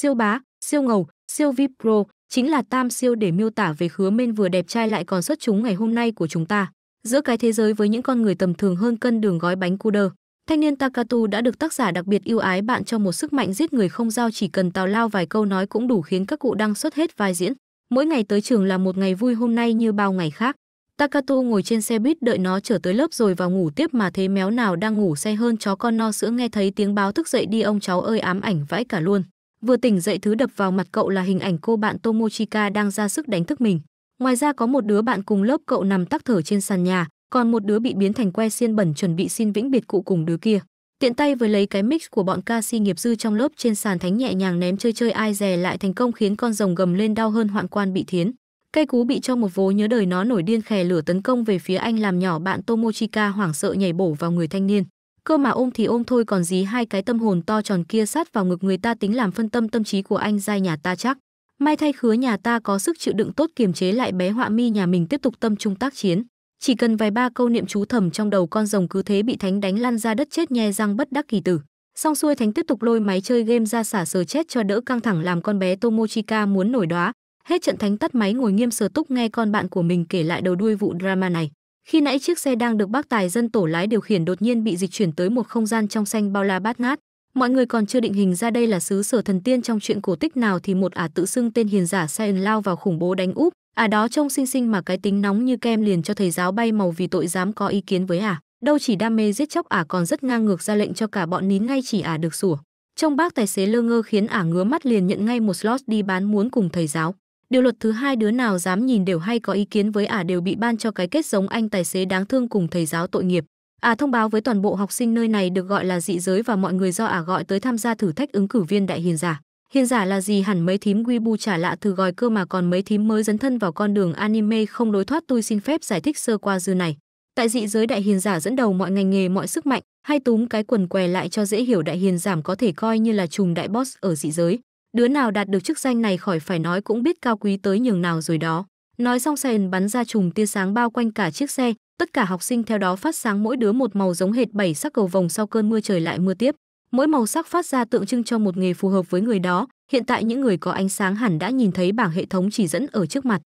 siêu bá, siêu ngầu, siêu VIP Pro chính là tam siêu để miêu tả về khứa men vừa đẹp trai lại còn xuất chúng ngày hôm nay của chúng ta. Giữa cái thế giới với những con người tầm thường hơn cân đường gói bánh cu đơ, thanh niên Takatu đã được tác giả đặc biệt yêu ái bạn cho một sức mạnh giết người không giao chỉ cần tào lao vài câu nói cũng đủ khiến các cụ đang xuất hết vai diễn. Mỗi ngày tới trường là một ngày vui hôm nay như bao ngày khác. Takatu ngồi trên xe buýt đợi nó trở tới lớp rồi vào ngủ tiếp mà thế méo nào đang ngủ say hơn chó con no sữa nghe thấy tiếng báo thức dậy đi ông cháu ơi ám ảnh vãi cả luôn. Vừa tỉnh dậy thứ đập vào mặt cậu là hình ảnh cô bạn Tomochika đang ra sức đánh thức mình. Ngoài ra có một đứa bạn cùng lớp cậu nằm tắc thở trên sàn nhà, còn một đứa bị biến thành que xiên bẩn chuẩn bị xin vĩnh biệt cụ cùng đứa kia. Tiện tay với lấy cái mix của bọn ca sĩ nghiệp dư trong lớp trên sàn thánh nhẹ nhàng ném chơi chơi ai dè lại thành công khiến con rồng gầm lên đau hơn hoạn quan bị thiến. Cây cú bị cho một vố nhớ đời nó nổi điên khè lửa tấn công về phía anh làm nhỏ bạn Tomochika hoảng sợ nhảy bổ vào người thanh niên cơ mà ôm thì ôm thôi còn gì hai cái tâm hồn to tròn kia sát vào ngực người ta tính làm phân tâm tâm trí của anh giai nhà ta chắc may thay khứa nhà ta có sức chịu đựng tốt kiềm chế lại bé họa mi nhà mình tiếp tục tâm trung tác chiến chỉ cần vài ba câu niệm chú thầm trong đầu con rồng cứ thế bị thánh đánh lăn ra đất chết nhe răng bất đắc kỳ tử xong xuôi thánh tiếp tục lôi máy chơi game ra xả sờ chết cho đỡ căng thẳng làm con bé tomochika muốn nổi đóa hết trận thánh tắt máy ngồi nghiêm sờ túc nghe con bạn của mình kể lại đầu đuôi vụ drama này khi nãy chiếc xe đang được bác tài dân tổ lái điều khiển đột nhiên bị dịch chuyển tới một không gian trong xanh bao la bát ngát, mọi người còn chưa định hình ra đây là xứ sở thần tiên trong chuyện cổ tích nào thì một ả tự xưng tên hiền giả xe lao vào khủng bố đánh úp, ả đó trông xinh xinh mà cái tính nóng như kem liền cho thầy giáo bay màu vì tội dám có ý kiến với ả, đâu chỉ đam mê giết chóc ả còn rất ngang ngược ra lệnh cho cả bọn nín ngay chỉ ả được sủa. Trong bác tài xế lơ ngơ khiến ả ngứa mắt liền nhận ngay một slot đi bán muốn cùng thầy giáo. Điều luật thứ hai đứa nào dám nhìn đều hay có ý kiến với ả à đều bị ban cho cái kết giống anh tài xế đáng thương cùng thầy giáo tội nghiệp. Ả à thông báo với toàn bộ học sinh nơi này được gọi là dị giới và mọi người do ả à gọi tới tham gia thử thách ứng cử viên đại hiền giả. Hiền giả là gì hẳn mấy thím quy Weibo trả lạ thử gòi cơ mà còn mấy thím mới dấn thân vào con đường anime không đối thoát tôi xin phép giải thích sơ qua dư này. Tại dị giới đại hiền giả dẫn đầu mọi ngành nghề mọi sức mạnh, hay túm cái quần què lại cho dễ hiểu đại hiền giảm có thể coi như là trùm đại boss ở dị giới. Đứa nào đạt được chức danh này khỏi phải nói cũng biết cao quý tới nhường nào rồi đó. Nói xong sèn bắn ra chùm tia sáng bao quanh cả chiếc xe, tất cả học sinh theo đó phát sáng mỗi đứa một màu giống hệt bảy sắc cầu vồng sau cơn mưa trời lại mưa tiếp. Mỗi màu sắc phát ra tượng trưng cho một nghề phù hợp với người đó, hiện tại những người có ánh sáng hẳn đã nhìn thấy bảng hệ thống chỉ dẫn ở trước mặt.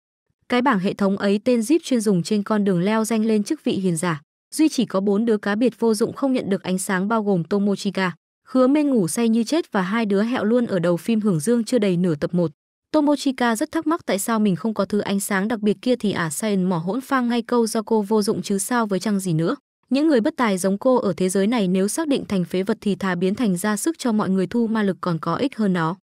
Cái bảng hệ thống ấy tên Zip chuyên dùng trên con đường leo danh lên chức vị hiền giả. Duy chỉ có bốn đứa cá biệt vô dụng không nhận được ánh sáng bao gồm Tomochika. Hứa Mên ngủ say như chết và hai đứa hẹo luôn ở đầu phim Hưởng Dương chưa đầy nửa tập 1. Tomochika rất thắc mắc tại sao mình không có thứ ánh sáng đặc biệt kia thì ả à Saiyan mỏ hỗn phang ngay câu do cô vô dụng chứ sao với chăng gì nữa. Những người bất tài giống cô ở thế giới này nếu xác định thành phế vật thì thà biến thành ra sức cho mọi người thu ma lực còn có ích hơn nó.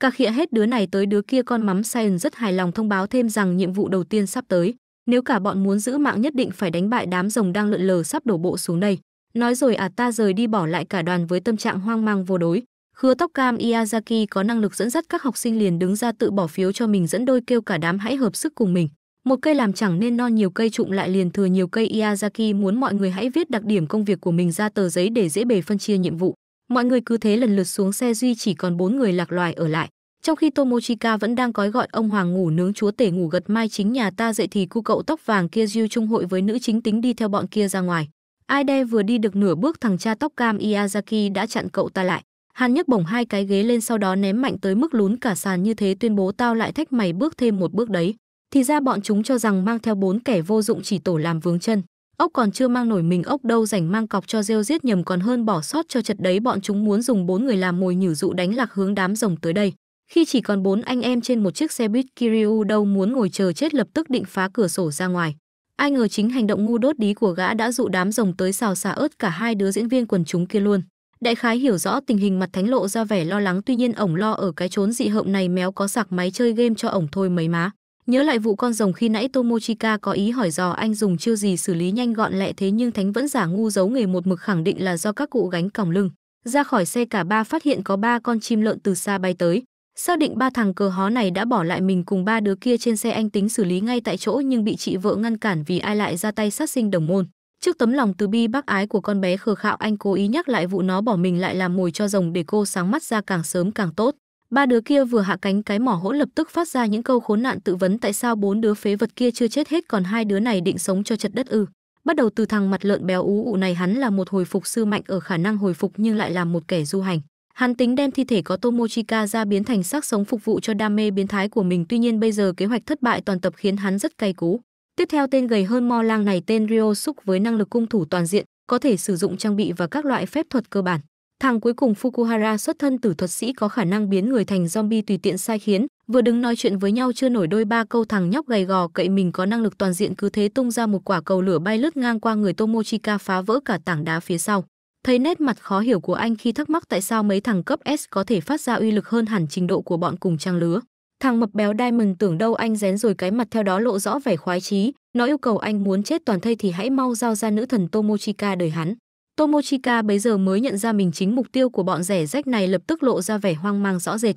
Cả khịa hết đứa này tới đứa kia con mắm Saiyan rất hài lòng thông báo thêm rằng nhiệm vụ đầu tiên sắp tới. Nếu cả bọn muốn giữ mạng nhất định phải đánh bại đám rồng đang lượn lờ sắp đổ bộ xuống đây. Nói rồi à ta rời đi bỏ lại cả đoàn với tâm trạng hoang mang vô đối. khứa tóc cam Miyazaki có năng lực dẫn dắt các học sinh liền đứng ra tự bỏ phiếu cho mình dẫn đôi kêu cả đám hãy hợp sức cùng mình. Một cây làm chẳng nên non nhiều cây trụng lại liền thừa nhiều cây Miyazaki muốn mọi người hãy viết đặc điểm công việc của mình ra tờ giấy để dễ bề phân chia nhiệm vụ. Mọi người cứ thế lần lượt xuống xe duy chỉ còn bốn người lạc loài ở lại. Trong khi Tomochika vẫn đang cói gọi ông hoàng ngủ nướng chúa tể ngủ gật mai chính nhà ta dậy thì cu cậu tóc vàng kia Diêu trung hội với nữ chính tính đi theo bọn kia ra ngoài. Aide vừa đi được nửa bước thằng cha tóc cam Iyazaki đã chặn cậu ta lại. Hắn nhấc bổng hai cái ghế lên sau đó ném mạnh tới mức lún cả sàn như thế tuyên bố tao lại thách mày bước thêm một bước đấy. Thì ra bọn chúng cho rằng mang theo bốn kẻ vô dụng chỉ tổ làm vướng chân. Ốc còn chưa mang nổi mình ốc đâu rảnh mang cọc cho rêu giết nhầm còn hơn bỏ sót cho chật đấy bọn chúng muốn dùng bốn người làm mồi nhử dụ đánh lạc hướng đám rồng tới đây. Khi chỉ còn bốn anh em trên một chiếc xe buýt Kiryu đâu muốn ngồi chờ chết lập tức định phá cửa sổ ra ngoài. Ai ngờ chính hành động ngu đốt đí của gã đã dụ đám rồng tới xào xả ớt cả hai đứa diễn viên quần chúng kia luôn. Đại khái hiểu rõ tình hình mặt thánh lộ ra vẻ lo lắng tuy nhiên ổng lo ở cái chốn dị hợm này méo có sạc máy chơi game cho ổng thôi mấy má. Nhớ lại vụ con rồng khi nãy Tomochika có ý hỏi dò anh dùng chiêu gì xử lý nhanh gọn lẹ thế nhưng thánh vẫn giả ngu giấu nghề một mực khẳng định là do các cụ gánh còng lưng. Ra khỏi xe cả ba phát hiện có ba con chim lợn từ xa bay tới. Xác định ba thằng cờ hó này đã bỏ lại mình cùng ba đứa kia trên xe anh tính xử lý ngay tại chỗ nhưng bị chị vợ ngăn cản vì ai lại ra tay sát sinh đồng môn. Trước tấm lòng từ bi bác ái của con bé khờ khạo anh cố ý nhắc lại vụ nó bỏ mình lại làm mồi cho rồng để cô sáng mắt ra càng sớm càng tốt. Ba đứa kia vừa hạ cánh cái mỏ hỗn lập tức phát ra những câu khốn nạn tự vấn tại sao bốn đứa phế vật kia chưa chết hết còn hai đứa này định sống cho chật đất ư. Bắt đầu từ thằng mặt lợn béo ú ụ này hắn là một hồi phục sư mạnh ở khả năng hồi phục nhưng lại là một kẻ du hành. Hắn tính đem thi thể có Tomochika ra biến thành xác sống phục vụ cho đam mê biến thái của mình, tuy nhiên bây giờ kế hoạch thất bại toàn tập khiến hắn rất cay cú. Tiếp theo tên gầy hơn Mo Lang này tên Rio Suk với năng lực cung thủ toàn diện, có thể sử dụng trang bị và các loại phép thuật cơ bản. Thằng cuối cùng Fukuhara xuất thân từ thuật sĩ có khả năng biến người thành zombie tùy tiện sai khiến, vừa đứng nói chuyện với nhau chưa nổi đôi ba câu thằng nhóc gầy gò cậy mình có năng lực toàn diện cứ thế tung ra một quả cầu lửa bay lướt ngang qua người Tomochika phá vỡ cả tảng đá phía sau thấy nét mặt khó hiểu của anh khi thắc mắc tại sao mấy thằng cấp S có thể phát ra uy lực hơn hẳn trình độ của bọn cùng trang lứa. Thằng mập béo Diamond tưởng đâu anh rén rồi cái mặt theo đó lộ rõ vẻ khoái chí, nó yêu cầu anh muốn chết toàn thây thì hãy mau giao ra nữ thần Tomochika đời hắn. Tomochika bấy giờ mới nhận ra mình chính mục tiêu của bọn rẻ rách này lập tức lộ ra vẻ hoang mang rõ rệt.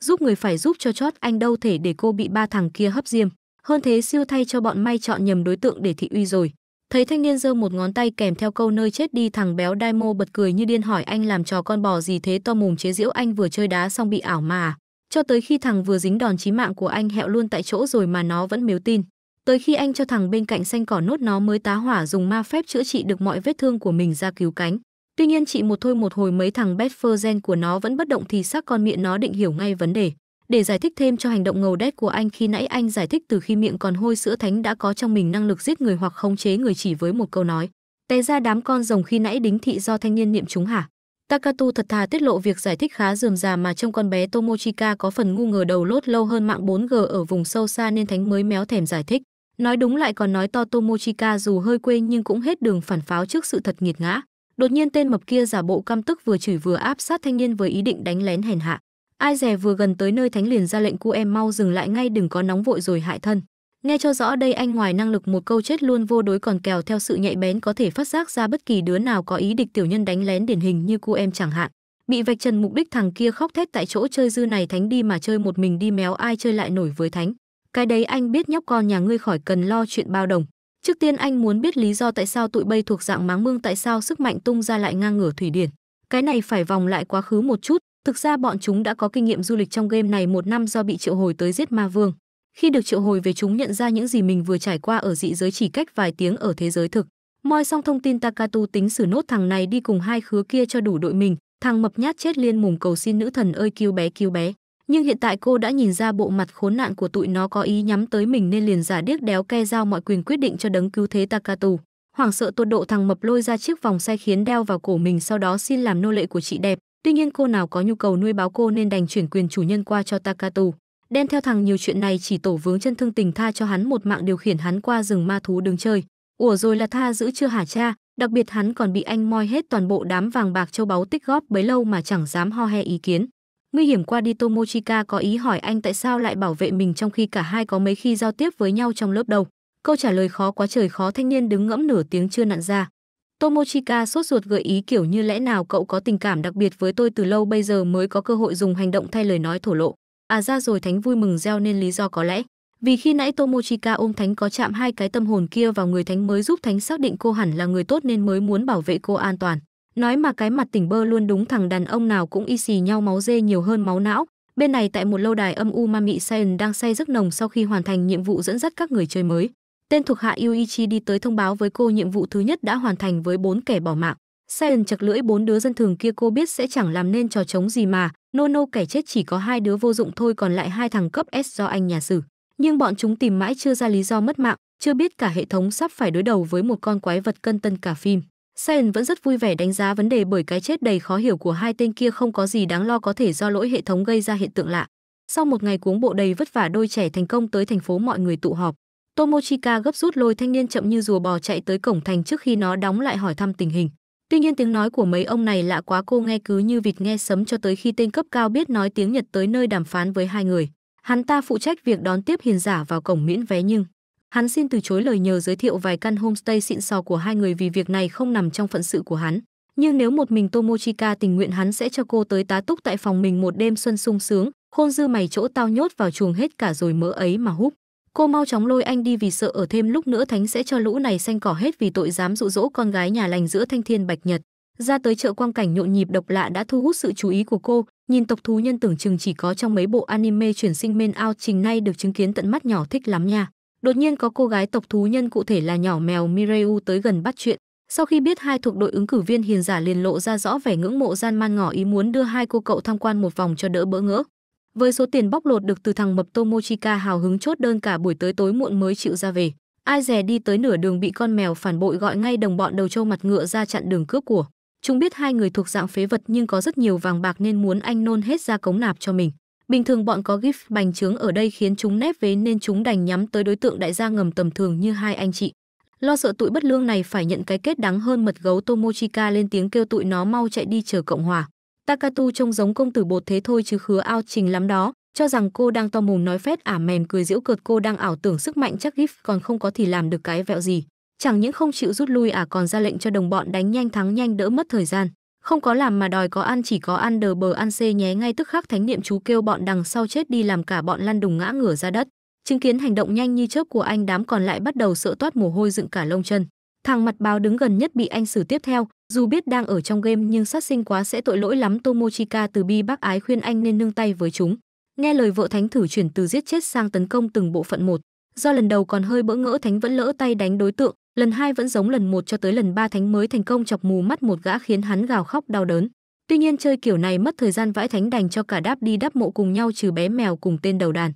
Giúp người phải giúp cho chót anh đâu thể để cô bị ba thằng kia hấp diêm. Hơn thế siêu thay cho bọn may chọn nhầm đối tượng để thị uy rồi. Thấy thanh niên giơ một ngón tay kèm theo câu nơi chết đi thằng béo đai mô bật cười như điên hỏi anh làm trò con bò gì thế to mồm chế giễu anh vừa chơi đá xong bị ảo mà. Cho tới khi thằng vừa dính đòn chí mạng của anh hẹo luôn tại chỗ rồi mà nó vẫn miếu tin. Tới khi anh cho thằng bên cạnh xanh cỏ nốt nó mới tá hỏa dùng ma phép chữa trị được mọi vết thương của mình ra cứu cánh. Tuy nhiên chị một thôi một hồi mấy thằng Bedfergen của nó vẫn bất động thì xác con miệng nó định hiểu ngay vấn đề để giải thích thêm cho hành động ngầu đét của anh khi nãy anh giải thích từ khi miệng còn hôi sữa thánh đã có trong mình năng lực giết người hoặc khống chế người chỉ với một câu nói té ra đám con rồng khi nãy đính thị do thanh niên niệm chúng hả takatu thật thà tiết lộ việc giải thích khá dườm già mà trong con bé Tomochika có phần ngu ngờ đầu lốt lâu hơn mạng 4G ở vùng sâu xa nên Thánh mới méo thèm giải thích. Nói đúng lại còn nói to Tomochika dù hơi quê nhưng cũng hết đường phản pháo trước sự thật nghiệt ngã. Đột nhiên tên mập kia giả bộ căm tức vừa chửi vừa áp sát thanh niên với ý định đánh lén hèn hạ. Ai dè vừa gần tới nơi thánh liền ra lệnh cu em mau dừng lại ngay đừng có nóng vội rồi hại thân. Nghe cho rõ đây anh ngoài năng lực một câu chết luôn vô đối còn kèo theo sự nhạy bén có thể phát giác ra bất kỳ đứa nào có ý địch tiểu nhân đánh lén điển hình như cu em chẳng hạn. Bị vạch trần mục đích thằng kia khóc thét tại chỗ chơi dư này thánh đi mà chơi một mình đi méo ai chơi lại nổi với thánh. Cái đấy anh biết nhóc con nhà ngươi khỏi cần lo chuyện bao đồng. Trước tiên anh muốn biết lý do tại sao tụi bây thuộc dạng máng mương tại sao sức mạnh tung ra lại ngang ngửa thủy điển. Cái này phải vòng lại quá khứ một chút, Thực ra bọn chúng đã có kinh nghiệm du lịch trong game này một năm do bị triệu hồi tới giết ma vương. Khi được triệu hồi về chúng nhận ra những gì mình vừa trải qua ở dị giới chỉ cách vài tiếng ở thế giới thực. Moi xong thông tin Takatu tính xử nốt thằng này đi cùng hai khứa kia cho đủ đội mình, thằng mập nhát chết liên mùng cầu xin nữ thần ơi cứu bé cứu bé. Nhưng hiện tại cô đã nhìn ra bộ mặt khốn nạn của tụi nó có ý nhắm tới mình nên liền giả điếc đéo ke giao mọi quyền quyết định cho đấng cứu thế Takatu. Hoàng sợ tột độ thằng mập lôi ra chiếc vòng sai khiến đeo vào cổ mình sau đó xin làm nô lệ của chị đẹp, Tuy nhiên cô nào có nhu cầu nuôi báo cô nên đành chuyển quyền chủ nhân qua cho Takatu. Đem theo thằng nhiều chuyện này chỉ tổ vướng chân thương tình tha cho hắn một mạng điều khiển hắn qua rừng ma thú đứng chơi. Ủa rồi là tha giữ chưa hả cha, đặc biệt hắn còn bị anh moi hết toàn bộ đám vàng bạc châu báu tích góp bấy lâu mà chẳng dám ho he ý kiến. Nguy hiểm qua đi Tomochika có ý hỏi anh tại sao lại bảo vệ mình trong khi cả hai có mấy khi giao tiếp với nhau trong lớp đầu. Câu trả lời khó quá trời khó thanh niên đứng ngẫm nửa tiếng chưa nặn ra. Tomochika sốt ruột gợi ý kiểu như lẽ nào cậu có tình cảm đặc biệt với tôi từ lâu bây giờ mới có cơ hội dùng hành động thay lời nói thổ lộ. À ra rồi Thánh vui mừng gieo nên lý do có lẽ. Vì khi nãy Tomochika ôm Thánh có chạm hai cái tâm hồn kia vào người Thánh mới giúp Thánh xác định cô hẳn là người tốt nên mới muốn bảo vệ cô an toàn. Nói mà cái mặt tỉnh bơ luôn đúng thằng đàn ông nào cũng y xì nhau máu dê nhiều hơn máu não. Bên này tại một lâu đài âm u ma mị Saiyan đang say rất nồng sau khi hoàn thành nhiệm vụ dẫn dắt các người chơi mới. Tên thuộc hạ Yuichi đi tới thông báo với cô nhiệm vụ thứ nhất đã hoàn thành với bốn kẻ bỏ mạng. Sion chật lưỡi bốn đứa dân thường kia cô biết sẽ chẳng làm nên trò trống gì mà, Nono kẻ chết chỉ có hai đứa vô dụng thôi còn lại hai thằng cấp S do anh nhà xử. Nhưng bọn chúng tìm mãi chưa ra lý do mất mạng, chưa biết cả hệ thống sắp phải đối đầu với một con quái vật cân tân cả phim. Sion vẫn rất vui vẻ đánh giá vấn đề bởi cái chết đầy khó hiểu của hai tên kia không có gì đáng lo có thể do lỗi hệ thống gây ra hiện tượng lạ. Sau một ngày cuống bộ đầy vất vả đôi trẻ thành công tới thành phố mọi người tụ họp, Tomochika gấp rút lôi thanh niên chậm như rùa bò chạy tới cổng thành trước khi nó đóng lại hỏi thăm tình hình. Tuy nhiên tiếng nói của mấy ông này lạ quá cô nghe cứ như vịt nghe sấm cho tới khi tên cấp cao biết nói tiếng Nhật tới nơi đàm phán với hai người. Hắn ta phụ trách việc đón tiếp hiền giả vào cổng miễn vé nhưng hắn xin từ chối lời nhờ giới thiệu vài căn homestay xịn sò của hai người vì việc này không nằm trong phận sự của hắn. Nhưng nếu một mình Tomochika tình nguyện hắn sẽ cho cô tới tá túc tại phòng mình một đêm xuân sung sướng, khôn dư mày chỗ tao nhốt vào chuồng hết cả rồi mỡ ấy mà húp. Cô mau chóng lôi anh đi vì sợ ở thêm lúc nữa thánh sẽ cho lũ này xanh cỏ hết vì tội dám dụ dỗ con gái nhà lành giữa thanh thiên bạch nhật. Ra tới chợ quang cảnh nhộn nhịp độc lạ đã thu hút sự chú ý của cô, nhìn tộc thú nhân tưởng chừng chỉ có trong mấy bộ anime chuyển sinh main ao trình nay được chứng kiến tận mắt nhỏ thích lắm nha. Đột nhiên có cô gái tộc thú nhân cụ thể là nhỏ mèo Mireu tới gần bắt chuyện. Sau khi biết hai thuộc đội ứng cử viên hiền giả liền lộ ra rõ vẻ ngưỡng mộ gian man ngỏ ý muốn đưa hai cô cậu tham quan một vòng cho đỡ bỡ ngỡ. Với số tiền bóc lột được từ thằng mập Tomochika hào hứng chốt đơn cả buổi tới tối muộn mới chịu ra về. Ai dè đi tới nửa đường bị con mèo phản bội gọi ngay đồng bọn đầu trâu mặt ngựa ra chặn đường cướp của. Chúng biết hai người thuộc dạng phế vật nhưng có rất nhiều vàng bạc nên muốn anh nôn hết ra cống nạp cho mình. Bình thường bọn có gift bành trướng ở đây khiến chúng nép vế nên chúng đành nhắm tới đối tượng đại gia ngầm tầm thường như hai anh chị. Lo sợ tụi bất lương này phải nhận cái kết đáng hơn mật gấu Tomochika lên tiếng kêu tụi nó mau chạy đi chờ Cộng Hòa. Takatu trông giống công tử bột thế thôi chứ khứa ao trình lắm đó, cho rằng cô đang to mồm nói phét ả mềm cười giễu cợt cô đang ảo tưởng sức mạnh chắc gif còn không có thì làm được cái vẹo gì. Chẳng những không chịu rút lui ả còn ra lệnh cho đồng bọn đánh nhanh thắng nhanh đỡ mất thời gian. Không có làm mà đòi có ăn chỉ có ăn đờ bờ ăn xê nhé ngay tức khắc thánh niệm chú kêu bọn đằng sau chết đi làm cả bọn lăn đùng ngã ngửa ra đất. Chứng kiến hành động nhanh như chớp của anh đám còn lại bắt đầu sợ toát mồ hôi dựng cả lông chân. Thằng mặt báo đứng gần nhất bị anh xử tiếp theo, dù biết đang ở trong game nhưng sát sinh quá sẽ tội lỗi lắm Tomochika từ bi bác ái khuyên anh nên nương tay với chúng. Nghe lời vợ Thánh thử chuyển từ giết chết sang tấn công từng bộ phận một. Do lần đầu còn hơi bỡ ngỡ Thánh vẫn lỡ tay đánh đối tượng, lần hai vẫn giống lần một cho tới lần ba Thánh mới thành công chọc mù mắt một gã khiến hắn gào khóc đau đớn. Tuy nhiên chơi kiểu này mất thời gian vãi Thánh đành cho cả đáp đi đáp mộ cùng nhau trừ bé mèo cùng tên đầu đàn.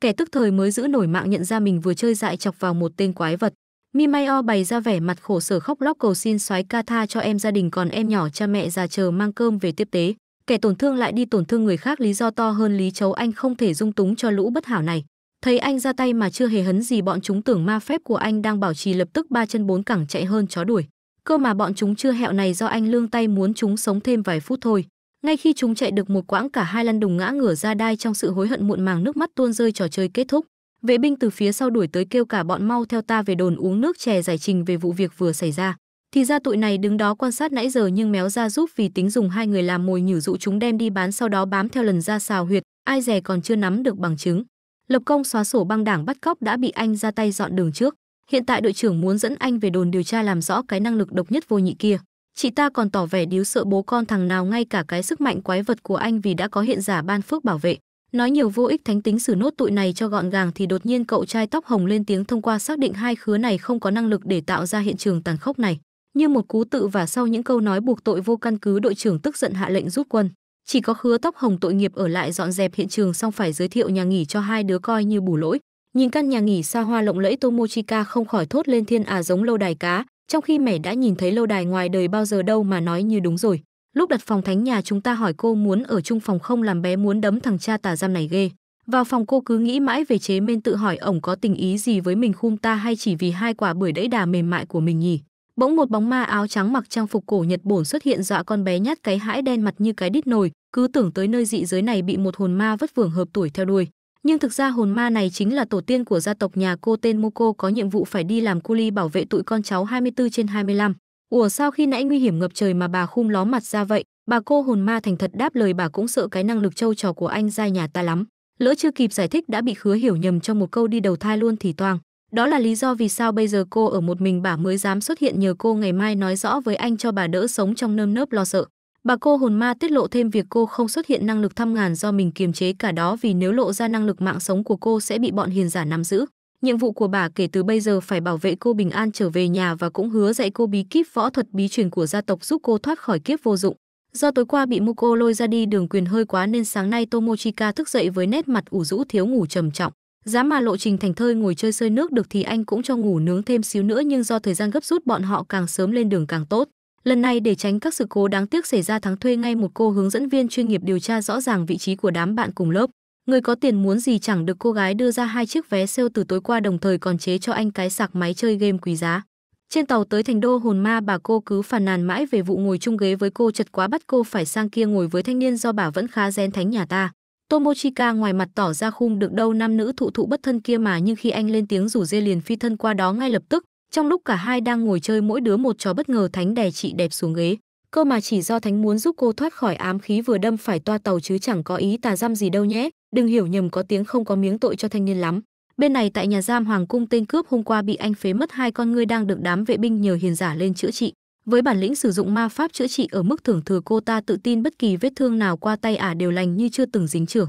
Kẻ tức thời mới giữ nổi mạng nhận ra mình vừa chơi dại chọc vào một tên quái vật. Mi Mai O bày ra vẻ mặt khổ sở khóc lóc cầu xin soái ca tha cho em gia đình còn em nhỏ cha mẹ già chờ mang cơm về tiếp tế. Kẻ tổn thương lại đi tổn thương người khác lý do to hơn Lý Chấu Anh không thể dung túng cho lũ bất hảo này. Thấy anh ra tay mà chưa hề hấn gì bọn chúng tưởng ma phép của anh đang bảo trì lập tức ba chân bốn cẳng chạy hơn chó đuổi. Cơ mà bọn chúng chưa hẹo này do anh lương tay muốn chúng sống thêm vài phút thôi. Ngay khi chúng chạy được một quãng cả hai lăn đùng ngã ngửa ra đai trong sự hối hận muộn màng nước mắt tuôn rơi trò chơi kết thúc. Vệ binh từ phía sau đuổi tới kêu cả bọn mau theo ta về đồn uống nước chè giải trình về vụ việc vừa xảy ra. Thì ra tụi này đứng đó quan sát nãy giờ nhưng méo ra giúp vì tính dùng hai người làm mồi nhử dụ chúng đem đi bán sau đó bám theo lần ra xào huyệt, ai dè còn chưa nắm được bằng chứng. Lập công xóa sổ băng đảng bắt cóc đã bị anh ra tay dọn đường trước. Hiện tại đội trưởng muốn dẫn anh về đồn điều tra làm rõ cái năng lực độc nhất vô nhị kia. Chị ta còn tỏ vẻ điếu sợ bố con thằng nào ngay cả cái sức mạnh quái vật của anh vì đã có hiện giả ban phước bảo vệ. Nói nhiều vô ích thánh tính xử nốt tụi này cho gọn gàng thì đột nhiên cậu trai tóc hồng lên tiếng thông qua xác định hai khứa này không có năng lực để tạo ra hiện trường tàn khốc này. Như một cú tự và sau những câu nói buộc tội vô căn cứ đội trưởng tức giận hạ lệnh rút quân. Chỉ có khứa tóc hồng tội nghiệp ở lại dọn dẹp hiện trường xong phải giới thiệu nhà nghỉ cho hai đứa coi như bù lỗi. Nhìn căn nhà nghỉ xa hoa lộng lẫy Tomochika không khỏi thốt lên thiên à giống lâu đài cá, trong khi mẻ đã nhìn thấy lâu đài ngoài đời bao giờ đâu mà nói như đúng rồi. Lúc đặt phòng thánh nhà chúng ta hỏi cô muốn ở chung phòng không làm bé muốn đấm thằng cha tà giam này ghê. Vào phòng cô cứ nghĩ mãi về chế men tự hỏi ổng có tình ý gì với mình khung ta hay chỉ vì hai quả bưởi đẫy đà mềm mại của mình nhỉ. Bỗng một bóng ma áo trắng mặc trang phục cổ Nhật Bổn xuất hiện dọa con bé nhát cái hãi đen mặt như cái đít nồi, cứ tưởng tới nơi dị giới này bị một hồn ma vất vưởng hợp tuổi theo đuôi. Nhưng thực ra hồn ma này chính là tổ tiên của gia tộc nhà cô tên Moko có nhiệm vụ phải đi làm cu ly bảo vệ tụi con cháu 24 trên 25. Ủa sao khi nãy nguy hiểm ngập trời mà bà khum ló mặt ra vậy? Bà cô hồn ma thành thật đáp lời bà cũng sợ cái năng lực trâu trò của anh ra nhà ta lắm. Lỡ chưa kịp giải thích đã bị khứa hiểu nhầm trong một câu đi đầu thai luôn thì toang. Đó là lý do vì sao bây giờ cô ở một mình bà mới dám xuất hiện nhờ cô ngày mai nói rõ với anh cho bà đỡ sống trong nơm nớp lo sợ. Bà cô hồn ma tiết lộ thêm việc cô không xuất hiện năng lực thăm ngàn do mình kiềm chế cả đó vì nếu lộ ra năng lực mạng sống của cô sẽ bị bọn hiền giả nắm giữ. Nhiệm vụ của bà kể từ bây giờ phải bảo vệ cô bình an trở về nhà và cũng hứa dạy cô bí kíp võ thuật bí truyền của gia tộc giúp cô thoát khỏi kiếp vô dụng. Do tối qua bị Moko lôi ra đi đường quyền hơi quá nên sáng nay Tomochika thức dậy với nét mặt ủ rũ thiếu ngủ trầm trọng. Giá mà lộ trình thành thơi ngồi chơi sơi nước được thì anh cũng cho ngủ nướng thêm xíu nữa nhưng do thời gian gấp rút bọn họ càng sớm lên đường càng tốt. Lần này để tránh các sự cố đáng tiếc xảy ra thắng thuê ngay một cô hướng dẫn viên chuyên nghiệp điều tra rõ ràng vị trí của đám bạn cùng lớp. Người có tiền muốn gì chẳng được cô gái đưa ra hai chiếc vé sale từ tối qua đồng thời còn chế cho anh cái sạc máy chơi game quý giá. Trên tàu tới thành đô hồn ma bà cô cứ phàn nàn mãi về vụ ngồi chung ghế với cô chật quá bắt cô phải sang kia ngồi với thanh niên do bà vẫn khá ghen thánh nhà ta. Tomochika ngoài mặt tỏ ra khung được đâu nam nữ thụ thụ bất thân kia mà nhưng khi anh lên tiếng rủ dê liền phi thân qua đó ngay lập tức, trong lúc cả hai đang ngồi chơi mỗi đứa một trò bất ngờ thánh đè chị đẹp xuống ghế. Cơ mà chỉ do thánh muốn giúp cô thoát khỏi ám khí vừa đâm phải toa tàu chứ chẳng có ý tà dăm gì đâu nhé đừng hiểu nhầm có tiếng không có miếng tội cho thanh niên lắm bên này tại nhà giam hoàng cung tên cướp hôm qua bị anh phế mất hai con ngươi đang được đám vệ binh nhờ hiền giả lên chữa trị với bản lĩnh sử dụng ma pháp chữa trị ở mức thưởng thừa cô ta tự tin bất kỳ vết thương nào qua tay ả à đều lành như chưa từng dính trưởng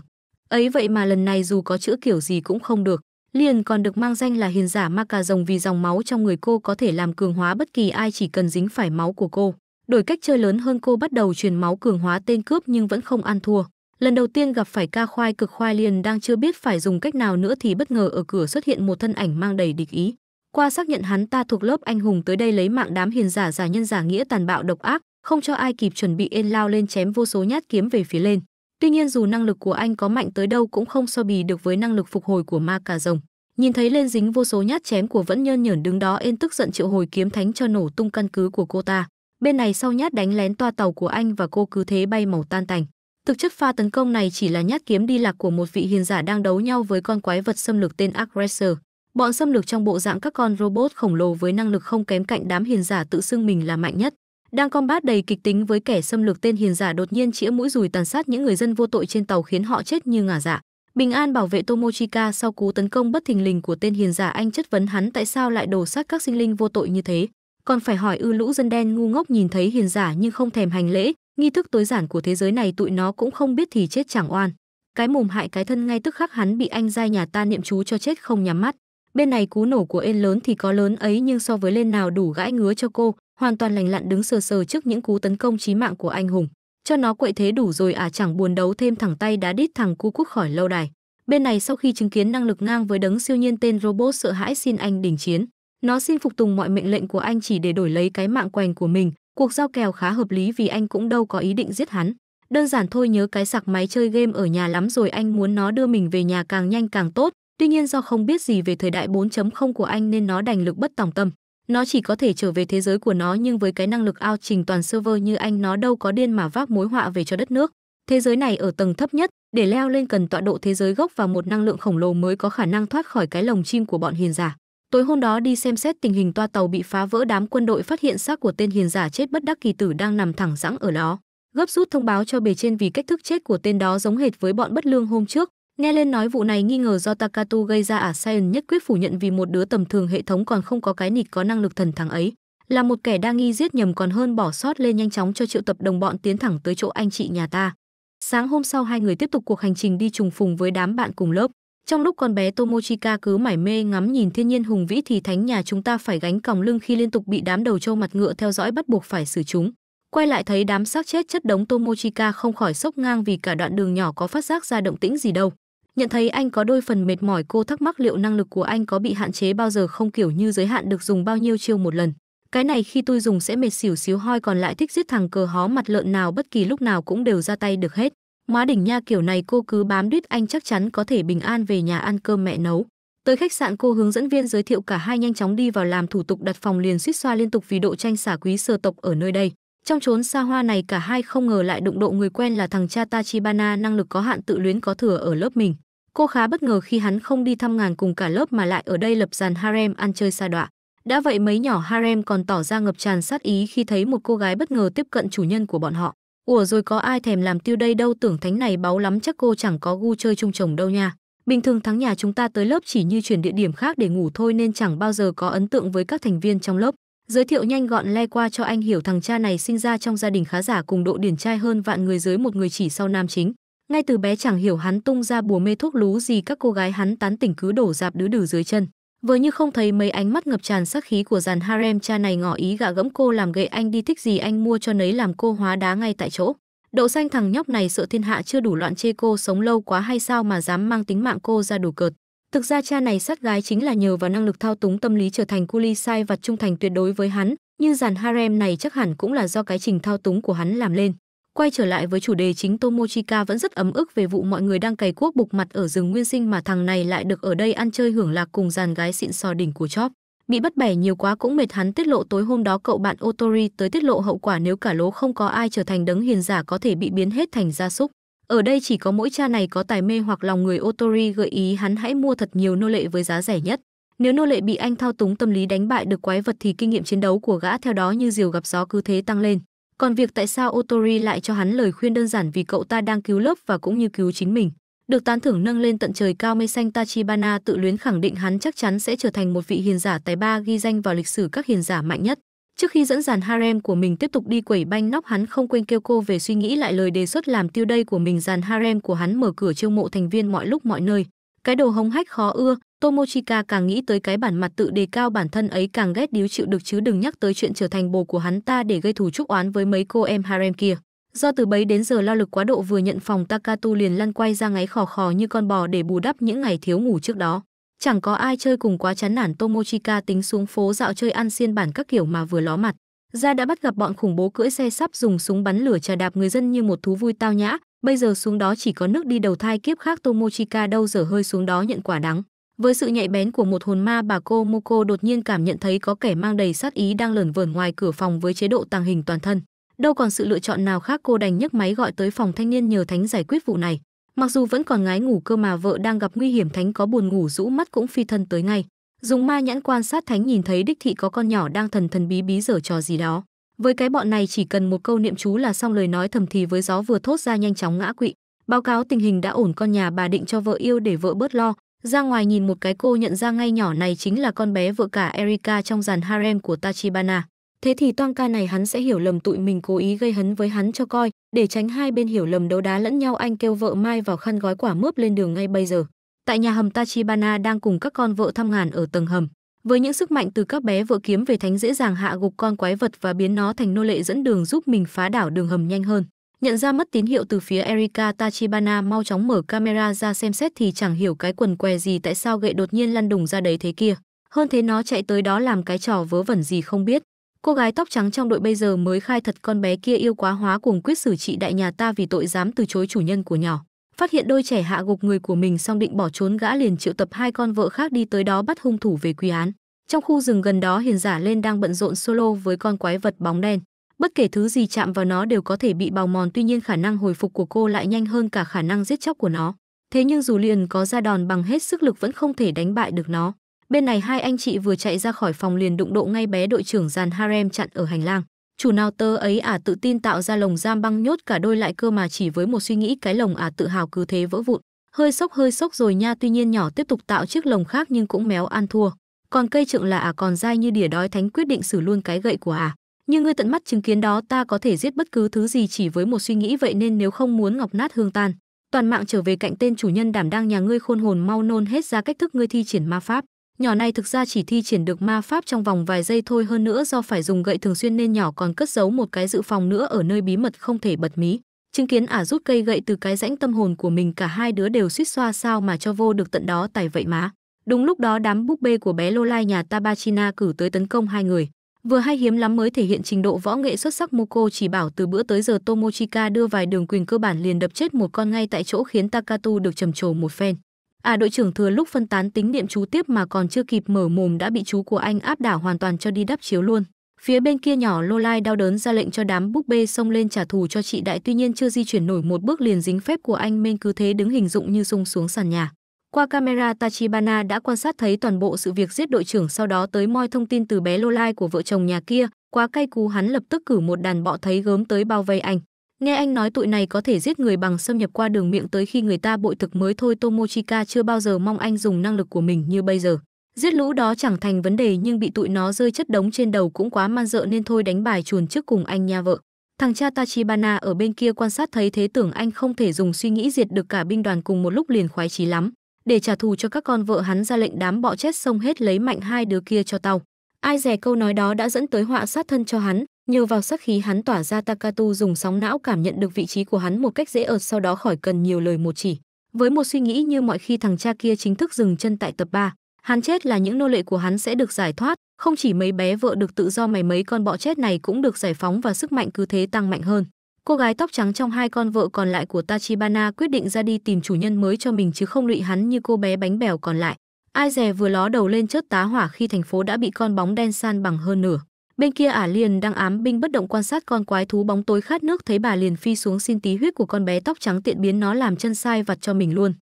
ấy vậy mà lần này dù có chữa kiểu gì cũng không được liền còn được mang danh là hiền giả ma cà rồng vì dòng máu trong người cô có thể làm cường hóa bất kỳ ai chỉ cần dính phải máu của cô đổi cách chơi lớn hơn cô bắt đầu truyền máu cường hóa tên cướp nhưng vẫn không ăn thua Lần đầu tiên gặp phải ca khoai cực khoai liền đang chưa biết phải dùng cách nào nữa thì bất ngờ ở cửa xuất hiện một thân ảnh mang đầy địch ý. Qua xác nhận hắn ta thuộc lớp anh hùng tới đây lấy mạng đám hiền giả giả nhân giả nghĩa tàn bạo độc ác, không cho ai kịp chuẩn bị yên lao lên chém vô số nhát kiếm về phía lên. Tuy nhiên dù năng lực của anh có mạnh tới đâu cũng không so bì được với năng lực phục hồi của ma cà rồng. Nhìn thấy lên dính vô số nhát chém của vẫn nhơn nhởn đứng đó yên tức giận triệu hồi kiếm thánh cho nổ tung căn cứ của cô ta. Bên này sau nhát đánh lén toa tàu của anh và cô cứ thế bay màu tan tành. Thực chất pha tấn công này chỉ là nhát kiếm đi lạc của một vị hiền giả đang đấu nhau với con quái vật xâm lược tên Aggressor. Bọn xâm lược trong bộ dạng các con robot khổng lồ với năng lực không kém cạnh đám hiền giả tự xưng mình là mạnh nhất. Đang combat đầy kịch tính với kẻ xâm lược tên hiền giả đột nhiên chĩa mũi dùi tàn sát những người dân vô tội trên tàu khiến họ chết như ngả dạ. Bình an bảo vệ Tomochika sau cú tấn công bất thình lình của tên hiền giả anh chất vấn hắn tại sao lại đổ sát các sinh linh vô tội như thế. Còn phải hỏi ư lũ dân đen ngu ngốc nhìn thấy hiền giả nhưng không thèm hành lễ, nghi thức tối giản của thế giới này tụi nó cũng không biết thì chết chẳng oan cái mồm hại cái thân ngay tức khắc hắn bị anh giai nhà ta niệm chú cho chết không nhắm mắt bên này cú nổ của ên lớn thì có lớn ấy nhưng so với lên nào đủ gãi ngứa cho cô hoàn toàn lành lặn đứng sờ sờ trước những cú tấn công chí mạng của anh hùng cho nó quậy thế đủ rồi à chẳng buồn đấu thêm thẳng tay đá đít thằng cu cúc khỏi lâu đài bên này sau khi chứng kiến năng lực ngang với đấng siêu nhiên tên robot sợ hãi xin anh đình chiến nó xin phục tùng mọi mệnh lệnh của anh chỉ để đổi lấy cái mạng quèn của mình Cuộc giao kèo khá hợp lý vì anh cũng đâu có ý định giết hắn. Đơn giản thôi nhớ cái sạc máy chơi game ở nhà lắm rồi anh muốn nó đưa mình về nhà càng nhanh càng tốt. Tuy nhiên do không biết gì về thời đại 4.0 của anh nên nó đành lực bất tòng tâm. Nó chỉ có thể trở về thế giới của nó nhưng với cái năng lực ao trình toàn server như anh nó đâu có điên mà vác mối họa về cho đất nước. Thế giới này ở tầng thấp nhất, để leo lên cần tọa độ thế giới gốc và một năng lượng khổng lồ mới có khả năng thoát khỏi cái lồng chim của bọn hiền giả. Tối hôm đó đi xem xét tình hình toa tàu bị phá vỡ đám quân đội phát hiện xác của tên hiền giả chết bất đắc kỳ tử đang nằm thẳng rãng ở đó. Gấp rút thông báo cho bề trên vì cách thức chết của tên đó giống hệt với bọn bất lương hôm trước. Nghe lên nói vụ này nghi ngờ do Takatu gây ra ả Sion nhất quyết phủ nhận vì một đứa tầm thường hệ thống còn không có cái nịt có năng lực thần thắng ấy. Là một kẻ đang nghi giết nhầm còn hơn bỏ sót lên nhanh chóng cho triệu tập đồng bọn tiến thẳng tới chỗ anh chị nhà ta. Sáng hôm sau hai người tiếp tục cuộc hành trình đi trùng phùng với đám bạn cùng lớp. Trong lúc con bé Tomochika cứ mải mê ngắm nhìn thiên nhiên hùng vĩ thì thánh nhà chúng ta phải gánh còng lưng khi liên tục bị đám đầu trâu mặt ngựa theo dõi bắt buộc phải xử chúng. Quay lại thấy đám xác chết chất đống Tomochika không khỏi sốc ngang vì cả đoạn đường nhỏ có phát giác ra động tĩnh gì đâu. Nhận thấy anh có đôi phần mệt mỏi cô thắc mắc liệu năng lực của anh có bị hạn chế bao giờ không kiểu như giới hạn được dùng bao nhiêu chiêu một lần. Cái này khi tôi dùng sẽ mệt xỉu xíu hoi còn lại thích giết thằng cờ hó mặt lợn nào bất kỳ lúc nào cũng đều ra tay được hết má đỉnh nha kiểu này cô cứ bám đít anh chắc chắn có thể bình an về nhà ăn cơm mẹ nấu. Tới khách sạn cô hướng dẫn viên giới thiệu cả hai nhanh chóng đi vào làm thủ tục đặt phòng liền suýt xoa liên tục vì độ tranh xả quý sơ tộc ở nơi đây. Trong chốn xa hoa này cả hai không ngờ lại đụng độ người quen là thằng cha Tachibana năng lực có hạn tự luyến có thừa ở lớp mình. Cô khá bất ngờ khi hắn không đi thăm ngàn cùng cả lớp mà lại ở đây lập dàn harem ăn chơi xa đọa. Đã vậy mấy nhỏ harem còn tỏ ra ngập tràn sát ý khi thấy một cô gái bất ngờ tiếp cận chủ nhân của bọn họ. Ủa rồi có ai thèm làm tiêu đây đâu tưởng thánh này báu lắm chắc cô chẳng có gu chơi chung chồng đâu nha. Bình thường thắng nhà chúng ta tới lớp chỉ như chuyển địa điểm khác để ngủ thôi nên chẳng bao giờ có ấn tượng với các thành viên trong lớp. Giới thiệu nhanh gọn le qua cho anh hiểu thằng cha này sinh ra trong gia đình khá giả cùng độ điển trai hơn vạn người dưới một người chỉ sau nam chính. Ngay từ bé chẳng hiểu hắn tung ra bùa mê thuốc lú gì các cô gái hắn tán tỉnh cứ đổ dạp đứa đừ dưới chân vừa như không thấy mấy ánh mắt ngập tràn sắc khí của dàn harem cha này ngỏ ý gạ gẫm cô làm gậy anh đi thích gì anh mua cho nấy làm cô hóa đá ngay tại chỗ đậu xanh thằng nhóc này sợ thiên hạ chưa đủ loạn chê cô sống lâu quá hay sao mà dám mang tính mạng cô ra đủ cợt thực ra cha này sát gái chính là nhờ vào năng lực thao túng tâm lý trở thành cu ly sai vặt trung thành tuyệt đối với hắn như dàn harem này chắc hẳn cũng là do cái trình thao túng của hắn làm lên Quay trở lại với chủ đề chính Tomochika vẫn rất ấm ức về vụ mọi người đang cày cuốc bục mặt ở rừng nguyên sinh mà thằng này lại được ở đây ăn chơi hưởng lạc cùng dàn gái xịn sò đỉnh của chóp. Bị bắt bẻ nhiều quá cũng mệt hắn tiết lộ tối hôm đó cậu bạn Otori tới tiết lộ hậu quả nếu cả lố không có ai trở thành đấng hiền giả có thể bị biến hết thành gia súc. Ở đây chỉ có mỗi cha này có tài mê hoặc lòng người Otori gợi ý hắn hãy mua thật nhiều nô lệ với giá rẻ nhất. Nếu nô lệ bị anh thao túng tâm lý đánh bại được quái vật thì kinh nghiệm chiến đấu của gã theo đó như diều gặp gió cứ thế tăng lên. Còn việc tại sao Otori lại cho hắn lời khuyên đơn giản vì cậu ta đang cứu lớp và cũng như cứu chính mình. Được tán thưởng nâng lên tận trời cao mây xanh Tachibana tự luyến khẳng định hắn chắc chắn sẽ trở thành một vị hiền giả tài ba ghi danh vào lịch sử các hiền giả mạnh nhất. Trước khi dẫn dàn harem của mình tiếp tục đi quẩy banh nóc hắn không quên kêu cô về suy nghĩ lại lời đề xuất làm tiêu đây của mình dàn harem của hắn mở cửa chiêu mộ thành viên mọi lúc mọi nơi. Cái đồ hống hách khó ưa, Tomochika càng nghĩ tới cái bản mặt tự đề cao bản thân ấy càng ghét điếu chịu được chứ đừng nhắc tới chuyện trở thành bồ của hắn ta để gây thù chúc oán với mấy cô em harem kia. Do từ bấy đến giờ lo lực quá độ vừa nhận phòng Takatu liền lăn quay ra ngáy khò khò như con bò để bù đắp những ngày thiếu ngủ trước đó. Chẳng có ai chơi cùng quá chán nản Tomochika tính xuống phố dạo chơi ăn xiên bản các kiểu mà vừa ló mặt. Ra đã bắt gặp bọn khủng bố cưỡi xe sắp dùng súng bắn lửa trà đạp người dân như một thú vui tao nhã, bây giờ xuống đó chỉ có nước đi đầu thai kiếp khác Tomochika đâu giờ hơi xuống đó nhận quả đắng. Với sự nhạy bén của một hồn ma bà cô Moko đột nhiên cảm nhận thấy có kẻ mang đầy sát ý đang lởn vởn ngoài cửa phòng với chế độ tàng hình toàn thân. Đâu còn sự lựa chọn nào khác cô đành nhấc máy gọi tới phòng thanh niên nhờ Thánh giải quyết vụ này. Mặc dù vẫn còn ngái ngủ cơ mà vợ đang gặp nguy hiểm Thánh có buồn ngủ rũ mắt cũng phi thân tới ngay. Dùng ma nhãn quan sát Thánh nhìn thấy đích thị có con nhỏ đang thần thần bí bí giở trò gì đó. Với cái bọn này chỉ cần một câu niệm chú là xong lời nói thầm thì với gió vừa thốt ra nhanh chóng ngã quỵ. Báo cáo tình hình đã ổn con nhà bà định cho vợ yêu để vợ bớt lo, ra ngoài nhìn một cái cô nhận ra ngay nhỏ này chính là con bé vợ cả Erika trong dàn harem của Tachibana. Thế thì toan ca này hắn sẽ hiểu lầm tụi mình cố ý gây hấn với hắn cho coi, để tránh hai bên hiểu lầm đấu đá lẫn nhau anh kêu vợ Mai vào khăn gói quả mướp lên đường ngay bây giờ. Tại nhà hầm Tachibana đang cùng các con vợ thăm ngàn ở tầng hầm. Với những sức mạnh từ các bé vợ kiếm về thánh dễ dàng hạ gục con quái vật và biến nó thành nô lệ dẫn đường giúp mình phá đảo đường hầm nhanh hơn. Nhận ra mất tín hiệu từ phía Erika Tachibana mau chóng mở camera ra xem xét thì chẳng hiểu cái quần què gì tại sao gậy đột nhiên lăn đùng ra đấy thế kia. Hơn thế nó chạy tới đó làm cái trò vớ vẩn gì không biết. Cô gái tóc trắng trong đội bây giờ mới khai thật con bé kia yêu quá hóa cùng quyết xử trị đại nhà ta vì tội dám từ chối chủ nhân của nhỏ. Phát hiện đôi trẻ hạ gục người của mình xong định bỏ trốn gã liền triệu tập hai con vợ khác đi tới đó bắt hung thủ về quy án. Trong khu rừng gần đó hiền giả lên đang bận rộn solo với con quái vật bóng đen. Bất kể thứ gì chạm vào nó đều có thể bị bào mòn tuy nhiên khả năng hồi phục của cô lại nhanh hơn cả khả năng giết chóc của nó. Thế nhưng dù liền có ra đòn bằng hết sức lực vẫn không thể đánh bại được nó. Bên này hai anh chị vừa chạy ra khỏi phòng liền đụng độ ngay bé đội trưởng dàn harem chặn ở hành lang. Chủ nào tơ ấy à tự tin tạo ra lồng giam băng nhốt cả đôi lại cơ mà chỉ với một suy nghĩ cái lồng à tự hào cứ thế vỡ vụn. Hơi sốc hơi sốc rồi nha tuy nhiên nhỏ tiếp tục tạo chiếc lồng khác nhưng cũng méo ăn thua. Còn cây trượng là à còn dai như đỉa đói thánh quyết định xử luôn cái gậy của à như ngươi tận mắt chứng kiến đó ta có thể giết bất cứ thứ gì chỉ với một suy nghĩ vậy nên nếu không muốn ngọc nát hương tan toàn mạng trở về cạnh tên chủ nhân đảm đang nhà ngươi khôn hồn mau nôn hết ra cách thức ngươi thi triển ma pháp nhỏ này thực ra chỉ thi triển được ma pháp trong vòng vài giây thôi hơn nữa do phải dùng gậy thường xuyên nên nhỏ còn cất giấu một cái dự phòng nữa ở nơi bí mật không thể bật mí chứng kiến ả rút cây gậy từ cái rãnh tâm hồn của mình cả hai đứa đều suýt xoa sao mà cho vô được tận đó tài vậy má đúng lúc đó đám búp bê của bé lô lai nhà tabachina cử tới tấn công hai người vừa hay hiếm lắm mới thể hiện trình độ võ nghệ xuất sắc Moko chỉ bảo từ bữa tới giờ Tomochika đưa vài đường quyền cơ bản liền đập chết một con ngay tại chỗ khiến Takatu được trầm trồ một phen. À đội trưởng thừa lúc phân tán tính niệm chú tiếp mà còn chưa kịp mở mồm đã bị chú của anh áp đảo hoàn toàn cho đi đắp chiếu luôn. Phía bên kia nhỏ lolai đau đớn ra lệnh cho đám búp bê xông lên trả thù cho chị đại tuy nhiên chưa di chuyển nổi một bước liền dính phép của anh nên cứ thế đứng hình dụng như sung xuống sàn nhà. Qua camera Tachibana đã quan sát thấy toàn bộ sự việc giết đội trưởng sau đó tới moi thông tin từ bé Lolai của vợ chồng nhà kia, quá cay cú hắn lập tức cử một đàn bọ thấy gớm tới bao vây anh. Nghe anh nói tụi này có thể giết người bằng xâm nhập qua đường miệng tới khi người ta bội thực mới thôi Tomochika chưa bao giờ mong anh dùng năng lực của mình như bây giờ. Giết lũ đó chẳng thành vấn đề nhưng bị tụi nó rơi chất đống trên đầu cũng quá man dợ nên thôi đánh bài chuồn trước cùng anh nha vợ. Thằng cha Tachibana ở bên kia quan sát thấy thế tưởng anh không thể dùng suy nghĩ diệt được cả binh đoàn cùng một lúc liền khoái chí lắm để trả thù cho các con vợ hắn ra lệnh đám bọ chết sông hết lấy mạnh hai đứa kia cho tao. Ai dè câu nói đó đã dẫn tới họa sát thân cho hắn, nhờ vào sắc khí hắn tỏa ra Takatu dùng sóng não cảm nhận được vị trí của hắn một cách dễ ợt sau đó khỏi cần nhiều lời một chỉ. Với một suy nghĩ như mọi khi thằng cha kia chính thức dừng chân tại tập 3, hắn chết là những nô lệ của hắn sẽ được giải thoát, không chỉ mấy bé vợ được tự do mày mấy con bọ chết này cũng được giải phóng và sức mạnh cứ thế tăng mạnh hơn. Cô gái tóc trắng trong hai con vợ còn lại của Tachibana quyết định ra đi tìm chủ nhân mới cho mình chứ không lụy hắn như cô bé bánh bèo còn lại. Ai dè vừa ló đầu lên chớp tá hỏa khi thành phố đã bị con bóng đen san bằng hơn nửa. Bên kia ả liền đang ám binh bất động quan sát con quái thú bóng tối khát nước thấy bà liền phi xuống xin tí huyết của con bé tóc trắng tiện biến nó làm chân sai vặt cho mình luôn.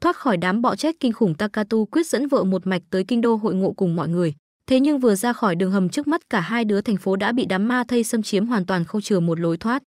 Thoát khỏi đám bọ chét kinh khủng Takatu quyết dẫn vợ một mạch tới kinh đô hội ngộ cùng mọi người. Thế nhưng vừa ra khỏi đường hầm trước mắt cả hai đứa thành phố đã bị đám ma thây xâm chiếm hoàn toàn không chừa một lối thoát.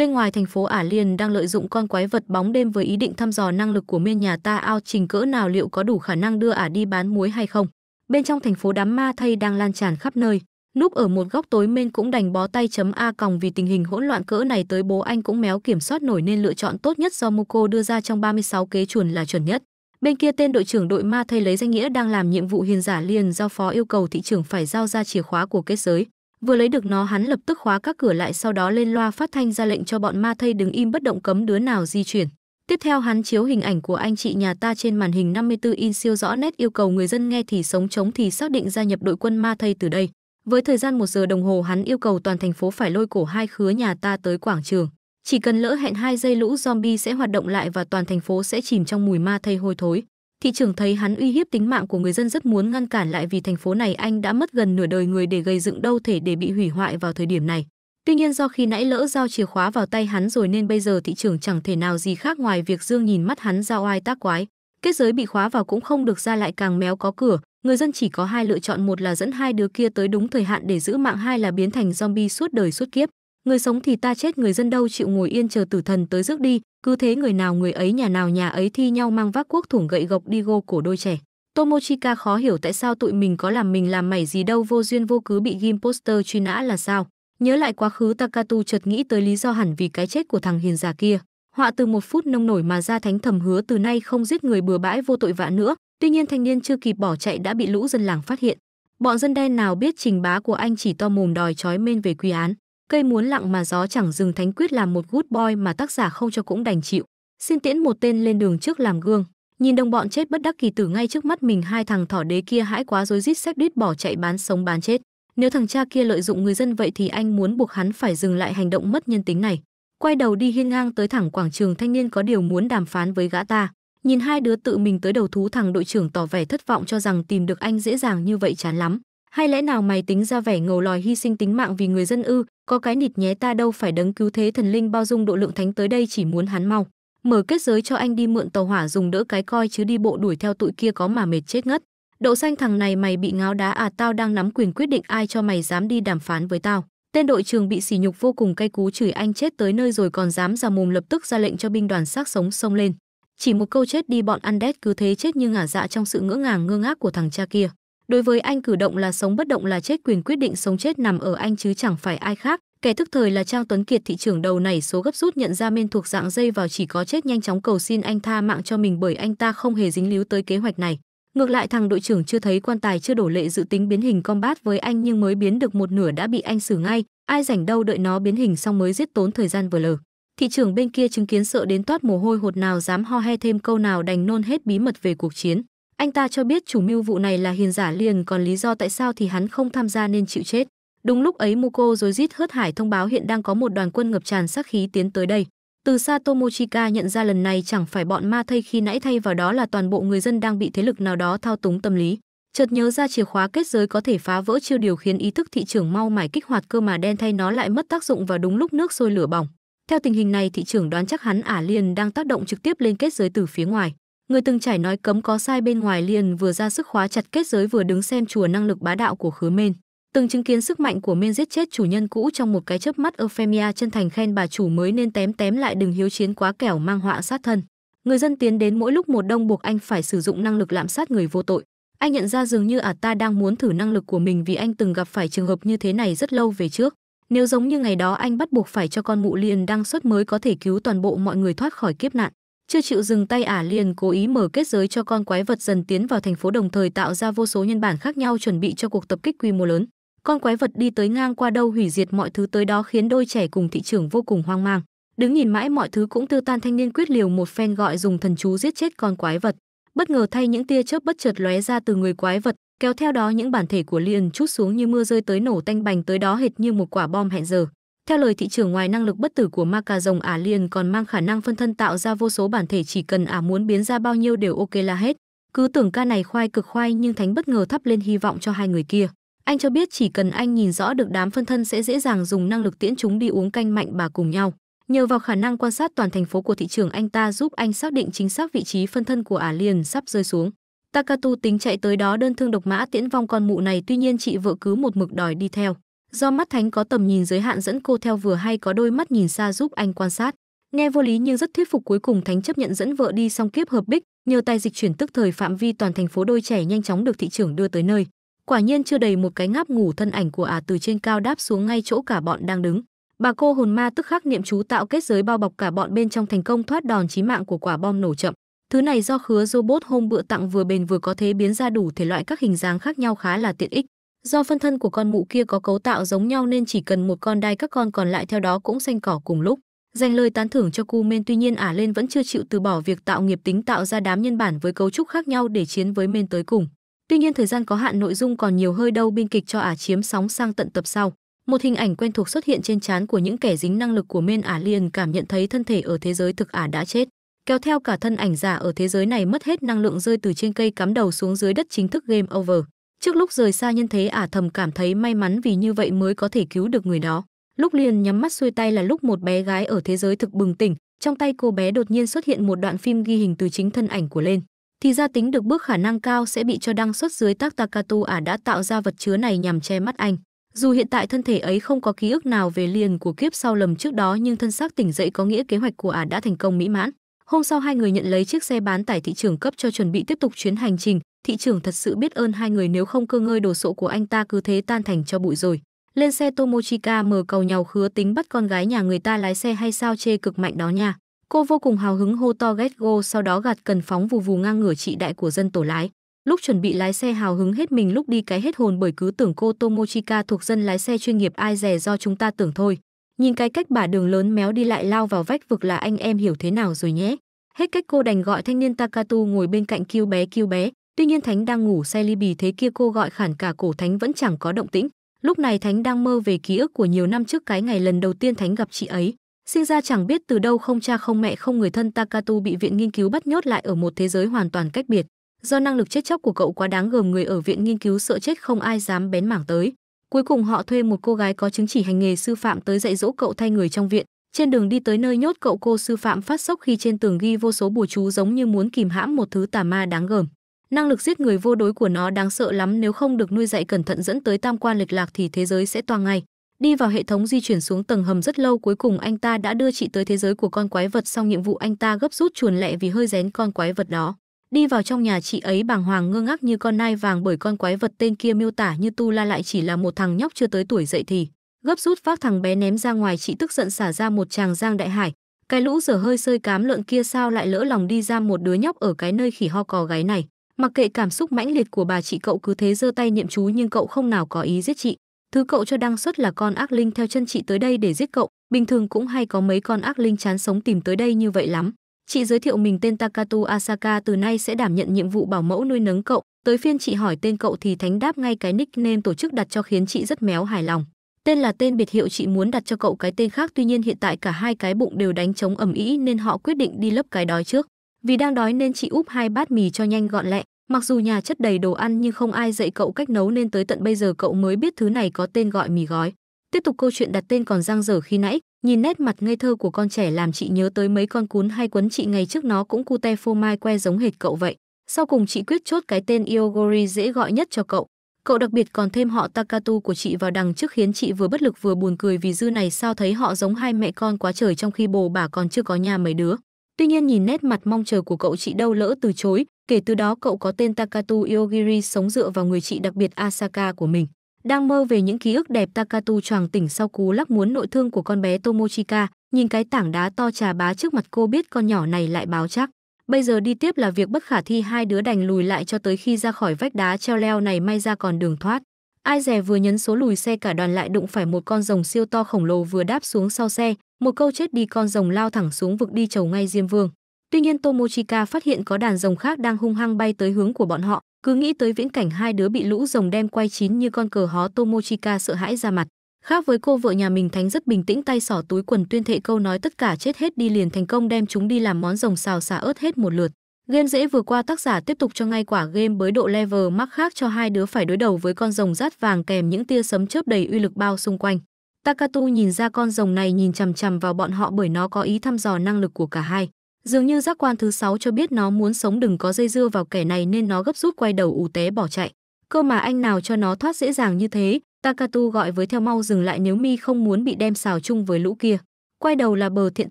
Bên ngoài thành phố Ả Liên đang lợi dụng con quái vật bóng đêm với ý định thăm dò năng lực của miên nhà ta ao trình cỡ nào liệu có đủ khả năng đưa Ả đi bán muối hay không. Bên trong thành phố đám ma thây đang lan tràn khắp nơi, núp ở một góc tối men cũng đành bó tay chấm a còng vì tình hình hỗn loạn cỡ này tới bố anh cũng méo kiểm soát nổi nên lựa chọn tốt nhất do Moko đưa ra trong 36 kế chuẩn là chuẩn nhất. Bên kia tên đội trưởng đội ma thây lấy danh nghĩa đang làm nhiệm vụ hiền giả liền giao phó yêu cầu thị trưởng phải giao ra chìa khóa của kết giới. Vừa lấy được nó hắn lập tức khóa các cửa lại sau đó lên loa phát thanh ra lệnh cho bọn ma thây đứng im bất động cấm đứa nào di chuyển. Tiếp theo hắn chiếu hình ảnh của anh chị nhà ta trên màn hình 54 in siêu rõ nét yêu cầu người dân nghe thì sống chống thì xác định gia nhập đội quân ma thây từ đây. Với thời gian một giờ đồng hồ hắn yêu cầu toàn thành phố phải lôi cổ hai khứa nhà ta tới quảng trường. Chỉ cần lỡ hẹn hai giây lũ zombie sẽ hoạt động lại và toàn thành phố sẽ chìm trong mùi ma thây hôi thối thị trưởng thấy hắn uy hiếp tính mạng của người dân rất muốn ngăn cản lại vì thành phố này anh đã mất gần nửa đời người để gây dựng đâu thể để bị hủy hoại vào thời điểm này tuy nhiên do khi nãy lỡ giao chìa khóa vào tay hắn rồi nên bây giờ thị trưởng chẳng thể nào gì khác ngoài việc dương nhìn mắt hắn giao ai tác quái kết giới bị khóa vào cũng không được ra lại càng méo có cửa người dân chỉ có hai lựa chọn một là dẫn hai đứa kia tới đúng thời hạn để giữ mạng hai là biến thành zombie suốt đời suốt kiếp người sống thì ta chết người dân đâu chịu ngồi yên chờ tử thần tới rước đi cứ thế người nào người ấy nhà nào nhà ấy thi nhau mang vác quốc thủng gậy gộc đi gô cổ đôi trẻ. Tomochika khó hiểu tại sao tụi mình có làm mình làm mảy gì đâu vô duyên vô cứ bị Gim Poster truy nã là sao. Nhớ lại quá khứ Takatu chợt nghĩ tới lý do hẳn vì cái chết của thằng hiền giả kia. Họa từ một phút nông nổi mà ra thánh thầm hứa từ nay không giết người bừa bãi vô tội vạ nữa. Tuy nhiên thanh niên chưa kịp bỏ chạy đã bị lũ dân làng phát hiện. Bọn dân đen nào biết trình bá của anh chỉ to mồm đòi trói men về quy án. Cây muốn lặng mà gió chẳng dừng Thánh Quyết làm một good boy mà tác giả không cho cũng đành chịu. Xin tiễn một tên lên đường trước làm gương. Nhìn đồng bọn chết bất đắc kỳ tử ngay trước mắt mình hai thằng thỏ đế kia hãi quá rối rít xách đít bỏ chạy bán sống bán chết. Nếu thằng cha kia lợi dụng người dân vậy thì anh muốn buộc hắn phải dừng lại hành động mất nhân tính này. Quay đầu đi hiên ngang tới thẳng quảng trường thanh niên có điều muốn đàm phán với gã ta. Nhìn hai đứa tự mình tới đầu thú thằng đội trưởng tỏ vẻ thất vọng cho rằng tìm được anh dễ dàng như vậy chán lắm hay lẽ nào mày tính ra vẻ ngầu lòi hy sinh tính mạng vì người dân ư có cái nịt nhé ta đâu phải đấng cứu thế thần linh bao dung độ lượng thánh tới đây chỉ muốn hắn mau mở kết giới cho anh đi mượn tàu hỏa dùng đỡ cái coi chứ đi bộ đuổi theo tụi kia có mà mệt chết ngất đậu xanh thằng này mày bị ngáo đá à tao đang nắm quyền quyết định ai cho mày dám đi đàm phán với tao tên đội trường bị sỉ nhục vô cùng cay cú chửi anh chết tới nơi rồi còn dám ra mồm lập tức ra lệnh cho binh đoàn xác sống xông lên chỉ một câu chết đi bọn ăn đét cứ thế chết như ngả dạ trong sự ngỡ ngàng ngơ ngác của thằng cha kia Đối với anh cử động là sống bất động là chết quyền quyết định sống chết nằm ở anh chứ chẳng phải ai khác. Kẻ thức thời là Trang Tuấn Kiệt thị trưởng đầu này số gấp rút nhận ra men thuộc dạng dây vào chỉ có chết nhanh chóng cầu xin anh tha mạng cho mình bởi anh ta không hề dính líu tới kế hoạch này. Ngược lại thằng đội trưởng chưa thấy quan tài chưa đổ lệ dự tính biến hình combat với anh nhưng mới biến được một nửa đã bị anh xử ngay, ai rảnh đâu đợi nó biến hình xong mới giết tốn thời gian vừa lờ. Thị trưởng bên kia chứng kiến sợ đến toát mồ hôi hột nào dám ho he thêm câu nào đành nôn hết bí mật về cuộc chiến. Anh ta cho biết chủ mưu vụ này là hiền giả liền còn lý do tại sao thì hắn không tham gia nên chịu chết. Đúng lúc ấy Muko rối rít hớt hải thông báo hiện đang có một đoàn quân ngập tràn sát khí tiến tới đây. Từ xa Tomochika nhận ra lần này chẳng phải bọn ma thay khi nãy thay vào đó là toàn bộ người dân đang bị thế lực nào đó thao túng tâm lý. Chợt nhớ ra chìa khóa kết giới có thể phá vỡ chiêu điều khiến ý thức thị trường mau mải kích hoạt cơ mà đen thay nó lại mất tác dụng vào đúng lúc nước sôi lửa bỏng. Theo tình hình này thị trưởng đoán chắc hắn ả liền đang tác động trực tiếp lên kết giới từ phía ngoài. Người từng trải nói cấm có sai bên ngoài liền vừa ra sức khóa chặt kết giới vừa đứng xem chùa năng lực bá đạo của khứa mên. Từng chứng kiến sức mạnh của men giết chết chủ nhân cũ trong một cái chớp mắt Euphemia chân thành khen bà chủ mới nên tém tém lại đừng hiếu chiến quá kẻo mang họa sát thân. Người dân tiến đến mỗi lúc một đông buộc anh phải sử dụng năng lực lạm sát người vô tội. Anh nhận ra dường như à ta đang muốn thử năng lực của mình vì anh từng gặp phải trường hợp như thế này rất lâu về trước. Nếu giống như ngày đó anh bắt buộc phải cho con mụ liền đang xuất mới có thể cứu toàn bộ mọi người thoát khỏi kiếp nạn chưa chịu dừng tay ả liền cố ý mở kết giới cho con quái vật dần tiến vào thành phố đồng thời tạo ra vô số nhân bản khác nhau chuẩn bị cho cuộc tập kích quy mô lớn con quái vật đi tới ngang qua đâu hủy diệt mọi thứ tới đó khiến đôi trẻ cùng thị trưởng vô cùng hoang mang đứng nhìn mãi mọi thứ cũng tiêu tan thanh niên quyết liều một phen gọi dùng thần chú giết chết con quái vật bất ngờ thay những tia chớp bất chợt lóe ra từ người quái vật kéo theo đó những bản thể của liền chút xuống như mưa rơi tới nổ tanh bành tới đó hệt như một quả bom hẹn giờ theo lời thị trưởng ngoài năng lực bất tử của ma cà rồng ả liền còn mang khả năng phân thân tạo ra vô số bản thể chỉ cần ả muốn biến ra bao nhiêu đều ok là hết. Cứ tưởng ca này khoai cực khoai nhưng Thánh bất ngờ thắp lên hy vọng cho hai người kia. Anh cho biết chỉ cần anh nhìn rõ được đám phân thân sẽ dễ dàng dùng năng lực tiễn chúng đi uống canh mạnh bà cùng nhau. Nhờ vào khả năng quan sát toàn thành phố của thị trường anh ta giúp anh xác định chính xác vị trí phân thân của ả liền sắp rơi xuống. Takatu tính chạy tới đó đơn thương độc mã tiễn vong con mụ này tuy nhiên chị vợ cứ một mực đòi đi theo. Do mắt thánh có tầm nhìn giới hạn dẫn cô theo vừa hay có đôi mắt nhìn xa giúp anh quan sát. Nghe vô lý nhưng rất thuyết phục cuối cùng thánh chấp nhận dẫn vợ đi xong kiếp hợp bích, nhờ tay dịch chuyển tức thời phạm vi toàn thành phố đôi trẻ nhanh chóng được thị trưởng đưa tới nơi. Quả nhiên chưa đầy một cái ngáp ngủ thân ảnh của ả từ trên cao đáp xuống ngay chỗ cả bọn đang đứng. Bà cô hồn ma tức khắc niệm chú tạo kết giới bao bọc cả bọn bên trong thành công thoát đòn chí mạng của quả bom nổ chậm. Thứ này do khứa robot hôm bữa tặng vừa bền vừa có thế biến ra đủ thể loại các hình dáng khác nhau khá là tiện ích. Do phân thân của con mụ kia có cấu tạo giống nhau nên chỉ cần một con đai các con còn lại theo đó cũng xanh cỏ cùng lúc. Dành lời tán thưởng cho cu men tuy nhiên ả lên vẫn chưa chịu từ bỏ việc tạo nghiệp tính tạo ra đám nhân bản với cấu trúc khác nhau để chiến với men tới cùng. Tuy nhiên thời gian có hạn nội dung còn nhiều hơi đâu biên kịch cho ả chiếm sóng sang tận tập sau. Một hình ảnh quen thuộc xuất hiện trên trán của những kẻ dính năng lực của men ả liền cảm nhận thấy thân thể ở thế giới thực ả đã chết. Kéo theo cả thân ảnh giả ở thế giới này mất hết năng lượng rơi từ trên cây cắm đầu xuống dưới đất chính thức game over. Trước lúc rời xa nhân thế ả thầm cảm thấy may mắn vì như vậy mới có thể cứu được người đó. Lúc liền nhắm mắt xuôi tay là lúc một bé gái ở thế giới thực bừng tỉnh, trong tay cô bé đột nhiên xuất hiện một đoạn phim ghi hình từ chính thân ảnh của lên. Thì ra tính được bước khả năng cao sẽ bị cho đăng xuất dưới tác Takato ả đã tạo ra vật chứa này nhằm che mắt anh. Dù hiện tại thân thể ấy không có ký ức nào về liền của kiếp sau lầm trước đó nhưng thân xác tỉnh dậy có nghĩa kế hoạch của ả đã thành công mỹ mãn. Hôm sau hai người nhận lấy chiếc xe bán tải thị trường cấp cho chuẩn bị tiếp tục chuyến hành trình, thị trưởng thật sự biết ơn hai người nếu không cơ ngơi đồ sộ của anh ta cứ thế tan thành cho bụi rồi. Lên xe Tomochika mở cầu nhau khứa tính bắt con gái nhà người ta lái xe hay sao chê cực mạnh đó nha. Cô vô cùng hào hứng hô to get go sau đó gạt cần phóng vù vù ngang ngửa chị đại của dân tổ lái. Lúc chuẩn bị lái xe hào hứng hết mình lúc đi cái hết hồn bởi cứ tưởng cô Tomochika thuộc dân lái xe chuyên nghiệp ai rẻ do chúng ta tưởng thôi. Nhìn cái cách bà đường lớn méo đi lại lao vào vách vực là anh em hiểu thế nào rồi nhé. Hết cách cô đành gọi thanh niên Takatu ngồi bên cạnh kêu bé kêu bé, Tuy nhiên Thánh đang ngủ say ly bì thế kia cô gọi khản cả cổ Thánh vẫn chẳng có động tĩnh. Lúc này Thánh đang mơ về ký ức của nhiều năm trước cái ngày lần đầu tiên Thánh gặp chị ấy. Sinh ra chẳng biết từ đâu không cha không mẹ không người thân Takatu bị viện nghiên cứu bắt nhốt lại ở một thế giới hoàn toàn cách biệt. Do năng lực chết chóc của cậu quá đáng gờm người ở viện nghiên cứu sợ chết không ai dám bén mảng tới. Cuối cùng họ thuê một cô gái có chứng chỉ hành nghề sư phạm tới dạy dỗ cậu thay người trong viện. Trên đường đi tới nơi nhốt cậu cô sư phạm phát sốc khi trên tường ghi vô số bùa chú giống như muốn kìm hãm một thứ tà ma đáng gờm. Năng lực giết người vô đối của nó đáng sợ lắm nếu không được nuôi dạy cẩn thận dẫn tới tam quan lệch lạc thì thế giới sẽ toang ngay. Đi vào hệ thống di chuyển xuống tầng hầm rất lâu cuối cùng anh ta đã đưa chị tới thế giới của con quái vật xong nhiệm vụ anh ta gấp rút chuồn lẹ vì hơi rén con quái vật đó. Đi vào trong nhà chị ấy bàng hoàng ngơ ngác như con nai vàng bởi con quái vật tên kia miêu tả như Tu La lại chỉ là một thằng nhóc chưa tới tuổi dậy thì. Gấp rút vác thằng bé ném ra ngoài chị tức giận xả ra một tràng giang đại hải. Cái lũ dở hơi sơi cám lợn kia sao lại lỡ lòng đi ra một đứa nhóc ở cái nơi khỉ ho cò gái này. Mặc kệ cảm xúc mãnh liệt của bà chị cậu cứ thế giơ tay niệm chú nhưng cậu không nào có ý giết chị. Thứ cậu cho đăng xuất là con ác linh theo chân chị tới đây để giết cậu, bình thường cũng hay có mấy con ác linh chán sống tìm tới đây như vậy lắm. Chị giới thiệu mình tên Takatu Asaka từ nay sẽ đảm nhận nhiệm vụ bảo mẫu nuôi nấng cậu, tới phiên chị hỏi tên cậu thì Thánh đáp ngay cái nickname tổ chức đặt cho khiến chị rất méo hài lòng. Tên là tên biệt hiệu chị muốn đặt cho cậu cái tên khác tuy nhiên hiện tại cả hai cái bụng đều đánh trống ẩm ý nên họ quyết định đi lấp cái đói trước. Vì đang đói nên chị úp hai bát mì cho nhanh gọn lẹ. Mặc dù nhà chất đầy đồ ăn nhưng không ai dạy cậu cách nấu nên tới tận bây giờ cậu mới biết thứ này có tên gọi mì gói. Tiếp tục câu chuyện đặt tên còn giang dở khi nãy, nhìn nét mặt ngây thơ của con trẻ làm chị nhớ tới mấy con cún hay quấn chị ngày trước nó cũng cute phô mai que giống hệt cậu vậy. Sau cùng chị quyết chốt cái tên Iogori dễ gọi nhất cho cậu. Cậu đặc biệt còn thêm họ Takatu của chị vào đằng trước khiến chị vừa bất lực vừa buồn cười vì dư này sao thấy họ giống hai mẹ con quá trời trong khi bồ bà còn chưa có nhà mấy đứa. Tuy nhiên nhìn nét mặt mong chờ của cậu chị đâu lỡ từ chối, kể từ đó cậu có tên Takatu Yogiri sống dựa vào người chị đặc biệt Asaka của mình. Đang mơ về những ký ức đẹp Takatu choàng tỉnh sau cú lắc muốn nội thương của con bé Tomochika, nhìn cái tảng đá to trà bá trước mặt cô biết con nhỏ này lại báo chắc. Bây giờ đi tiếp là việc bất khả thi hai đứa đành lùi lại cho tới khi ra khỏi vách đá treo leo này may ra còn đường thoát. Ai dè vừa nhấn số lùi xe cả đoàn lại đụng phải một con rồng siêu to khổng lồ vừa đáp xuống sau xe, một câu chết đi con rồng lao thẳng xuống vực đi chầu ngay Diêm Vương. Tuy nhiên Tomochika phát hiện có đàn rồng khác đang hung hăng bay tới hướng của bọn họ, cứ nghĩ tới viễn cảnh hai đứa bị lũ rồng đem quay chín như con cờ hó Tomochika sợ hãi ra mặt. Khác với cô vợ nhà mình Thánh rất bình tĩnh tay xỏ túi quần tuyên thệ câu nói tất cả chết hết đi liền thành công đem chúng đi làm món rồng xào xả ớt hết một lượt. Game dễ vừa qua tác giả tiếp tục cho ngay quả game bới độ level mắc khác cho hai đứa phải đối đầu với con rồng rát vàng kèm những tia sấm chớp đầy uy lực bao xung quanh. Takatu nhìn ra con rồng này nhìn chằm chằm vào bọn họ bởi nó có ý thăm dò năng lực của cả hai. Dường như giác quan thứ sáu cho biết nó muốn sống đừng có dây dưa vào kẻ này nên nó gấp rút quay đầu ù té bỏ chạy. Cơ mà anh nào cho nó thoát dễ dàng như thế, Takatu gọi với theo mau dừng lại nếu mi không muốn bị đem xào chung với lũ kia. Quay đầu là bờ thiện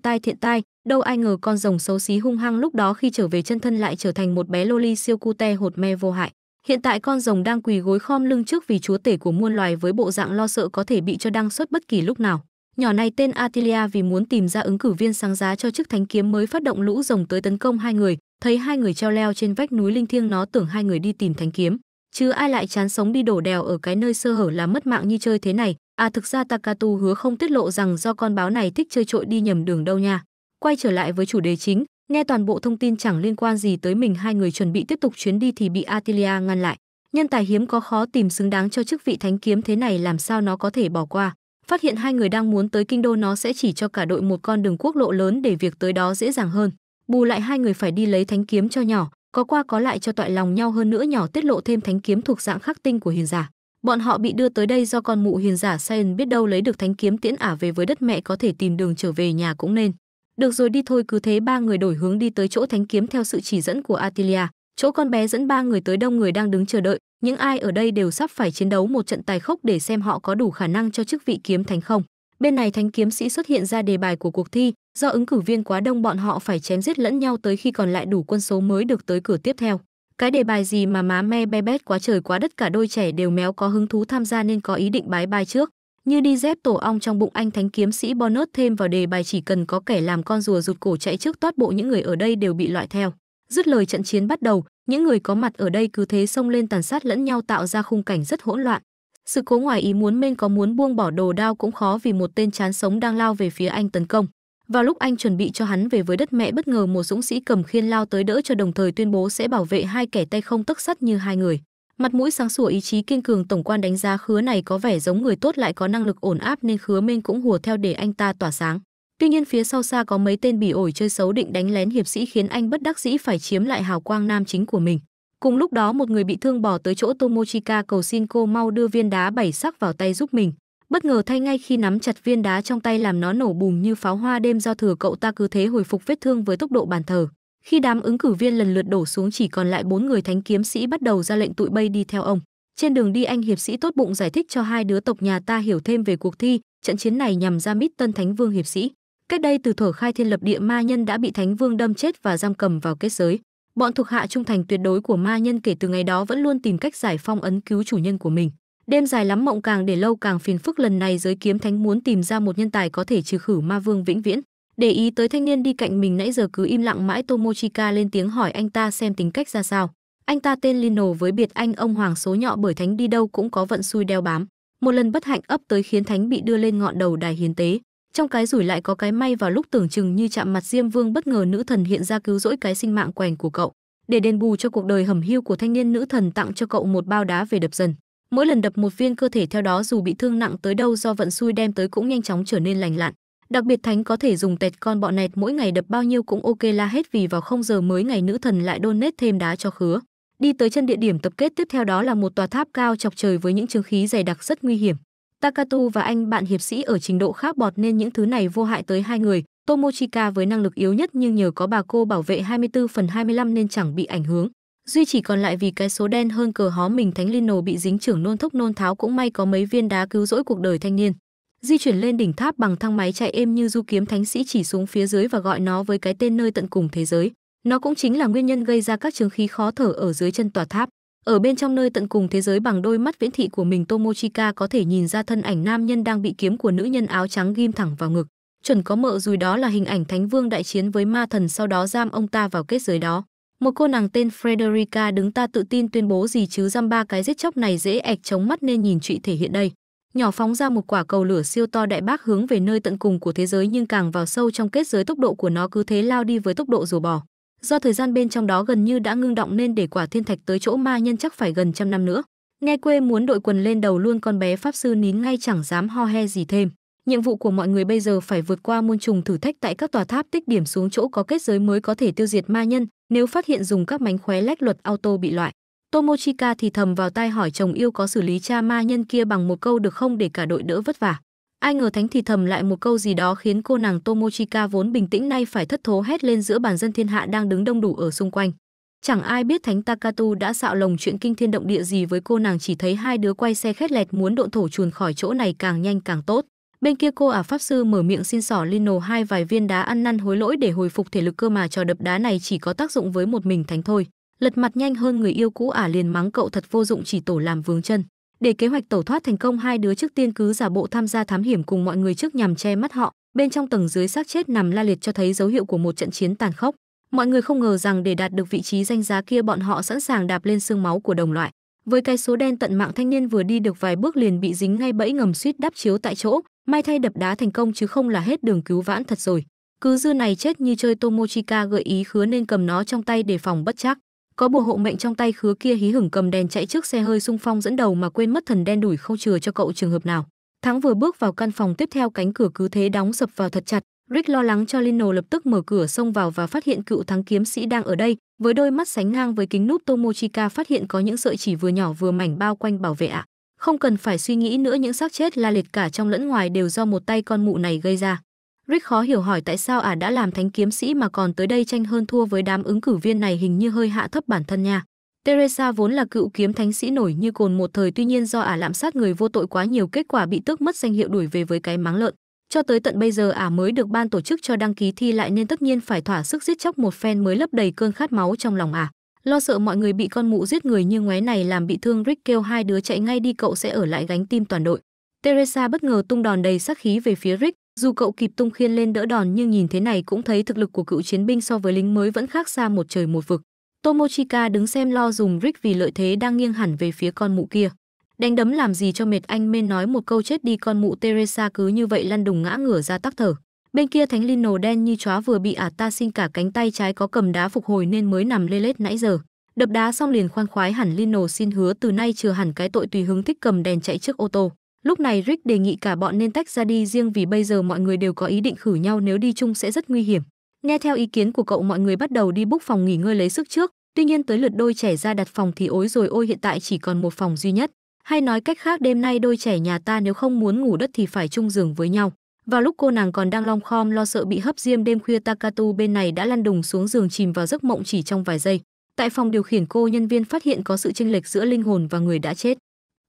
tai thiện tai, đâu ai ngờ con rồng xấu xí hung hăng lúc đó khi trở về chân thân lại trở thành một bé loli siêu cute hột me vô hại. Hiện tại con rồng đang quỳ gối khom lưng trước vì chúa tể của muôn loài với bộ dạng lo sợ có thể bị cho đăng xuất bất kỳ lúc nào. Nhỏ này tên Atilia vì muốn tìm ra ứng cử viên sáng giá cho chức thánh kiếm mới phát động lũ rồng tới tấn công hai người, thấy hai người treo leo trên vách núi linh thiêng nó tưởng hai người đi tìm thánh kiếm. Chứ ai lại chán sống đi đổ đèo ở cái nơi sơ hở là mất mạng như chơi thế này, à thực ra Takatu hứa không tiết lộ rằng do con báo này thích chơi trội đi nhầm đường đâu nha. Quay trở lại với chủ đề chính, nghe toàn bộ thông tin chẳng liên quan gì tới mình hai người chuẩn bị tiếp tục chuyến đi thì bị Atilia ngăn lại. Nhân tài hiếm có khó tìm xứng đáng cho chức vị thánh kiếm thế này làm sao nó có thể bỏ qua. Phát hiện hai người đang muốn tới kinh đô nó sẽ chỉ cho cả đội một con đường quốc lộ lớn để việc tới đó dễ dàng hơn. Bù lại hai người phải đi lấy thánh kiếm cho nhỏ, có qua có lại cho toại lòng nhau hơn nữa nhỏ tiết lộ thêm thánh kiếm thuộc dạng khắc tinh của hiền giả. Bọn họ bị đưa tới đây do con mụ hiền giả Saiyan biết đâu lấy được thánh kiếm tiễn ả về với đất mẹ có thể tìm đường trở về nhà cũng nên. Được rồi đi thôi, cứ thế ba người đổi hướng đi tới chỗ thánh kiếm theo sự chỉ dẫn của Atilia. Chỗ con bé dẫn ba người tới đông người đang đứng chờ đợi, những ai ở đây đều sắp phải chiến đấu một trận tài khốc để xem họ có đủ khả năng cho chức vị kiếm thánh không. Bên này thánh kiếm sĩ xuất hiện ra đề bài của cuộc thi, do ứng cử viên quá đông bọn họ phải chém giết lẫn nhau tới khi còn lại đủ quân số mới được tới cửa tiếp theo. Cái đề bài gì mà má me be bét quá trời quá đất cả đôi trẻ đều méo có hứng thú tham gia nên có ý định bái bài trước. Như đi dép tổ ong trong bụng anh thánh kiếm sĩ Bonus thêm vào đề bài chỉ cần có kẻ làm con rùa rụt cổ chạy trước toát bộ những người ở đây đều bị loại theo. Dứt lời trận chiến bắt đầu, những người có mặt ở đây cứ thế xông lên tàn sát lẫn nhau tạo ra khung cảnh rất hỗn loạn. Sự cố ngoài ý muốn men có muốn buông bỏ đồ đao cũng khó vì một tên chán sống đang lao về phía anh tấn công. Vào lúc anh chuẩn bị cho hắn về với đất mẹ bất ngờ một dũng sĩ cầm khiên lao tới đỡ cho đồng thời tuyên bố sẽ bảo vệ hai kẻ tay không tức sắt như hai người. Mặt mũi sáng sủa ý chí kiên cường tổng quan đánh giá khứa này có vẻ giống người tốt lại có năng lực ổn áp nên khứa minh cũng hùa theo để anh ta tỏa sáng. Tuy nhiên phía sau xa có mấy tên bỉ ổi chơi xấu định đánh lén hiệp sĩ khiến anh bất đắc dĩ phải chiếm lại hào quang nam chính của mình. Cùng lúc đó một người bị thương bỏ tới chỗ Tomochika cầu xin cô mau đưa viên đá bảy sắc vào tay giúp mình. Bất ngờ thay ngay khi nắm chặt viên đá trong tay làm nó nổ bùng như pháo hoa đêm do thừa cậu ta cứ thế hồi phục vết thương với tốc độ bàn thờ. Khi đám ứng cử viên lần lượt đổ xuống chỉ còn lại bốn người thánh kiếm sĩ bắt đầu ra lệnh tụi bay đi theo ông. Trên đường đi anh hiệp sĩ tốt bụng giải thích cho hai đứa tộc nhà ta hiểu thêm về cuộc thi, trận chiến này nhằm ra mít tân thánh vương hiệp sĩ. Cách đây từ thổ khai thiên lập địa ma nhân đã bị thánh vương đâm chết và giam cầm vào kết giới. Bọn thuộc hạ trung thành tuyệt đối của ma nhân kể từ ngày đó vẫn luôn tìm cách giải phong ấn cứu chủ nhân của mình. Đêm dài lắm mộng càng để lâu càng phiền phức lần này giới kiếm thánh muốn tìm ra một nhân tài có thể trừ khử ma vương vĩnh viễn. Để ý tới thanh niên đi cạnh mình nãy giờ cứ im lặng mãi Tomochika lên tiếng hỏi anh ta xem tính cách ra sao. Anh ta tên Lino với biệt anh ông hoàng số nhọ bởi thánh đi đâu cũng có vận xui đeo bám. Một lần bất hạnh ấp tới khiến thánh bị đưa lên ngọn đầu đài hiến tế. Trong cái rủi lại có cái may vào lúc tưởng chừng như chạm mặt Diêm Vương bất ngờ nữ thần hiện ra cứu rỗi cái sinh mạng quèn của cậu. Để đền bù cho cuộc đời hầm hưu của thanh niên nữ thần tặng cho cậu một bao đá về đập dần. Mỗi lần đập một viên cơ thể theo đó dù bị thương nặng tới đâu do vận xui đem tới cũng nhanh chóng trở nên lành lặn. Đặc biệt thánh có thể dùng tẹt con bọn nẹt mỗi ngày đập bao nhiêu cũng ok la hết vì vào không giờ mới ngày nữ thần lại đôn nết thêm đá cho khứa. Đi tới chân địa điểm tập kết tiếp theo đó là một tòa tháp cao chọc trời với những chứng khí dày đặc rất nguy hiểm. Takatu và anh bạn hiệp sĩ ở trình độ khác bọt nên những thứ này vô hại tới hai người, Tomochika với năng lực yếu nhất nhưng nhờ có bà cô bảo vệ 24 phần 25 nên chẳng bị ảnh hưởng. Duy chỉ còn lại vì cái số đen hơn cờ hó mình Thánh Lino bị dính trưởng nôn thốc nôn tháo cũng may có mấy viên đá cứu rỗi cuộc đời thanh niên di chuyển lên đỉnh tháp bằng thang máy chạy êm như du kiếm thánh sĩ chỉ xuống phía dưới và gọi nó với cái tên nơi tận cùng thế giới. Nó cũng chính là nguyên nhân gây ra các chứng khí khó thở ở dưới chân tòa tháp. Ở bên trong nơi tận cùng thế giới bằng đôi mắt viễn thị của mình Tomochika có thể nhìn ra thân ảnh nam nhân đang bị kiếm của nữ nhân áo trắng ghim thẳng vào ngực. Chuẩn có mợ rùi đó là hình ảnh Thánh Vương đại chiến với ma thần sau đó giam ông ta vào kết giới đó. Một cô nàng tên Frederica đứng ta tự tin tuyên bố gì chứ giam ba cái giết chóc này dễ ạch chống mắt nên nhìn trụy thể hiện đây nhỏ phóng ra một quả cầu lửa siêu to đại bác hướng về nơi tận cùng của thế giới nhưng càng vào sâu trong kết giới tốc độ của nó cứ thế lao đi với tốc độ rùa bò. Do thời gian bên trong đó gần như đã ngưng động nên để quả thiên thạch tới chỗ ma nhân chắc phải gần trăm năm nữa. Nghe quê muốn đội quần lên đầu luôn con bé pháp sư nín ngay chẳng dám ho he gì thêm. Nhiệm vụ của mọi người bây giờ phải vượt qua môn trùng thử thách tại các tòa tháp tích điểm xuống chỗ có kết giới mới có thể tiêu diệt ma nhân, nếu phát hiện dùng các mánh khóe lách luật auto bị loại. Tomochika thì thầm vào tai hỏi chồng yêu có xử lý cha ma nhân kia bằng một câu được không để cả đội đỡ vất vả. Ai ngờ Thánh thì thầm lại một câu gì đó khiến cô nàng Tomochika vốn bình tĩnh nay phải thất thố hét lên giữa bàn dân thiên hạ đang đứng đông đủ ở xung quanh. Chẳng ai biết Thánh Takatu đã xạo lồng chuyện kinh thiên động địa gì với cô nàng chỉ thấy hai đứa quay xe khét lẹt muốn độn thổ chuồn khỏi chỗ này càng nhanh càng tốt. Bên kia cô ả à pháp sư mở miệng xin sỏ Lino hai vài viên đá ăn năn hối lỗi để hồi phục thể lực cơ mà trò đập đá này chỉ có tác dụng với một mình Thánh thôi lật mặt nhanh hơn người yêu cũ ả liền mắng cậu thật vô dụng chỉ tổ làm vướng chân để kế hoạch tẩu thoát thành công hai đứa trước tiên cứ giả bộ tham gia thám hiểm cùng mọi người trước nhằm che mắt họ bên trong tầng dưới xác chết nằm la liệt cho thấy dấu hiệu của một trận chiến tàn khốc mọi người không ngờ rằng để đạt được vị trí danh giá kia bọn họ sẵn sàng đạp lên xương máu của đồng loại với cái số đen tận mạng thanh niên vừa đi được vài bước liền bị dính ngay bẫy ngầm suýt đắp chiếu tại chỗ may thay đập đá thành công chứ không là hết đường cứu vãn thật rồi cứ dư này chết như chơi tomochika gợi ý khứa nên cầm nó trong tay để phòng bất chắc có bùa hộ mệnh trong tay khứa kia hí hửng cầm đèn chạy trước xe hơi sung phong dẫn đầu mà quên mất thần đen đuổi không chừa cho cậu trường hợp nào thắng vừa bước vào căn phòng tiếp theo cánh cửa cứ thế đóng sập vào thật chặt rick lo lắng cho lino lập tức mở cửa xông vào và phát hiện cựu thắng kiếm sĩ đang ở đây với đôi mắt sánh ngang với kính nút tomochika phát hiện có những sợi chỉ vừa nhỏ vừa mảnh bao quanh bảo vệ ạ không cần phải suy nghĩ nữa những xác chết la liệt cả trong lẫn ngoài đều do một tay con mụ này gây ra Rick khó hiểu hỏi tại sao ả à đã làm thánh kiếm sĩ mà còn tới đây tranh hơn thua với đám ứng cử viên này hình như hơi hạ thấp bản thân nha. Teresa vốn là cựu kiếm thánh sĩ nổi như cồn một thời tuy nhiên do ả à lạm sát người vô tội quá nhiều kết quả bị tước mất danh hiệu đuổi về với cái máng lợn. Cho tới tận bây giờ ả à mới được ban tổ chức cho đăng ký thi lại nên tất nhiên phải thỏa sức giết chóc một phen mới lấp đầy cơn khát máu trong lòng ả. Lo sợ mọi người bị con mụ giết người như ngoé này làm bị thương Rick kêu hai đứa chạy ngay đi cậu sẽ ở lại gánh tim toàn đội. Teresa bất ngờ tung đòn đầy sát khí về phía Rick, dù cậu kịp tung khiên lên đỡ đòn nhưng nhìn thế này cũng thấy thực lực của cựu chiến binh so với lính mới vẫn khác xa một trời một vực. Tomochika đứng xem lo dùng Rick vì lợi thế đang nghiêng hẳn về phía con mụ kia. Đánh đấm làm gì cho mệt anh mên nói một câu chết đi con mụ Teresa cứ như vậy lăn đùng ngã ngửa ra tắc thở. Bên kia thánh linh đen như chóa vừa bị ả ta xin cả cánh tay trái có cầm đá phục hồi nên mới nằm lê lết nãy giờ. Đập đá xong liền khoan khoái hẳn Lino xin hứa từ nay trừ hẳn cái tội tùy hứng thích cầm đèn chạy trước ô tô. Lúc này Rick đề nghị cả bọn nên tách ra đi riêng vì bây giờ mọi người đều có ý định khử nhau nếu đi chung sẽ rất nguy hiểm. Nghe theo ý kiến của cậu mọi người bắt đầu đi book phòng nghỉ ngơi lấy sức trước, tuy nhiên tới lượt đôi trẻ ra đặt phòng thì ối rồi ôi hiện tại chỉ còn một phòng duy nhất. Hay nói cách khác đêm nay đôi trẻ nhà ta nếu không muốn ngủ đất thì phải chung giường với nhau. Vào lúc cô nàng còn đang long khom lo sợ bị hấp diêm đêm khuya Takatu bên này đã lăn đùng xuống giường chìm vào giấc mộng chỉ trong vài giây. Tại phòng điều khiển cô nhân viên phát hiện có sự chênh lệch giữa linh hồn và người đã chết.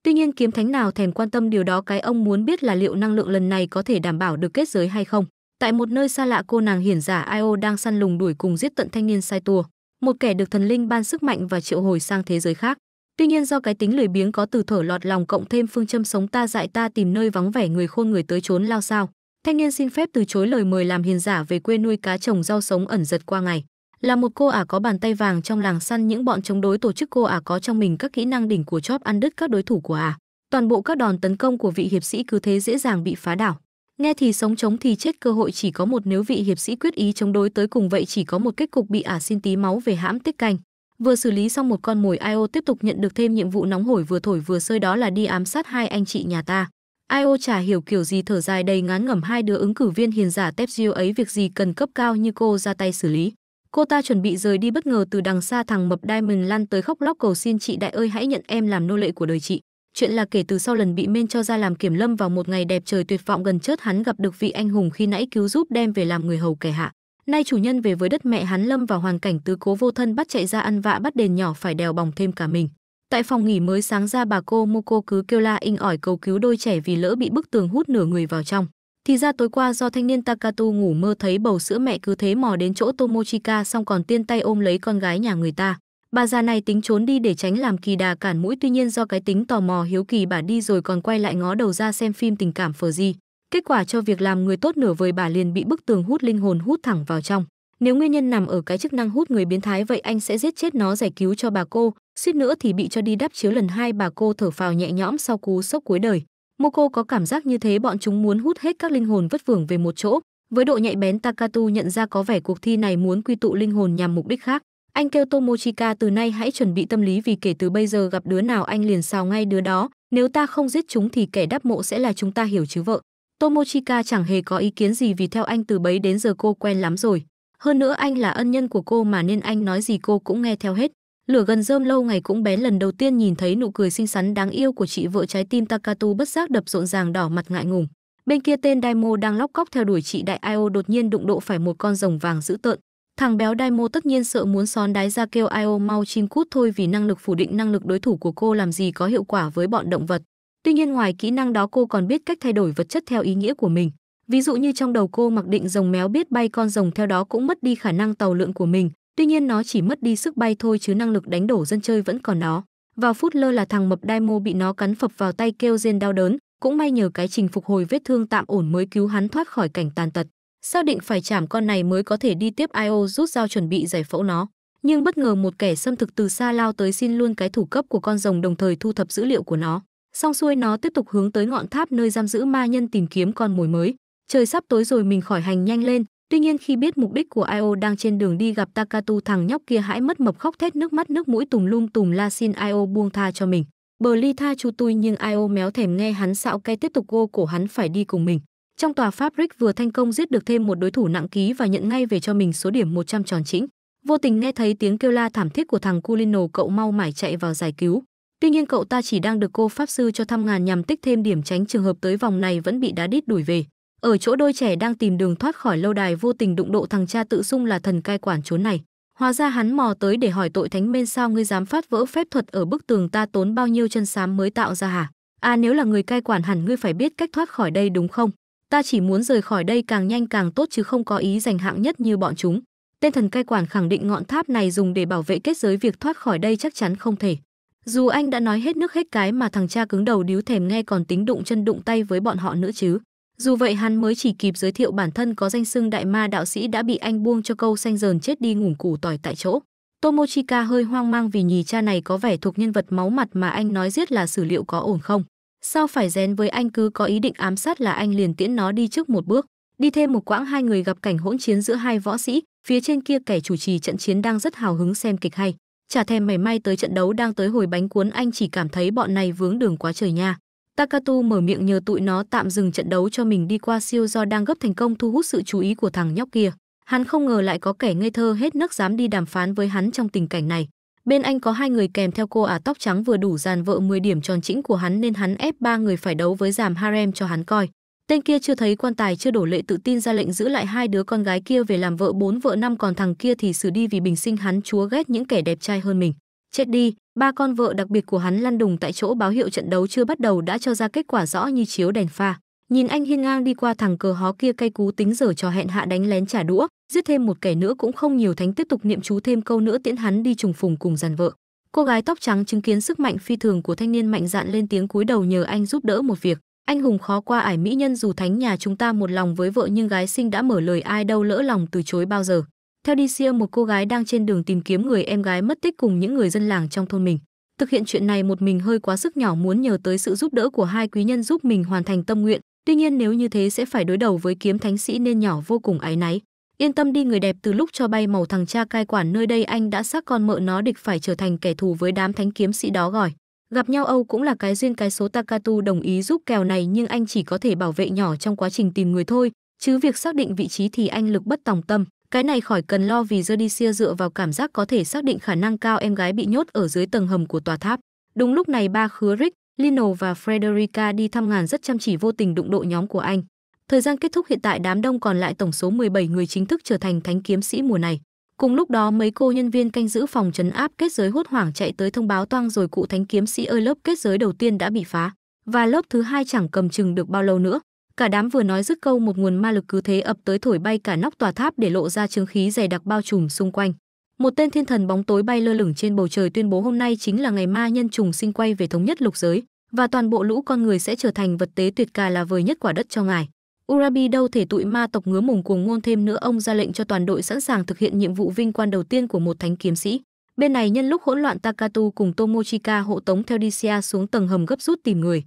Tuy nhiên kiếm thánh nào thèm quan tâm điều đó cái ông muốn biết là liệu năng lượng lần này có thể đảm bảo được kết giới hay không. Tại một nơi xa lạ cô nàng hiển giả Io đang săn lùng đuổi cùng giết tận thanh niên sai tua, một kẻ được thần linh ban sức mạnh và triệu hồi sang thế giới khác. Tuy nhiên do cái tính lười biếng có từ thở lọt lòng cộng thêm phương châm sống ta dại ta tìm nơi vắng vẻ người khôn người tới trốn lao sao, thanh niên xin phép từ chối lời mời làm hiền giả về quê nuôi cá trồng rau sống ẩn giật qua ngày là một cô ả có bàn tay vàng trong làng săn những bọn chống đối tổ chức cô ả có trong mình các kỹ năng đỉnh của chóp ăn đứt các đối thủ của ả toàn bộ các đòn tấn công của vị hiệp sĩ cứ thế dễ dàng bị phá đảo nghe thì sống chống thì chết cơ hội chỉ có một nếu vị hiệp sĩ quyết ý chống đối tới cùng vậy chỉ có một kết cục bị ả xin tí máu về hãm tích canh vừa xử lý xong một con mồi io tiếp tục nhận được thêm nhiệm vụ nóng hổi vừa thổi vừa sơi đó là đi ám sát hai anh chị nhà ta io chả hiểu kiểu gì thở dài đầy ngán ngẩm hai đứa ứng cử viên hiền giả tép diêu ấy việc gì cần cấp cao như cô ra tay xử lý Cô ta chuẩn bị rời đi bất ngờ từ đằng xa thằng mập Diamond lan tới khóc lóc cầu xin chị đại ơi hãy nhận em làm nô lệ của đời chị. Chuyện là kể từ sau lần bị men cho ra làm kiểm lâm vào một ngày đẹp trời tuyệt vọng gần chết hắn gặp được vị anh hùng khi nãy cứu giúp đem về làm người hầu kẻ hạ. Nay chủ nhân về với đất mẹ hắn lâm vào hoàn cảnh tứ cố vô thân bắt chạy ra ăn vạ bắt đền nhỏ phải đèo bòng thêm cả mình. Tại phòng nghỉ mới sáng ra bà cô cô cứ kêu la inh ỏi cầu cứu đôi trẻ vì lỡ bị bức tường hút nửa người vào trong. Thì ra tối qua do thanh niên Takatu ngủ mơ thấy bầu sữa mẹ cứ thế mò đến chỗ Tomochika xong còn tiên tay ôm lấy con gái nhà người ta. Bà già này tính trốn đi để tránh làm kỳ đà cản mũi tuy nhiên do cái tính tò mò hiếu kỳ bà đi rồi còn quay lại ngó đầu ra xem phim tình cảm phở gì. Kết quả cho việc làm người tốt nửa vời bà liền bị bức tường hút linh hồn hút thẳng vào trong. Nếu nguyên nhân nằm ở cái chức năng hút người biến thái vậy anh sẽ giết chết nó giải cứu cho bà cô, suýt nữa thì bị cho đi đắp chiếu lần hai bà cô thở phào nhẹ nhõm sau cú sốc cuối đời. Moko có cảm giác như thế bọn chúng muốn hút hết các linh hồn vất vưởng về một chỗ. Với độ nhạy bén Takatu nhận ra có vẻ cuộc thi này muốn quy tụ linh hồn nhằm mục đích khác. Anh kêu Tomochika từ nay hãy chuẩn bị tâm lý vì kể từ bây giờ gặp đứa nào anh liền xào ngay đứa đó, nếu ta không giết chúng thì kẻ đáp mộ sẽ là chúng ta hiểu chứ vợ. Tomochika chẳng hề có ý kiến gì vì theo anh từ bấy đến giờ cô quen lắm rồi. Hơn nữa anh là ân nhân của cô mà nên anh nói gì cô cũng nghe theo hết. Lửa gần rơm lâu ngày cũng bé lần đầu tiên nhìn thấy nụ cười xinh xắn đáng yêu của chị vợ trái tim Takatu bất giác đập rộn ràng đỏ mặt ngại ngùng. Bên kia tên Daimo đang lóc cóc theo đuổi chị đại Io đột nhiên đụng độ phải một con rồng vàng dữ tợn. Thằng béo Daimo tất nhiên sợ muốn xón đái ra kêu Io mau chim cút thôi vì năng lực phủ định năng lực đối thủ của cô làm gì có hiệu quả với bọn động vật. Tuy nhiên ngoài kỹ năng đó cô còn biết cách thay đổi vật chất theo ý nghĩa của mình. Ví dụ như trong đầu cô mặc định rồng méo biết bay con rồng theo đó cũng mất đi khả năng tàu lượng của mình, Tuy nhiên nó chỉ mất đi sức bay thôi chứ năng lực đánh đổ dân chơi vẫn còn nó. Vào phút lơ là thằng mập Daimo bị nó cắn phập vào tay kêu rên đau đớn, cũng may nhờ cái trình phục hồi vết thương tạm ổn mới cứu hắn thoát khỏi cảnh tàn tật. Xác định phải chạm con này mới có thể đi tiếp IO rút dao chuẩn bị giải phẫu nó. Nhưng bất ngờ một kẻ xâm thực từ xa lao tới xin luôn cái thủ cấp của con rồng đồng thời thu thập dữ liệu của nó. Xong xuôi nó tiếp tục hướng tới ngọn tháp nơi giam giữ ma nhân tìm kiếm con mồi mới. Trời sắp tối rồi mình khỏi hành nhanh lên, Tuy nhiên khi biết mục đích của Io đang trên đường đi gặp Takatu thằng nhóc kia hãi mất mập khóc thét nước mắt nước mũi tùm lum tùm la xin Io buông tha cho mình. Bờ ly tha chú tui nhưng Io méo thèm nghe hắn xạo cay tiếp tục gô cổ hắn phải đi cùng mình. Trong tòa Fabric vừa thành công giết được thêm một đối thủ nặng ký và nhận ngay về cho mình số điểm 100 tròn chỉnh. Vô tình nghe thấy tiếng kêu la thảm thiết của thằng Culino cậu mau mải chạy vào giải cứu. Tuy nhiên cậu ta chỉ đang được cô pháp sư cho thăm ngàn nhằm tích thêm điểm tránh trường hợp tới vòng này vẫn bị đá đít đuổi về ở chỗ đôi trẻ đang tìm đường thoát khỏi lâu đài vô tình đụng độ thằng cha tự xưng là thần cai quản chốn này hóa ra hắn mò tới để hỏi tội thánh bên sao ngươi dám phát vỡ phép thuật ở bức tường ta tốn bao nhiêu chân xám mới tạo ra hả à nếu là người cai quản hẳn ngươi phải biết cách thoát khỏi đây đúng không ta chỉ muốn rời khỏi đây càng nhanh càng tốt chứ không có ý giành hạng nhất như bọn chúng tên thần cai quản khẳng định ngọn tháp này dùng để bảo vệ kết giới việc thoát khỏi đây chắc chắn không thể dù anh đã nói hết nước hết cái mà thằng cha cứng đầu điếu thèm nghe còn tính đụng chân đụng tay với bọn họ nữa chứ dù vậy hắn mới chỉ kịp giới thiệu bản thân có danh xưng đại ma đạo sĩ đã bị anh buông cho câu xanh dờn chết đi ngủm củ tỏi tại chỗ. Tomochika hơi hoang mang vì nhì cha này có vẻ thuộc nhân vật máu mặt mà anh nói giết là xử liệu có ổn không. Sao phải rén với anh cứ có ý định ám sát là anh liền tiễn nó đi trước một bước. Đi thêm một quãng hai người gặp cảnh hỗn chiến giữa hai võ sĩ, phía trên kia kẻ chủ trì trận chiến đang rất hào hứng xem kịch hay. Chả thèm mảy may tới trận đấu đang tới hồi bánh cuốn anh chỉ cảm thấy bọn này vướng đường quá trời nha. Takatu mở miệng nhờ tụi nó tạm dừng trận đấu cho mình đi qua siêu do đang gấp thành công thu hút sự chú ý của thằng nhóc kia. Hắn không ngờ lại có kẻ ngây thơ hết nấc dám đi đàm phán với hắn trong tình cảnh này. Bên anh có hai người kèm theo cô ả à tóc trắng vừa đủ dàn vợ 10 điểm tròn chỉnh của hắn nên hắn ép ba người phải đấu với giảm harem cho hắn coi. Tên kia chưa thấy quan tài chưa đổ lệ tự tin ra lệnh giữ lại hai đứa con gái kia về làm vợ bốn vợ năm còn thằng kia thì xử đi vì bình sinh hắn chúa ghét những kẻ đẹp trai hơn mình. Chết đi, Ba con vợ đặc biệt của hắn lăn đùng tại chỗ báo hiệu trận đấu chưa bắt đầu đã cho ra kết quả rõ như chiếu đèn pha. Nhìn anh hiên ngang đi qua thằng cờ hó kia cay cú tính dở cho hẹn hạ đánh lén trả đũa, giết thêm một kẻ nữa cũng không nhiều thánh tiếp tục niệm chú thêm câu nữa tiễn hắn đi trùng phùng cùng dàn vợ. Cô gái tóc trắng chứng kiến sức mạnh phi thường của thanh niên mạnh dạn lên tiếng cúi đầu nhờ anh giúp đỡ một việc. Anh hùng khó qua ải mỹ nhân dù thánh nhà chúng ta một lòng với vợ nhưng gái sinh đã mở lời ai đâu lỡ lòng từ chối bao giờ. Theo đi siêu một cô gái đang trên đường tìm kiếm người em gái mất tích cùng những người dân làng trong thôn mình. Thực hiện chuyện này một mình hơi quá sức nhỏ muốn nhờ tới sự giúp đỡ của hai quý nhân giúp mình hoàn thành tâm nguyện. Tuy nhiên nếu như thế sẽ phải đối đầu với kiếm thánh sĩ nên nhỏ vô cùng áy náy. Yên tâm đi người đẹp từ lúc cho bay màu thằng cha cai quản nơi đây anh đã xác con mợ nó địch phải trở thành kẻ thù với đám thánh kiếm sĩ đó gọi. Gặp nhau Âu cũng là cái duyên cái số Takatu đồng ý giúp kèo này nhưng anh chỉ có thể bảo vệ nhỏ trong quá trình tìm người thôi, chứ việc xác định vị trí thì anh lực bất tòng tâm. Cái này khỏi cần lo vì Jedicia dựa vào cảm giác có thể xác định khả năng cao em gái bị nhốt ở dưới tầng hầm của tòa tháp. Đúng lúc này ba khứa Rick, Lino và Frederica đi thăm ngàn rất chăm chỉ vô tình đụng độ nhóm của anh. Thời gian kết thúc hiện tại đám đông còn lại tổng số 17 người chính thức trở thành thánh kiếm sĩ mùa này. Cùng lúc đó mấy cô nhân viên canh giữ phòng trấn áp kết giới hốt hoảng chạy tới thông báo toang rồi cụ thánh kiếm sĩ ơi lớp kết giới đầu tiên đã bị phá và lớp thứ hai chẳng cầm chừng được bao lâu nữa cả đám vừa nói dứt câu một nguồn ma lực cứ thế ập tới thổi bay cả nóc tòa tháp để lộ ra chứng khí dày đặc bao trùm xung quanh một tên thiên thần bóng tối bay lơ lửng trên bầu trời tuyên bố hôm nay chính là ngày ma nhân trùng sinh quay về thống nhất lục giới và toàn bộ lũ con người sẽ trở thành vật tế tuyệt cả là vời nhất quả đất cho ngài urabi đâu thể tụi ma tộc ngứa mùng cuồng ngôn thêm nữa ông ra lệnh cho toàn đội sẵn sàng thực hiện nhiệm vụ vinh quan đầu tiên của một thánh kiếm sĩ bên này nhân lúc hỗn loạn takatu cùng tomochika hộ tống theo disia xuống tầng hầm gấp rút tìm người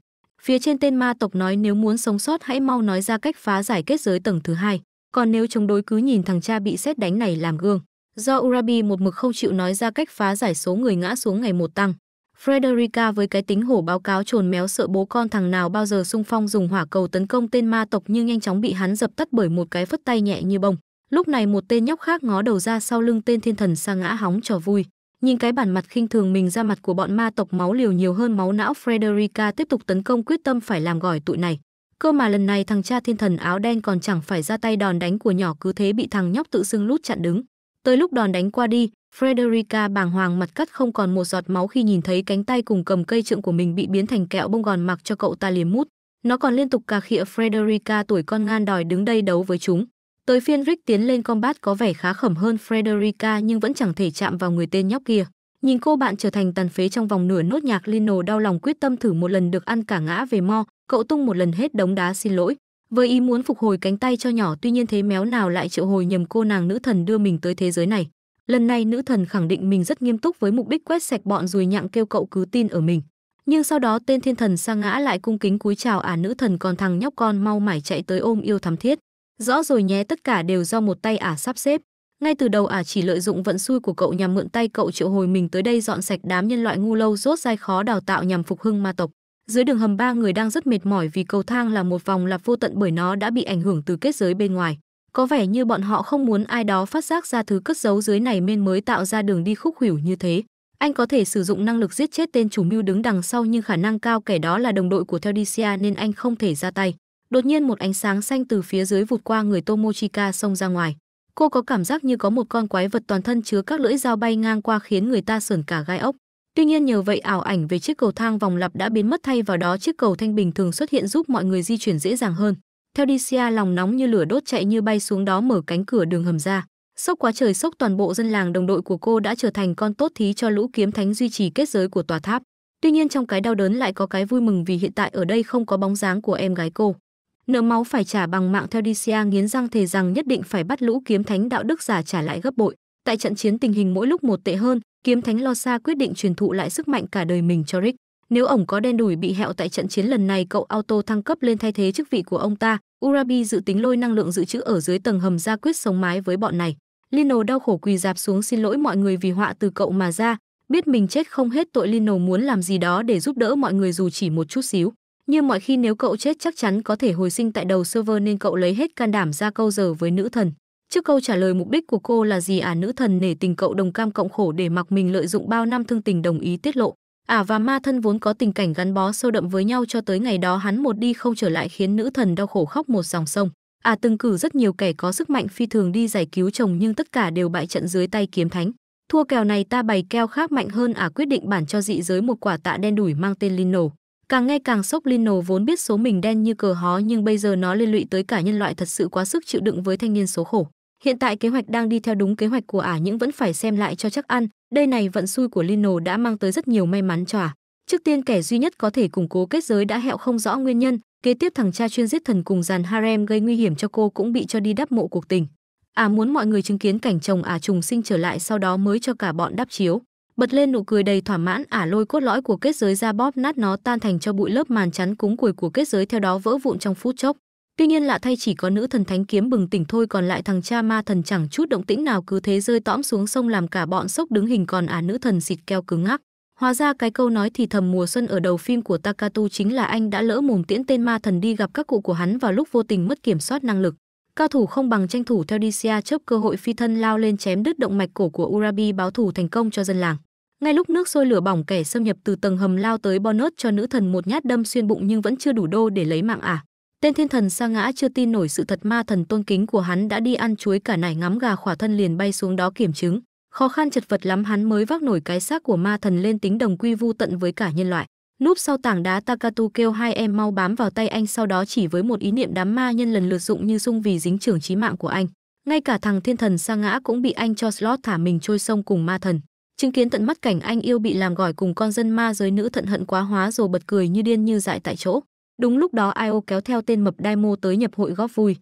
Phía trên tên ma tộc nói nếu muốn sống sót hãy mau nói ra cách phá giải kết giới tầng thứ hai, còn nếu chống đối cứ nhìn thằng cha bị xét đánh này làm gương. Do Urabi một mực không chịu nói ra cách phá giải số người ngã xuống ngày một tăng. Frederica với cái tính hổ báo cáo trồn méo sợ bố con thằng nào bao giờ sung phong dùng hỏa cầu tấn công tên ma tộc nhưng nhanh chóng bị hắn dập tắt bởi một cái phất tay nhẹ như bông. Lúc này một tên nhóc khác ngó đầu ra sau lưng tên thiên thần sa ngã hóng trò vui. Nhìn cái bản mặt khinh thường mình ra mặt của bọn ma tộc máu liều nhiều hơn máu não Frederica tiếp tục tấn công quyết tâm phải làm gỏi tụi này. Cơ mà lần này thằng cha thiên thần áo đen còn chẳng phải ra tay đòn đánh của nhỏ cứ thế bị thằng nhóc tự xưng lút chặn đứng. Tới lúc đòn đánh qua đi, Frederica bàng hoàng mặt cắt không còn một giọt máu khi nhìn thấy cánh tay cùng cầm cây trượng của mình bị biến thành kẹo bông gòn mặc cho cậu ta liếm mút. Nó còn liên tục cà khịa Frederica tuổi con ngan đòi đứng đây đấu với chúng. Tới phiên Rick tiến lên combat có vẻ khá khẩm hơn Frederica nhưng vẫn chẳng thể chạm vào người tên nhóc kia. Nhìn cô bạn trở thành tàn phế trong vòng nửa nốt nhạc Lino đau lòng quyết tâm thử một lần được ăn cả ngã về mo, cậu tung một lần hết đống đá xin lỗi. Với ý muốn phục hồi cánh tay cho nhỏ tuy nhiên thế méo nào lại triệu hồi nhầm cô nàng nữ thần đưa mình tới thế giới này. Lần này nữ thần khẳng định mình rất nghiêm túc với mục đích quét sạch bọn rùi nhặng kêu cậu cứ tin ở mình. Nhưng sau đó tên thiên thần sa ngã lại cung kính cúi chào à nữ thần còn thằng nhóc con mau mải chạy tới ôm yêu thắm thiết. Rõ rồi nhé tất cả đều do một tay ả sắp xếp. Ngay từ đầu ả chỉ lợi dụng vận xui của cậu nhằm mượn tay cậu triệu hồi mình tới đây dọn sạch đám nhân loại ngu lâu rốt dai khó đào tạo nhằm phục hưng ma tộc. Dưới đường hầm ba người đang rất mệt mỏi vì cầu thang là một vòng lặp vô tận bởi nó đã bị ảnh hưởng từ kết giới bên ngoài. Có vẻ như bọn họ không muốn ai đó phát giác ra thứ cất giấu dưới này nên mới tạo ra đường đi khúc hủi như thế. Anh có thể sử dụng năng lực giết chết tên chủ mưu đứng đằng sau nhưng khả năng cao kẻ đó là đồng đội của Theodosia nên anh không thể ra tay. Đột nhiên một ánh sáng xanh từ phía dưới vụt qua người Tomochika xông ra ngoài. Cô có cảm giác như có một con quái vật toàn thân chứa các lưỡi dao bay ngang qua khiến người ta sởn cả gai ốc. Tuy nhiên nhờ vậy ảo ảnh về chiếc cầu thang vòng lặp đã biến mất thay vào đó chiếc cầu thanh bình thường xuất hiện giúp mọi người di chuyển dễ dàng hơn. Theo Dicia lòng nóng như lửa đốt chạy như bay xuống đó mở cánh cửa đường hầm ra. Sốc quá trời sốc toàn bộ dân làng đồng đội của cô đã trở thành con tốt thí cho lũ kiếm thánh duy trì kết giới của tòa tháp. Tuy nhiên trong cái đau đớn lại có cái vui mừng vì hiện tại ở đây không có bóng dáng của em gái cô nợ máu phải trả bằng mạng theo DCA nghiến răng thề rằng nhất định phải bắt lũ kiếm thánh đạo đức giả trả lại gấp bội. Tại trận chiến tình hình mỗi lúc một tệ hơn, kiếm thánh Lo xa, quyết định truyền thụ lại sức mạnh cả đời mình cho Rick. Nếu ổng có đen đủi bị hẹo tại trận chiến lần này, cậu auto thăng cấp lên thay thế chức vị của ông ta. Urabi dự tính lôi năng lượng dự trữ ở dưới tầng hầm ra quyết sống mái với bọn này. Lino đau khổ quỳ dạp xuống xin lỗi mọi người vì họa từ cậu mà ra, biết mình chết không hết tội Lino muốn làm gì đó để giúp đỡ mọi người dù chỉ một chút xíu. Như mọi khi nếu cậu chết chắc chắn có thể hồi sinh tại đầu server nên cậu lấy hết can đảm ra câu giờ với nữ thần. Trước câu trả lời mục đích của cô là gì à nữ thần nể tình cậu đồng cam cộng khổ để mặc mình lợi dụng bao năm thương tình đồng ý tiết lộ. à và ma thân vốn có tình cảnh gắn bó sâu đậm với nhau cho tới ngày đó hắn một đi không trở lại khiến nữ thần đau khổ khóc một dòng sông. à từng cử rất nhiều kẻ có sức mạnh phi thường đi giải cứu chồng nhưng tất cả đều bại trận dưới tay kiếm thánh. Thua kèo này ta bày keo khác mạnh hơn à quyết định bản cho dị giới một quả tạ đen đủi mang tên Lino. Càng nghe càng sốc Lino vốn biết số mình đen như cờ hó nhưng bây giờ nó liên lụy tới cả nhân loại thật sự quá sức chịu đựng với thanh niên số khổ. Hiện tại kế hoạch đang đi theo đúng kế hoạch của ả à nhưng vẫn phải xem lại cho chắc ăn. Đây này vận xui của Lino đã mang tới rất nhiều may mắn cho ả. Trước tiên kẻ duy nhất có thể củng cố kết giới đã hẹo không rõ nguyên nhân, kế tiếp thằng cha chuyên giết thần cùng dàn harem gây nguy hiểm cho cô cũng bị cho đi đắp mộ cuộc tình. Ả à muốn mọi người chứng kiến cảnh chồng ả trùng sinh trở lại sau đó mới cho cả bọn đắp chiếu bật lên nụ cười đầy thỏa mãn ả lôi cốt lõi của kết giới ra bóp nát nó tan thành cho bụi lớp màn chắn cúng cùi của kết giới theo đó vỡ vụn trong phút chốc tuy nhiên lạ thay chỉ có nữ thần thánh kiếm bừng tỉnh thôi còn lại thằng cha ma thần chẳng chút động tĩnh nào cứ thế rơi tõm xuống sông làm cả bọn sốc đứng hình còn ả nữ thần xịt keo cứng ngắc Hóa ra cái câu nói thì thầm mùa xuân ở đầu phim của Takatu chính là anh đã lỡ mồm tiễn tên ma thần đi gặp các cụ của hắn vào lúc vô tình mất kiểm soát năng lực. Cao thủ không bằng tranh thủ theo Disia chớp cơ hội phi thân lao lên chém đứt động mạch cổ của Urabi báo thù thành công cho dân làng. Ngay lúc nước sôi lửa bỏng kẻ xâm nhập từ tầng hầm lao tới Bonus cho nữ thần một nhát đâm xuyên bụng nhưng vẫn chưa đủ đô để lấy mạng à. Tên thiên thần sa ngã chưa tin nổi sự thật ma thần tôn kính của hắn đã đi ăn chuối cả nải ngắm gà khỏa thân liền bay xuống đó kiểm chứng. Khó khăn chật vật lắm hắn mới vác nổi cái xác của ma thần lên tính đồng quy vu tận với cả nhân loại. Núp sau tảng đá Takatu kêu hai em mau bám vào tay anh sau đó chỉ với một ý niệm đám ma nhân lần lượt dụng như sung vì dính trưởng chí mạng của anh. Ngay cả thằng thiên thần sa ngã cũng bị anh cho slot thả mình trôi sông cùng ma thần chứng kiến tận mắt cảnh anh yêu bị làm gỏi cùng con dân ma giới nữ thận hận quá hóa rồi bật cười như điên như dại tại chỗ đúng lúc đó io kéo theo tên mập daimo tới nhập hội góp vui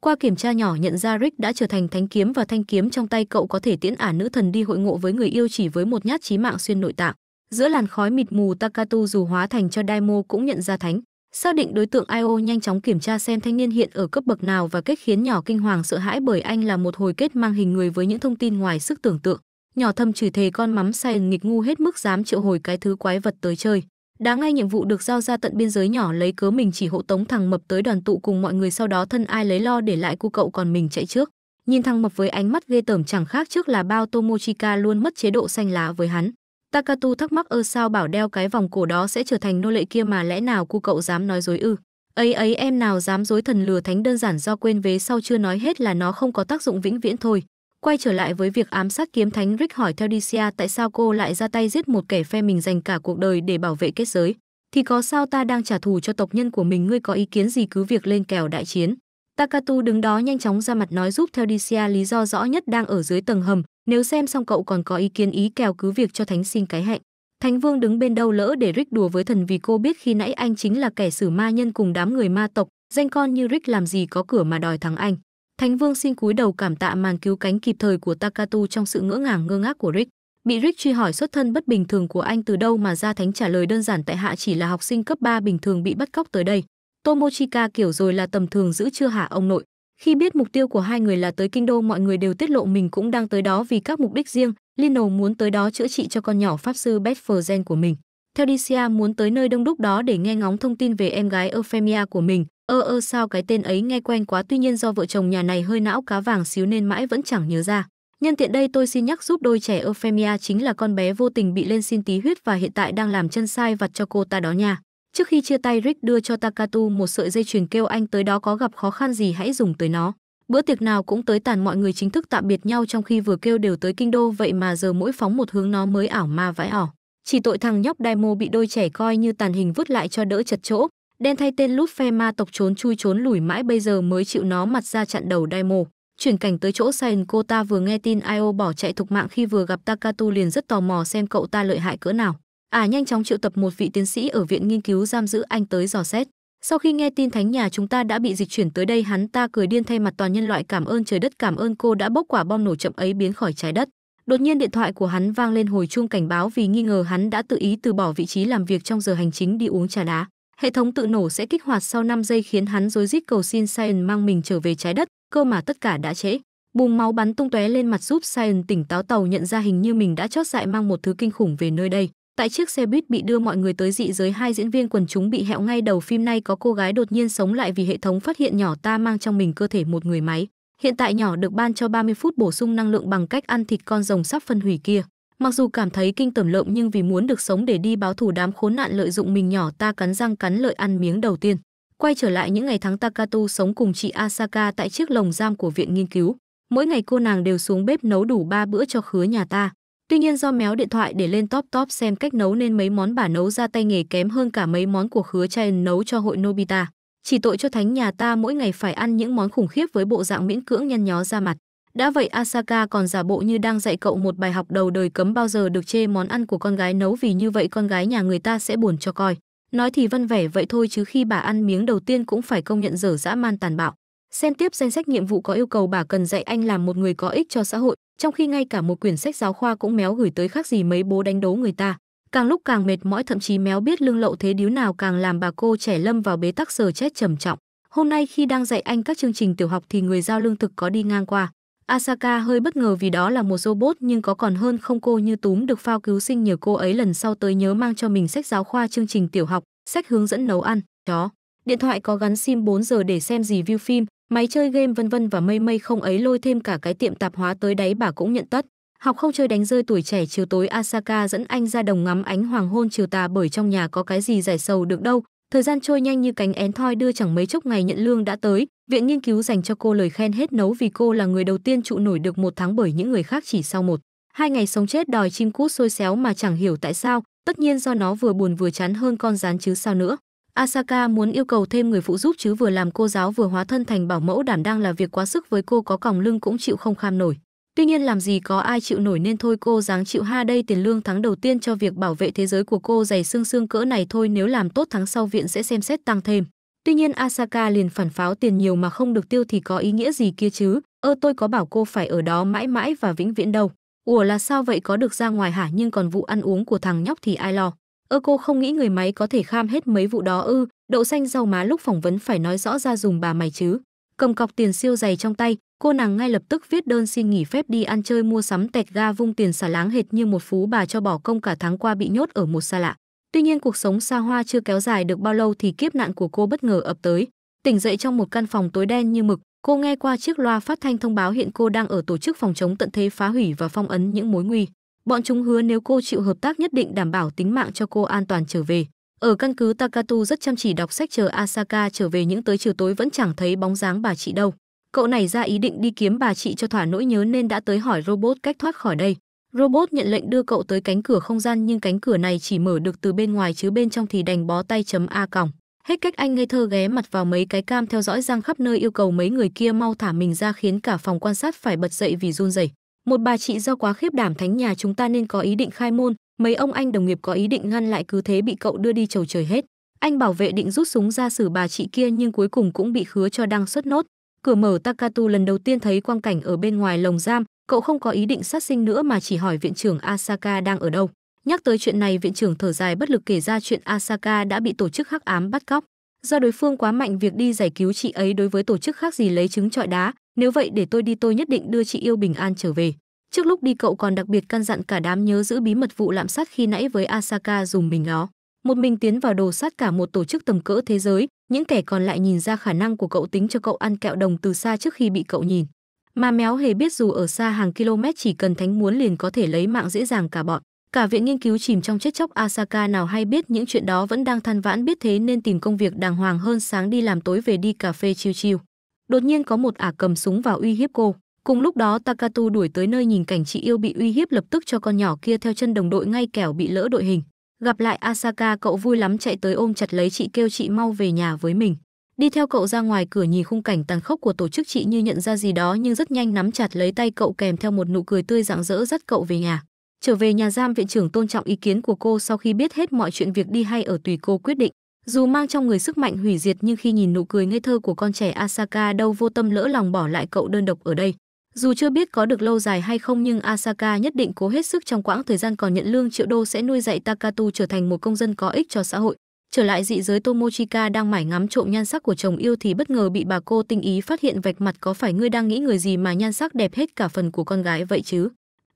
qua kiểm tra nhỏ nhận ra rick đã trở thành thánh kiếm và thanh kiếm trong tay cậu có thể tiễn ả nữ thần đi hội ngộ với người yêu chỉ với một nhát chí mạng xuyên nội tạng giữa làn khói mịt mù takatu dù hóa thành cho daimo cũng nhận ra thánh xác định đối tượng io nhanh chóng kiểm tra xem thanh niên hiện ở cấp bậc nào và kết khiến nhỏ kinh hoàng sợ hãi bởi anh là một hồi kết mang hình người với những thông tin ngoài sức tưởng tượng Nhỏ thầm chửi thề con mắm sai nghịch ngu hết mức dám triệu hồi cái thứ quái vật tới chơi. Đã ngay nhiệm vụ được giao ra tận biên giới nhỏ lấy cớ mình chỉ hộ tống thằng mập tới đoàn tụ cùng mọi người sau đó thân ai lấy lo để lại cu cậu còn mình chạy trước. Nhìn thằng mập với ánh mắt ghê tởm chẳng khác trước là bao Tomochika luôn mất chế độ xanh lá với hắn. Takatu thắc mắc ơ sao bảo đeo cái vòng cổ đó sẽ trở thành nô lệ kia mà lẽ nào cu cậu dám nói dối ư? ấy ấy em nào dám dối thần lừa thánh đơn giản do quên vế sau chưa nói hết là nó không có tác dụng vĩnh viễn thôi Quay trở lại với việc ám sát kiếm thánh Rick hỏi theo tại sao cô lại ra tay giết một kẻ phe mình dành cả cuộc đời để bảo vệ kết giới. Thì có sao ta đang trả thù cho tộc nhân của mình ngươi có ý kiến gì cứ việc lên kèo đại chiến. Takatu đứng đó nhanh chóng ra mặt nói giúp theo lý do rõ nhất đang ở dưới tầng hầm. Nếu xem xong cậu còn có ý kiến ý kèo cứ việc cho thánh xin cái hẹn. Thánh vương đứng bên đâu lỡ để Rick đùa với thần vì cô biết khi nãy anh chính là kẻ xử ma nhân cùng đám người ma tộc. Danh con như Rick làm gì có cửa mà đòi thắng anh. Thánh Vương xin cúi đầu cảm tạ màn cứu cánh kịp thời của Takatu trong sự ngỡ ngàng ngơ ngác của Rick. Bị Rick truy hỏi xuất thân bất bình thường của anh từ đâu mà ra Thánh trả lời đơn giản tại hạ chỉ là học sinh cấp 3 bình thường bị bắt cóc tới đây. Tomochika kiểu rồi là tầm thường giữ chưa hả ông nội. Khi biết mục tiêu của hai người là tới kinh đô mọi người đều tiết lộ mình cũng đang tới đó vì các mục đích riêng, Lino muốn tới đó chữa trị cho con nhỏ pháp sư Bedforgen của mình. Theodosia muốn tới nơi đông đúc đó để nghe ngóng thông tin về em gái Euphemia của mình, ơ ơ sao cái tên ấy nghe quen quá tuy nhiên do vợ chồng nhà này hơi não cá vàng xíu nên mãi vẫn chẳng nhớ ra. Nhân tiện đây tôi xin nhắc giúp đôi trẻ Euphemia chính là con bé vô tình bị lên xin tí huyết và hiện tại đang làm chân sai vặt cho cô ta đó nha. Trước khi chia tay Rick đưa cho Takatu một sợi dây chuyền kêu anh tới đó có gặp khó khăn gì hãy dùng tới nó. Bữa tiệc nào cũng tới tàn mọi người chính thức tạm biệt nhau trong khi vừa kêu đều tới kinh đô vậy mà giờ mỗi phóng một hướng nó mới ảo ma vãi ảo. Chỉ tội thằng nhóc Daimo bị đôi trẻ coi như tàn hình vứt lại cho đỡ chật chỗ, Đen thay tên lút phe ma tộc trốn chui trốn lủi mãi bây giờ mới chịu nó mặt ra chặn đầu Daimo. Chuyển cảnh tới chỗ Saiyan cô ta vừa nghe tin Io bỏ chạy thục mạng khi vừa gặp Takatu liền rất tò mò xem cậu ta lợi hại cỡ nào. À nhanh chóng triệu tập một vị tiến sĩ ở viện nghiên cứu giam giữ anh tới dò xét. Sau khi nghe tin thánh nhà chúng ta đã bị dịch chuyển tới đây hắn ta cười điên thay mặt toàn nhân loại cảm ơn trời đất cảm ơn cô đã bốc quả bom nổ chậm ấy biến khỏi trái đất. Đột nhiên điện thoại của hắn vang lên hồi chuông cảnh báo vì nghi ngờ hắn đã tự ý từ bỏ vị trí làm việc trong giờ hành chính đi uống trà đá. Hệ thống tự nổ sẽ kích hoạt sau 5 giây khiến hắn rối rít cầu xin Sion mang mình trở về trái đất, cơ mà tất cả đã trễ. Bùng máu bắn tung tóe lên mặt giúp Sion tỉnh táo tàu nhận ra hình như mình đã chót dại mang một thứ kinh khủng về nơi đây. Tại chiếc xe buýt bị đưa mọi người tới dị giới hai diễn viên quần chúng bị hẹo ngay đầu phim này có cô gái đột nhiên sống lại vì hệ thống phát hiện nhỏ ta mang trong mình cơ thể một người máy. Hiện tại nhỏ được ban cho 30 phút bổ sung năng lượng bằng cách ăn thịt con rồng sắp phân hủy kia. Mặc dù cảm thấy kinh tởm lợm nhưng vì muốn được sống để đi báo thù đám khốn nạn lợi dụng mình nhỏ ta cắn răng cắn lợi ăn miếng đầu tiên. Quay trở lại những ngày tháng Takato sống cùng chị Asaka tại chiếc lồng giam của viện nghiên cứu. Mỗi ngày cô nàng đều xuống bếp nấu đủ ba bữa cho khứa nhà ta. Tuy nhiên do méo điện thoại để lên top top xem cách nấu nên mấy món bà nấu ra tay nghề kém hơn cả mấy món của khứa trai nấu cho hội Nobita. Chỉ tội cho thánh nhà ta mỗi ngày phải ăn những món khủng khiếp với bộ dạng miễn cưỡng nhăn nhó ra mặt. Đã vậy Asaka còn giả bộ như đang dạy cậu một bài học đầu đời cấm bao giờ được chê món ăn của con gái nấu vì như vậy con gái nhà người ta sẽ buồn cho coi. Nói thì văn vẻ vậy thôi chứ khi bà ăn miếng đầu tiên cũng phải công nhận dở dã man tàn bạo. Xem tiếp danh sách nhiệm vụ có yêu cầu bà cần dạy anh làm một người có ích cho xã hội, trong khi ngay cả một quyển sách giáo khoa cũng méo gửi tới khác gì mấy bố đánh đố người ta. Càng lúc càng mệt mỏi thậm chí méo biết lương lậu thế điếu nào càng làm bà cô trẻ lâm vào bế tắc sờ chết trầm trọng. Hôm nay khi đang dạy anh các chương trình tiểu học thì người giao lương thực có đi ngang qua. Asaka hơi bất ngờ vì đó là một robot nhưng có còn hơn không cô như túm được phao cứu sinh nhờ cô ấy lần sau tới nhớ mang cho mình sách giáo khoa chương trình tiểu học, sách hướng dẫn nấu ăn, chó. Điện thoại có gắn sim 4 giờ để xem gì view phim, máy chơi game vân vân và mây mây không ấy lôi thêm cả cái tiệm tạp hóa tới đấy bà cũng nhận tất. Học không chơi đánh rơi tuổi trẻ chiều tối Asaka dẫn anh ra đồng ngắm ánh hoàng hôn chiều tà bởi trong nhà có cái gì giải sầu được đâu, Thời gian trôi nhanh như cánh én thoi đưa chẳng mấy chốc ngày nhận lương đã tới, viện nghiên cứu dành cho cô lời khen hết nấu vì cô là người đầu tiên trụ nổi được một tháng bởi những người khác chỉ sau một. Hai ngày sống chết đòi chim cút xôi xéo mà chẳng hiểu tại sao, tất nhiên do nó vừa buồn vừa chán hơn con rán chứ sao nữa. Asaka muốn yêu cầu thêm người phụ giúp chứ vừa làm cô giáo vừa hóa thân thành bảo mẫu đảm đang là việc quá sức với cô có còng lưng cũng chịu không kham nổi. Tuy nhiên làm gì có ai chịu nổi nên thôi cô dáng chịu ha đây tiền lương tháng đầu tiên cho việc bảo vệ thế giới của cô dày xương xương cỡ này thôi nếu làm tốt tháng sau viện sẽ xem xét tăng thêm. Tuy nhiên Asaka liền phản pháo tiền nhiều mà không được tiêu thì có ý nghĩa gì kia chứ, ơ tôi có bảo cô phải ở đó mãi mãi và vĩnh viễn đâu. Ủa là sao vậy có được ra ngoài hả nhưng còn vụ ăn uống của thằng nhóc thì ai lo. Ơ cô không nghĩ người máy có thể kham hết mấy vụ đó ư, đậu xanh rau má lúc phỏng vấn phải nói rõ ra dùng bà mày chứ. Cầm cọc tiền siêu dày trong tay, Cô nàng ngay lập tức viết đơn xin nghỉ phép đi ăn chơi mua sắm tẹt ga vung tiền xả láng hệt như một phú bà cho bỏ công cả tháng qua bị nhốt ở một xa lạ. Tuy nhiên cuộc sống xa hoa chưa kéo dài được bao lâu thì kiếp nạn của cô bất ngờ ập tới. Tỉnh dậy trong một căn phòng tối đen như mực, cô nghe qua chiếc loa phát thanh thông báo hiện cô đang ở tổ chức phòng chống tận thế phá hủy và phong ấn những mối nguy. Bọn chúng hứa nếu cô chịu hợp tác nhất định đảm bảo tính mạng cho cô an toàn trở về. Ở căn cứ Takatu rất chăm chỉ đọc sách chờ Asaka trở về những tới chiều tối vẫn chẳng thấy bóng dáng bà chị đâu. Cậu này ra ý định đi kiếm bà chị cho thỏa nỗi nhớ nên đã tới hỏi robot cách thoát khỏi đây. Robot nhận lệnh đưa cậu tới cánh cửa không gian nhưng cánh cửa này chỉ mở được từ bên ngoài chứ bên trong thì đành bó tay chấm A còng. Hết cách anh ngây thơ ghé mặt vào mấy cái cam theo dõi răng khắp nơi yêu cầu mấy người kia mau thả mình ra khiến cả phòng quan sát phải bật dậy vì run rẩy. Một bà chị do quá khiếp đảm thánh nhà chúng ta nên có ý định khai môn, mấy ông anh đồng nghiệp có ý định ngăn lại cứ thế bị cậu đưa đi trầu trời hết. Anh bảo vệ định rút súng ra xử bà chị kia nhưng cuối cùng cũng bị khứa cho đăng xuất nốt. Cửa mở Takatu lần đầu tiên thấy quang cảnh ở bên ngoài lồng giam, cậu không có ý định sát sinh nữa mà chỉ hỏi viện trưởng Asaka đang ở đâu. Nhắc tới chuyện này, viện trưởng thở dài bất lực kể ra chuyện Asaka đã bị tổ chức hắc ám bắt cóc. Do đối phương quá mạnh việc đi giải cứu chị ấy đối với tổ chức khác gì lấy trứng trọi đá, nếu vậy để tôi đi tôi nhất định đưa chị yêu bình an trở về. Trước lúc đi cậu còn đặc biệt căn dặn cả đám nhớ giữ bí mật vụ lạm sát khi nãy với Asaka dùng mình nó một mình tiến vào đồ sát cả một tổ chức tầm cỡ thế giới những kẻ còn lại nhìn ra khả năng của cậu tính cho cậu ăn kẹo đồng từ xa trước khi bị cậu nhìn mà méo hề biết dù ở xa hàng km chỉ cần thánh muốn liền có thể lấy mạng dễ dàng cả bọn cả viện nghiên cứu chìm trong chết chóc asaka nào hay biết những chuyện đó vẫn đang than vãn biết thế nên tìm công việc đàng hoàng hơn sáng đi làm tối về đi cà phê chiêu chiêu đột nhiên có một ả cầm súng vào uy hiếp cô cùng lúc đó takatu đuổi tới nơi nhìn cảnh chị yêu bị uy hiếp lập tức cho con nhỏ kia theo chân đồng đội ngay kẻo bị lỡ đội hình Gặp lại Asaka cậu vui lắm chạy tới ôm chặt lấy chị kêu chị mau về nhà với mình. Đi theo cậu ra ngoài cửa nhìn khung cảnh tàn khốc của tổ chức chị như nhận ra gì đó nhưng rất nhanh nắm chặt lấy tay cậu kèm theo một nụ cười tươi rạng rỡ dắt cậu về nhà. Trở về nhà giam viện trưởng tôn trọng ý kiến của cô sau khi biết hết mọi chuyện việc đi hay ở tùy cô quyết định. Dù mang trong người sức mạnh hủy diệt nhưng khi nhìn nụ cười ngây thơ của con trẻ Asaka đâu vô tâm lỡ lòng bỏ lại cậu đơn độc ở đây. Dù chưa biết có được lâu dài hay không nhưng Asaka nhất định cố hết sức trong quãng thời gian còn nhận lương triệu đô sẽ nuôi dạy Takatu trở thành một công dân có ích cho xã hội. Trở lại dị giới Tomochika đang mải ngắm trộm nhan sắc của chồng yêu thì bất ngờ bị bà cô tinh ý phát hiện vạch mặt có phải ngươi đang nghĩ người gì mà nhan sắc đẹp hết cả phần của con gái vậy chứ.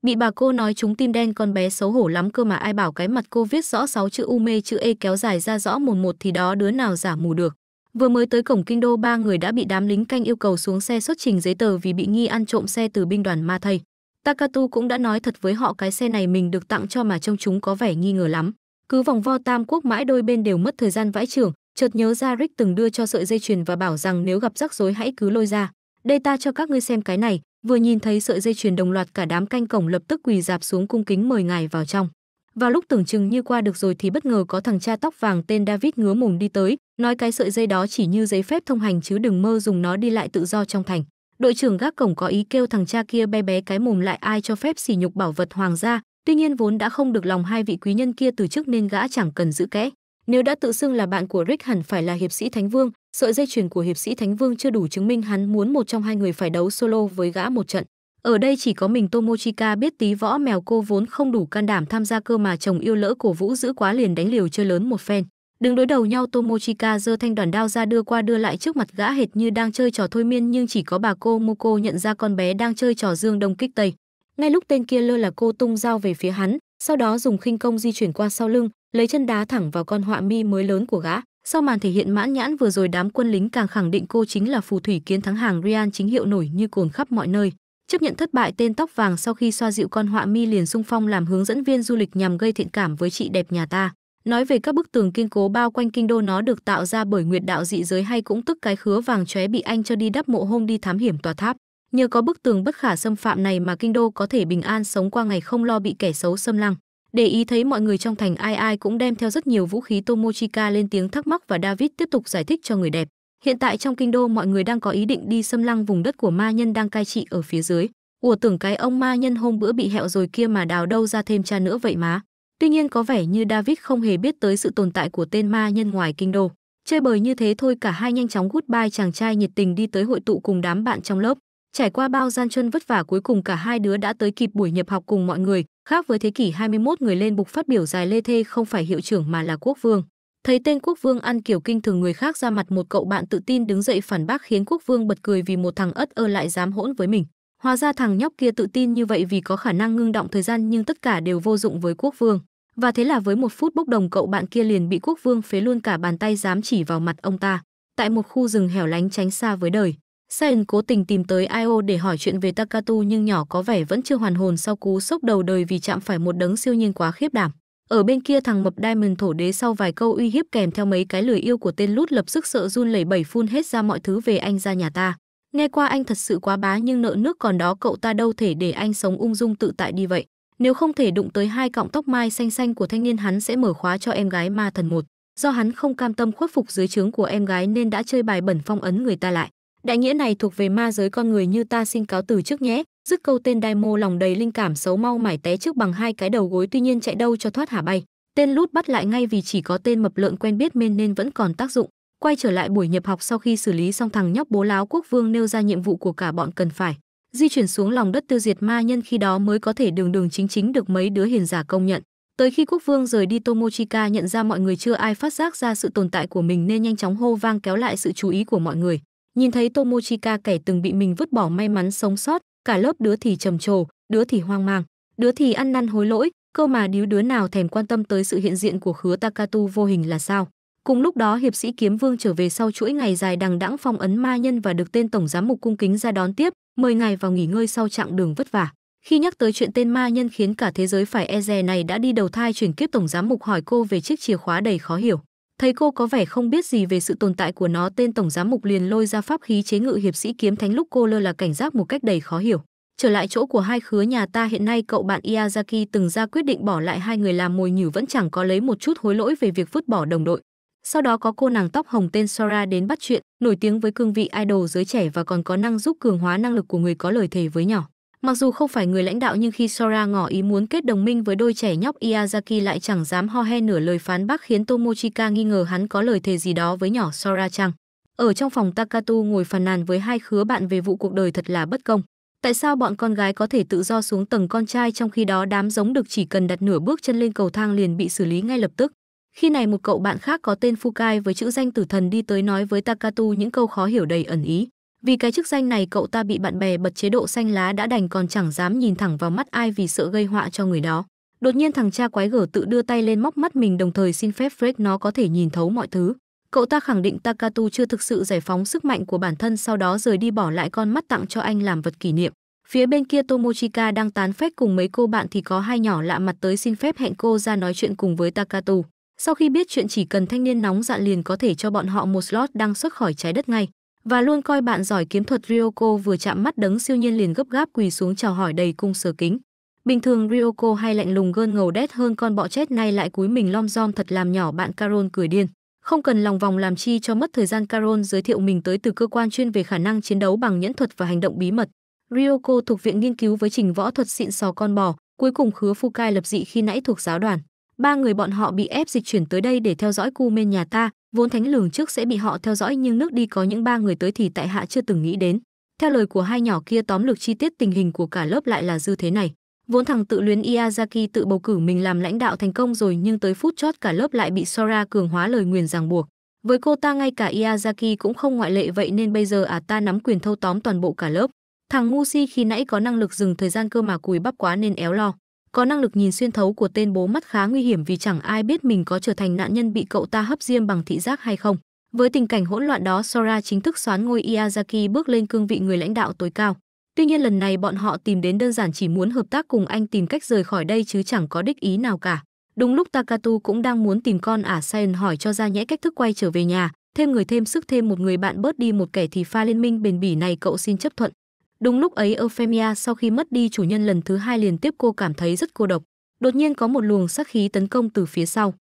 Bị bà cô nói chúng tim đen con bé xấu hổ lắm cơ mà ai bảo cái mặt cô viết rõ 6 chữ u mê chữ e kéo dài ra rõ mồn một thì đó đứa nào giả mù được. Vừa mới tới cổng kinh đô ba người đã bị đám lính canh yêu cầu xuống xe xuất trình giấy tờ vì bị nghi ăn trộm xe từ binh đoàn ma thầy. Takatu cũng đã nói thật với họ cái xe này mình được tặng cho mà trông chúng có vẻ nghi ngờ lắm. Cứ vòng vo tam quốc mãi đôi bên đều mất thời gian vãi trưởng, chợt nhớ ra Rick từng đưa cho sợi dây chuyền và bảo rằng nếu gặp rắc rối hãy cứ lôi ra. Đây ta cho các ngươi xem cái này, vừa nhìn thấy sợi dây chuyền đồng loạt cả đám canh cổng lập tức quỳ dạp xuống cung kính mời ngài vào trong. Vào lúc tưởng chừng như qua được rồi thì bất ngờ có thằng cha tóc vàng tên David ngứa mồm đi tới, Nói cái sợi dây đó chỉ như giấy phép thông hành chứ đừng mơ dùng nó đi lại tự do trong thành. Đội trưởng gác cổng có ý kêu thằng cha kia bé bé cái mồm lại ai cho phép xỉ nhục bảo vật hoàng gia, tuy nhiên vốn đã không được lòng hai vị quý nhân kia từ trước nên gã chẳng cần giữ kẽ. Nếu đã tự xưng là bạn của Rick hẳn phải là hiệp sĩ Thánh Vương, sợi dây chuyền của hiệp sĩ Thánh Vương chưa đủ chứng minh hắn muốn một trong hai người phải đấu solo với gã một trận. Ở đây chỉ có mình Tomochika biết tí võ mèo cô vốn không đủ can đảm tham gia cơ mà chồng yêu lỡ cổ vũ giữ quá liền đánh liều chơi lớn một phen. Đứng đối đầu nhau Tomochika giơ thanh đoàn đao ra đưa qua đưa lại trước mặt gã hệt như đang chơi trò thôi miên nhưng chỉ có bà cô Moko nhận ra con bé đang chơi trò dương đông kích tây. Ngay lúc tên kia lơ là cô tung dao về phía hắn, sau đó dùng khinh công di chuyển qua sau lưng, lấy chân đá thẳng vào con họa mi mới lớn của gã. Sau màn thể hiện mãn nhãn vừa rồi đám quân lính càng khẳng định cô chính là phù thủy kiến thắng hàng Rian chính hiệu nổi như cồn khắp mọi nơi. Chấp nhận thất bại tên tóc vàng sau khi xoa dịu con họa mi liền sung phong làm hướng dẫn viên du lịch nhằm gây thiện cảm với chị đẹp nhà ta. Nói về các bức tường kiên cố bao quanh kinh đô nó được tạo ra bởi nguyệt đạo dị giới hay cũng tức cái khứa vàng chóe bị anh cho đi đắp mộ hôm đi thám hiểm tòa tháp. Nhờ có bức tường bất khả xâm phạm này mà kinh đô có thể bình an sống qua ngày không lo bị kẻ xấu xâm lăng. Để ý thấy mọi người trong thành ai ai cũng đem theo rất nhiều vũ khí Tomochika lên tiếng thắc mắc và David tiếp tục giải thích cho người đẹp. Hiện tại trong kinh đô mọi người đang có ý định đi xâm lăng vùng đất của ma nhân đang cai trị ở phía dưới. Ủa tưởng cái ông ma nhân hôm bữa bị hẹo rồi kia mà đào đâu ra thêm cha nữa vậy má. Tuy nhiên có vẻ như David không hề biết tới sự tồn tại của tên ma nhân ngoài kinh đô. Chơi bời như thế thôi cả hai nhanh chóng goodbye chàng trai nhiệt tình đi tới hội tụ cùng đám bạn trong lớp. Trải qua bao gian truân vất vả cuối cùng cả hai đứa đã tới kịp buổi nhập học cùng mọi người, khác với thế kỷ 21 người lên bục phát biểu dài lê thê không phải hiệu trưởng mà là quốc vương. Thấy tên quốc vương ăn kiểu kinh thường người khác ra mặt một cậu bạn tự tin đứng dậy phản bác khiến quốc vương bật cười vì một thằng ất ơ lại dám hỗn với mình. Hóa ra thằng nhóc kia tự tin như vậy vì có khả năng ngưng động thời gian nhưng tất cả đều vô dụng với quốc vương. Và thế là với một phút bốc đồng cậu bạn kia liền bị quốc vương phế luôn cả bàn tay dám chỉ vào mặt ông ta. Tại một khu rừng hẻo lánh tránh xa với đời, Sion cố tình tìm tới Io để hỏi chuyện về Takatu nhưng nhỏ có vẻ vẫn chưa hoàn hồn sau cú sốc đầu đời vì chạm phải một đấng siêu nhiên quá khiếp đảm. Ở bên kia thằng mập Diamond thổ đế sau vài câu uy hiếp kèm theo mấy cái lười yêu của tên lút lập sức sợ run lẩy bẩy phun hết ra mọi thứ về anh ra nhà ta. Nghe qua anh thật sự quá bá nhưng nợ nước còn đó cậu ta đâu thể để anh sống ung dung tự tại đi vậy. Nếu không thể đụng tới hai cọng tóc mai xanh xanh của thanh niên hắn sẽ mở khóa cho em gái ma thần một. Do hắn không cam tâm khuất phục dưới trướng của em gái nên đã chơi bài bẩn phong ấn người ta lại. Đại nghĩa này thuộc về ma giới con người như ta xin cáo từ trước nhé. Dứt câu tên đai mô lòng đầy linh cảm xấu mau mải té trước bằng hai cái đầu gối tuy nhiên chạy đâu cho thoát hả bay. Tên lút bắt lại ngay vì chỉ có tên mập lợn quen biết men nên vẫn còn tác dụng. Quay trở lại buổi nhập học sau khi xử lý xong thằng nhóc bố láo quốc vương nêu ra nhiệm vụ của cả bọn cần phải di chuyển xuống lòng đất tiêu diệt ma nhân khi đó mới có thể đường đường chính chính được mấy đứa hiền giả công nhận. Tới khi quốc vương rời đi Tomochika nhận ra mọi người chưa ai phát giác ra sự tồn tại của mình nên nhanh chóng hô vang kéo lại sự chú ý của mọi người. Nhìn thấy Tomochika kẻ từng bị mình vứt bỏ may mắn sống sót, cả lớp đứa thì trầm trồ, đứa thì hoang mang, đứa thì ăn năn hối lỗi, cơ mà điếu đứa nào thèm quan tâm tới sự hiện diện của khứa Takatu vô hình là sao. Cùng lúc đó hiệp sĩ kiếm vương trở về sau chuỗi ngày dài đằng đẵng phong ấn ma nhân và được tên tổng giám mục cung kính ra đón tiếp, mời ngài vào nghỉ ngơi sau chặng đường vất vả. Khi nhắc tới chuyện tên ma nhân khiến cả thế giới phải e dè này đã đi đầu thai chuyển kiếp tổng giám mục hỏi cô về chiếc chìa khóa đầy khó hiểu. Thấy cô có vẻ không biết gì về sự tồn tại của nó, tên tổng giám mục liền lôi ra pháp khí chế ngự hiệp sĩ kiếm thánh lúc cô lơ là cảnh giác một cách đầy khó hiểu. Trở lại chỗ của hai khứa nhà ta hiện nay cậu bạn iazaki từng ra quyết định bỏ lại hai người làm mồi nhử vẫn chẳng có lấy một chút hối lỗi về việc vứt bỏ đồng đội. Sau đó có cô nàng tóc hồng tên Sora đến bắt chuyện, nổi tiếng với cương vị idol giới trẻ và còn có năng giúp cường hóa năng lực của người có lời thề với nhỏ. Mặc dù không phải người lãnh đạo nhưng khi Sora ngỏ ý muốn kết đồng minh với đôi trẻ nhóc Miyazaki lại chẳng dám ho he nửa lời phán bác khiến Tomochika nghi ngờ hắn có lời thề gì đó với nhỏ Sora chăng. Ở trong phòng Takatu ngồi phàn nàn với hai khứa bạn về vụ cuộc đời thật là bất công. Tại sao bọn con gái có thể tự do xuống tầng con trai trong khi đó đám giống được chỉ cần đặt nửa bước chân lên cầu thang liền bị xử lý ngay lập tức? Khi này một cậu bạn khác có tên Fukai với chữ danh tử thần đi tới nói với Takatu những câu khó hiểu đầy ẩn ý. Vì cái chức danh này cậu ta bị bạn bè bật chế độ xanh lá đã đành còn chẳng dám nhìn thẳng vào mắt ai vì sợ gây họa cho người đó. Đột nhiên thằng cha quái gở tự đưa tay lên móc mắt mình đồng thời xin phép Fred nó có thể nhìn thấu mọi thứ. Cậu ta khẳng định Takatu chưa thực sự giải phóng sức mạnh của bản thân sau đó rời đi bỏ lại con mắt tặng cho anh làm vật kỷ niệm. Phía bên kia Tomochika đang tán phép cùng mấy cô bạn thì có hai nhỏ lạ mặt tới xin phép hẹn cô ra nói chuyện cùng với Takatu. Sau khi biết chuyện chỉ cần thanh niên nóng dạn liền có thể cho bọn họ một slot đang xuất khỏi trái đất ngay, và luôn coi bạn giỏi kiếm thuật Ryoko vừa chạm mắt đấng siêu nhiên liền gấp gáp quỳ xuống chào hỏi đầy cung sờ kính. Bình thường Ryoko hay lạnh lùng gơn ngầu đét hơn con bọ chết nay lại cúi mình lom rom thật làm nhỏ bạn Carol cười điên. Không cần lòng vòng làm chi cho mất thời gian Carol giới thiệu mình tới từ cơ quan chuyên về khả năng chiến đấu bằng nhẫn thuật và hành động bí mật. Ryoko thuộc viện nghiên cứu với trình võ thuật xịn sò con bò, cuối cùng khứa Fukai lập dị khi nãy thuộc giáo đoàn ba người bọn họ bị ép dịch chuyển tới đây để theo dõi cu mên nhà ta vốn thánh lường trước sẽ bị họ theo dõi nhưng nước đi có những ba người tới thì tại hạ chưa từng nghĩ đến theo lời của hai nhỏ kia tóm lược chi tiết tình hình của cả lớp lại là dư thế này vốn thằng tự luyến Iazaki tự bầu cử mình làm lãnh đạo thành công rồi nhưng tới phút chót cả lớp lại bị Sora cường hóa lời nguyền ràng buộc với cô ta ngay cả Iazaki cũng không ngoại lệ vậy nên bây giờ à ta nắm quyền thâu tóm toàn bộ cả lớp thằng ngu si khi nãy có năng lực dừng thời gian cơ mà cùi bắp quá nên éo lo có năng lực nhìn xuyên thấu của tên bố mắt khá nguy hiểm vì chẳng ai biết mình có trở thành nạn nhân bị cậu ta hấp diêm bằng thị giác hay không. Với tình cảnh hỗn loạn đó, Sora chính thức xoán ngôi Miyazaki bước lên cương vị người lãnh đạo tối cao. Tuy nhiên lần này bọn họ tìm đến đơn giản chỉ muốn hợp tác cùng anh tìm cách rời khỏi đây chứ chẳng có đích ý nào cả. Đúng lúc Takatu cũng đang muốn tìm con ả Saiyan hỏi cho ra nhẽ cách thức quay trở về nhà, thêm người thêm sức thêm một người bạn bớt đi một kẻ thì pha liên minh bền bỉ này cậu xin chấp thuận. Đúng lúc ấy Euphemia sau khi mất đi chủ nhân lần thứ hai liên tiếp cô cảm thấy rất cô độc. Đột nhiên có một luồng sắc khí tấn công từ phía sau.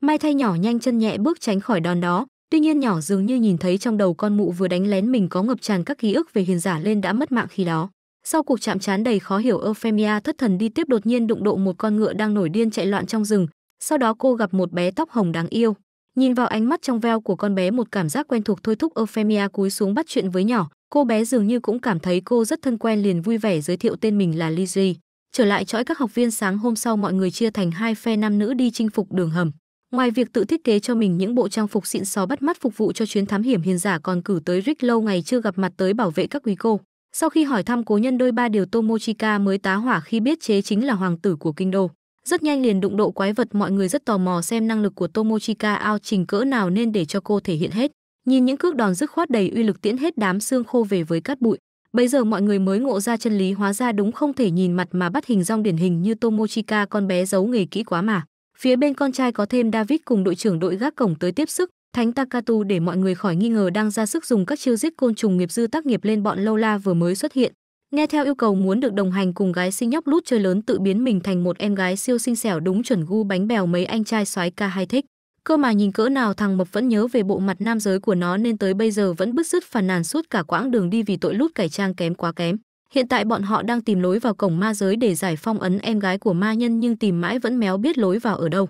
Mai thay nhỏ nhanh chân nhẹ bước tránh khỏi đòn đó, tuy nhiên nhỏ dường như nhìn thấy trong đầu con mụ vừa đánh lén mình có ngập tràn các ký ức về hiền giả lên đã mất mạng khi đó. Sau cuộc chạm trán đầy khó hiểu Euphemia thất thần đi tiếp đột nhiên đụng độ một con ngựa đang nổi điên chạy loạn trong rừng, sau đó cô gặp một bé tóc hồng đáng yêu. Nhìn vào ánh mắt trong veo của con bé một cảm giác quen thuộc thôi thúc Euphemia cúi xuống bắt chuyện với nhỏ, Cô bé dường như cũng cảm thấy cô rất thân quen liền vui vẻ giới thiệu tên mình là Lizzy. Trở lại trõi các học viên sáng hôm sau mọi người chia thành hai phe nam nữ đi chinh phục đường hầm. Ngoài việc tự thiết kế cho mình những bộ trang phục xịn sò bắt mắt phục vụ cho chuyến thám hiểm hiền giả còn cử tới Rick lâu ngày chưa gặp mặt tới bảo vệ các quý cô. Sau khi hỏi thăm cố nhân đôi ba điều Tomochika mới tá hỏa khi biết chế chính là hoàng tử của kinh đô. Rất nhanh liền đụng độ quái vật mọi người rất tò mò xem năng lực của Tomochika ao trình cỡ nào nên để cho cô thể hiện hết. Nhìn những cước đòn dứt khoát đầy uy lực tiễn hết đám xương khô về với cát bụi, bây giờ mọi người mới ngộ ra chân lý hóa ra đúng không thể nhìn mặt mà bắt hình rong điển hình như Tomochika con bé giấu nghề kỹ quá mà. Phía bên con trai có thêm David cùng đội trưởng đội gác cổng tới tiếp sức, Thánh Takatu để mọi người khỏi nghi ngờ đang ra sức dùng các chiêu giết côn trùng nghiệp dư tác nghiệp lên bọn Lola vừa mới xuất hiện. Nghe theo yêu cầu muốn được đồng hành cùng gái xinh nhóc lút chơi lớn tự biến mình thành một em gái siêu xinh xẻo đúng chuẩn gu bánh bèo mấy anh trai soái ca hay thích. Cơ mà nhìn cỡ nào thằng Mập vẫn nhớ về bộ mặt nam giới của nó nên tới bây giờ vẫn bứt rứt phàn nàn suốt cả quãng đường đi vì tội lút cải trang kém quá kém. Hiện tại bọn họ đang tìm lối vào cổng ma giới để giải phong ấn em gái của ma nhân nhưng tìm mãi vẫn méo biết lối vào ở đâu.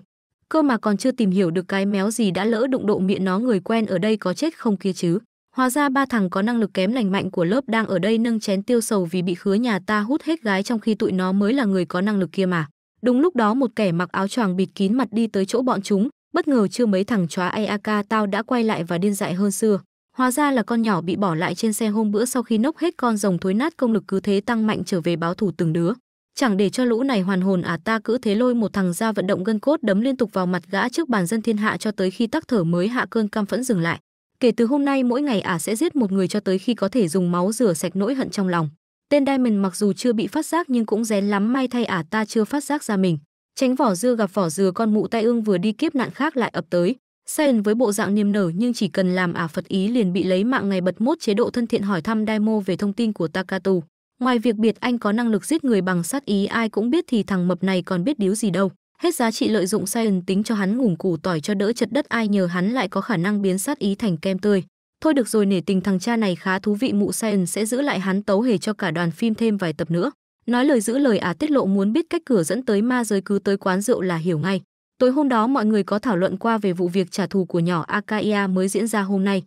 Cơ mà còn chưa tìm hiểu được cái méo gì đã lỡ đụng độ miệng nó người quen ở đây có chết không kia chứ. Hóa ra ba thằng có năng lực kém lành mạnh của lớp đang ở đây nâng chén tiêu sầu vì bị khứa nhà ta hút hết gái trong khi tụi nó mới là người có năng lực kia mà. Đúng lúc đó một kẻ mặc áo choàng bịt kín mặt đi tới chỗ bọn chúng, Bất ngờ chưa mấy thằng chóa AAK tao đã quay lại và điên dại hơn xưa. Hóa ra là con nhỏ bị bỏ lại trên xe hôm bữa sau khi nốc hết con rồng thối nát công lực cứ thế tăng mạnh trở về báo thủ từng đứa. Chẳng để cho lũ này hoàn hồn à ta cứ thế lôi một thằng ra vận động gân cốt đấm liên tục vào mặt gã trước bàn dân thiên hạ cho tới khi tắc thở mới hạ cơn cam phẫn dừng lại. Kể từ hôm nay mỗi ngày ả à sẽ giết một người cho tới khi có thể dùng máu rửa sạch nỗi hận trong lòng. Tên Diamond mặc dù chưa bị phát giác nhưng cũng rén lắm may thay ả à ta chưa phát giác ra mình. Tránh vỏ dưa gặp vỏ dừa con mụ tai ương vừa đi kiếp nạn khác lại ập tới. Sion với bộ dạng niềm nở nhưng chỉ cần làm ả Phật ý liền bị lấy mạng ngày bật mốt chế độ thân thiện hỏi thăm Daimo về thông tin của takatu Ngoài việc biệt anh có năng lực giết người bằng sát ý ai cũng biết thì thằng mập này còn biết điếu gì đâu. Hết giá trị lợi dụng Sion tính cho hắn ngủng củ tỏi cho đỡ chật đất ai nhờ hắn lại có khả năng biến sát ý thành kem tươi. Thôi được rồi nể tình thằng cha này khá thú vị mụ Sion sẽ giữ lại hắn tấu hề cho cả đoàn phim thêm vài tập nữa. Nói lời giữ lời à tiết lộ muốn biết cách cửa dẫn tới ma giới cứ tới quán rượu là hiểu ngay. Tối hôm đó mọi người có thảo luận qua về vụ việc trả thù của nhỏ Akaya mới diễn ra hôm nay.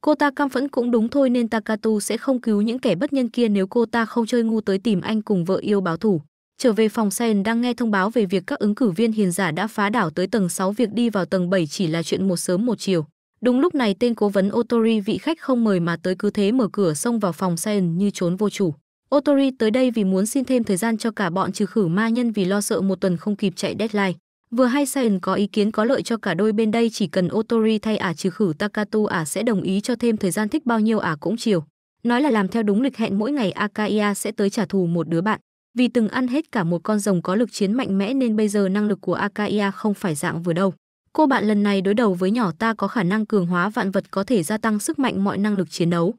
Cô ta cam phẫn cũng đúng thôi nên Takatu sẽ không cứu những kẻ bất nhân kia nếu cô ta không chơi ngu tới tìm anh cùng vợ yêu báo thủ. Trở về phòng Sen đang nghe thông báo về việc các ứng cử viên hiền giả đã phá đảo tới tầng 6 việc đi vào tầng 7 chỉ là chuyện một sớm một chiều. Đúng lúc này tên cố vấn Otori vị khách không mời mà tới cứ thế mở cửa xông vào phòng Sen như trốn vô chủ. Otori tới đây vì muốn xin thêm thời gian cho cả bọn trừ khử ma nhân vì lo sợ một tuần không kịp chạy deadline. Vừa hay Sion có ý kiến có lợi cho cả đôi bên đây chỉ cần Otori thay ả trừ khử Takatu ả sẽ đồng ý cho thêm thời gian thích bao nhiêu ả cũng chiều. Nói là làm theo đúng lịch hẹn mỗi ngày Akaya sẽ tới trả thù một đứa bạn. Vì từng ăn hết cả một con rồng có lực chiến mạnh mẽ nên bây giờ năng lực của Akaya không phải dạng vừa đâu. Cô bạn lần này đối đầu với nhỏ ta có khả năng cường hóa vạn vật có thể gia tăng sức mạnh mọi năng lực chiến đấu.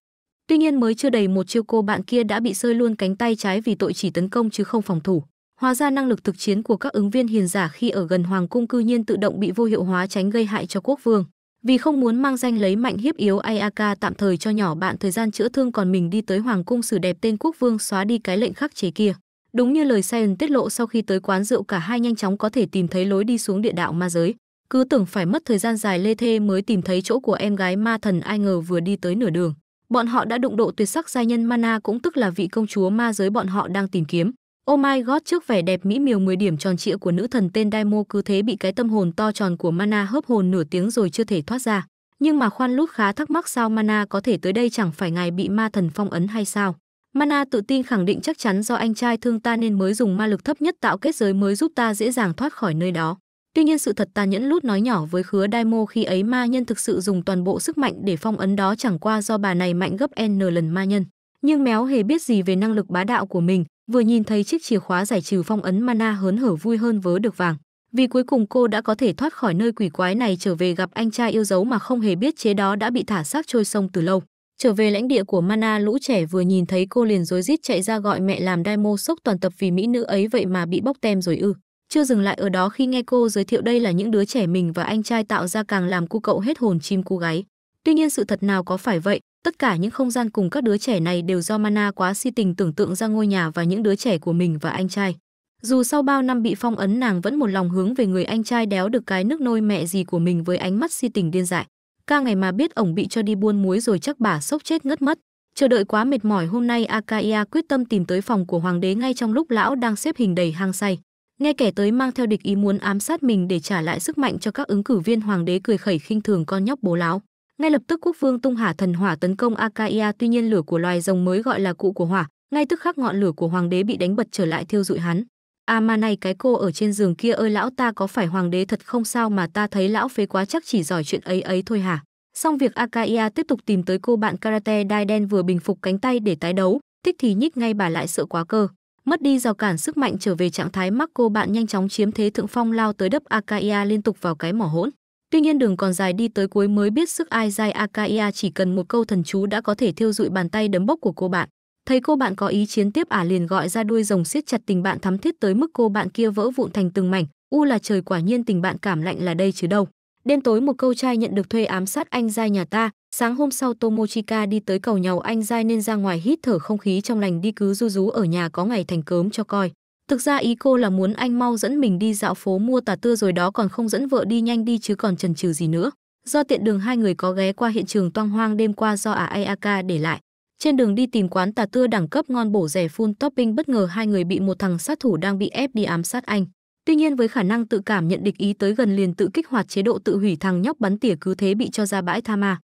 Tuy nhiên mới chưa đầy một chiêu cô bạn kia đã bị rơi luôn cánh tay trái vì tội chỉ tấn công chứ không phòng thủ. Hóa ra năng lực thực chiến của các ứng viên hiền giả khi ở gần hoàng cung cư nhiên tự động bị vô hiệu hóa tránh gây hại cho quốc vương. Vì không muốn mang danh lấy mạnh hiếp yếu Ayaka tạm thời cho nhỏ bạn thời gian chữa thương còn mình đi tới hoàng cung xử đẹp tên quốc vương xóa đi cái lệnh khắc chế kia. Đúng như lời Sion tiết lộ sau khi tới quán rượu cả hai nhanh chóng có thể tìm thấy lối đi xuống địa đạo ma giới. Cứ tưởng phải mất thời gian dài lê thê mới tìm thấy chỗ của em gái ma thần ai ngờ vừa đi tới nửa đường bọn họ đã đụng độ tuyệt sắc giai nhân Mana cũng tức là vị công chúa ma giới bọn họ đang tìm kiếm. Oh my god, trước vẻ đẹp mỹ miều 10 điểm tròn trịa của nữ thần tên Daimo cứ thế bị cái tâm hồn to tròn của Mana hớp hồn nửa tiếng rồi chưa thể thoát ra. Nhưng mà khoan lút khá thắc mắc sao Mana có thể tới đây chẳng phải ngài bị ma thần phong ấn hay sao? Mana tự tin khẳng định chắc chắn do anh trai thương ta nên mới dùng ma lực thấp nhất tạo kết giới mới giúp ta dễ dàng thoát khỏi nơi đó. Tuy nhiên sự thật tàn nhẫn lút nói nhỏ với khứa đai khi ấy ma nhân thực sự dùng toàn bộ sức mạnh để phong ấn đó chẳng qua do bà này mạnh gấp n lần ma nhân. Nhưng méo hề biết gì về năng lực bá đạo của mình, vừa nhìn thấy chiếc chìa khóa giải trừ phong ấn mana hớn hở vui hơn vớ được vàng. Vì cuối cùng cô đã có thể thoát khỏi nơi quỷ quái này trở về gặp anh trai yêu dấu mà không hề biết chế đó đã bị thả xác trôi sông từ lâu. Trở về lãnh địa của Mana lũ trẻ vừa nhìn thấy cô liền rối rít chạy ra gọi mẹ làm Daimo sốc toàn tập vì mỹ nữ ấy vậy mà bị bóc tem rồi ư. Chưa dừng lại ở đó khi nghe cô giới thiệu đây là những đứa trẻ mình và anh trai tạo ra càng làm cô cậu hết hồn chim cô gái. Tuy nhiên sự thật nào có phải vậy, tất cả những không gian cùng các đứa trẻ này đều do Mana quá si tình tưởng tượng ra ngôi nhà và những đứa trẻ của mình và anh trai. Dù sau bao năm bị phong ấn nàng vẫn một lòng hướng về người anh trai đéo được cái nước nôi mẹ gì của mình với ánh mắt si tình điên dại. Ca ngày mà biết ổng bị cho đi buôn muối rồi chắc bà sốc chết ngất mất. Chờ đợi quá mệt mỏi hôm nay Akaya quyết tâm tìm tới phòng của hoàng đế ngay trong lúc lão đang xếp hình đầy hang say nghe kẻ tới mang theo địch ý muốn ám sát mình để trả lại sức mạnh cho các ứng cử viên hoàng đế cười khẩy khinh thường con nhóc bố láo ngay lập tức quốc vương tung hỏa thần hỏa tấn công akaia tuy nhiên lửa của loài rồng mới gọi là cụ của hỏa ngay tức khắc ngọn lửa của hoàng đế bị đánh bật trở lại thiêu dụi hắn à mà này cái cô ở trên giường kia ơi lão ta có phải hoàng đế thật không sao mà ta thấy lão phế quá chắc chỉ giỏi chuyện ấy ấy thôi hả xong việc akaia tiếp tục tìm tới cô bạn karate đai đen vừa bình phục cánh tay để tái đấu thích thì nhích ngay bà lại sợ quá cơ mất đi rào cản sức mạnh trở về trạng thái Marco bạn nhanh chóng chiếm thế thượng phong lao tới đấp Akaia liên tục vào cái mỏ hỗn. Tuy nhiên đường còn dài đi tới cuối mới biết sức ai dai Akaia chỉ cần một câu thần chú đã có thể thiêu dụi bàn tay đấm bốc của cô bạn. Thấy cô bạn có ý chiến tiếp ả à liền gọi ra đuôi rồng siết chặt tình bạn thắm thiết tới mức cô bạn kia vỡ vụn thành từng mảnh. U là trời quả nhiên tình bạn cảm lạnh là đây chứ đâu. Đêm tối một câu trai nhận được thuê ám sát anh dai nhà ta, Sáng hôm sau Tomochika đi tới cầu nhau anh dai nên ra ngoài hít thở không khí trong lành đi cứ du rú ở nhà có ngày thành cớm cho coi. Thực ra ý cô là muốn anh mau dẫn mình đi dạo phố mua tà tưa rồi đó còn không dẫn vợ đi nhanh đi chứ còn chần chừ gì nữa. Do tiện đường hai người có ghé qua hiện trường toang hoang đêm qua do ả Ayaka để lại. Trên đường đi tìm quán tà tưa đẳng cấp ngon bổ rẻ full topping bất ngờ hai người bị một thằng sát thủ đang bị ép đi ám sát anh. Tuy nhiên với khả năng tự cảm nhận địch ý tới gần liền tự kích hoạt chế độ tự hủy thằng nhóc bắn tỉa cứ thế bị cho ra bãi tha ma.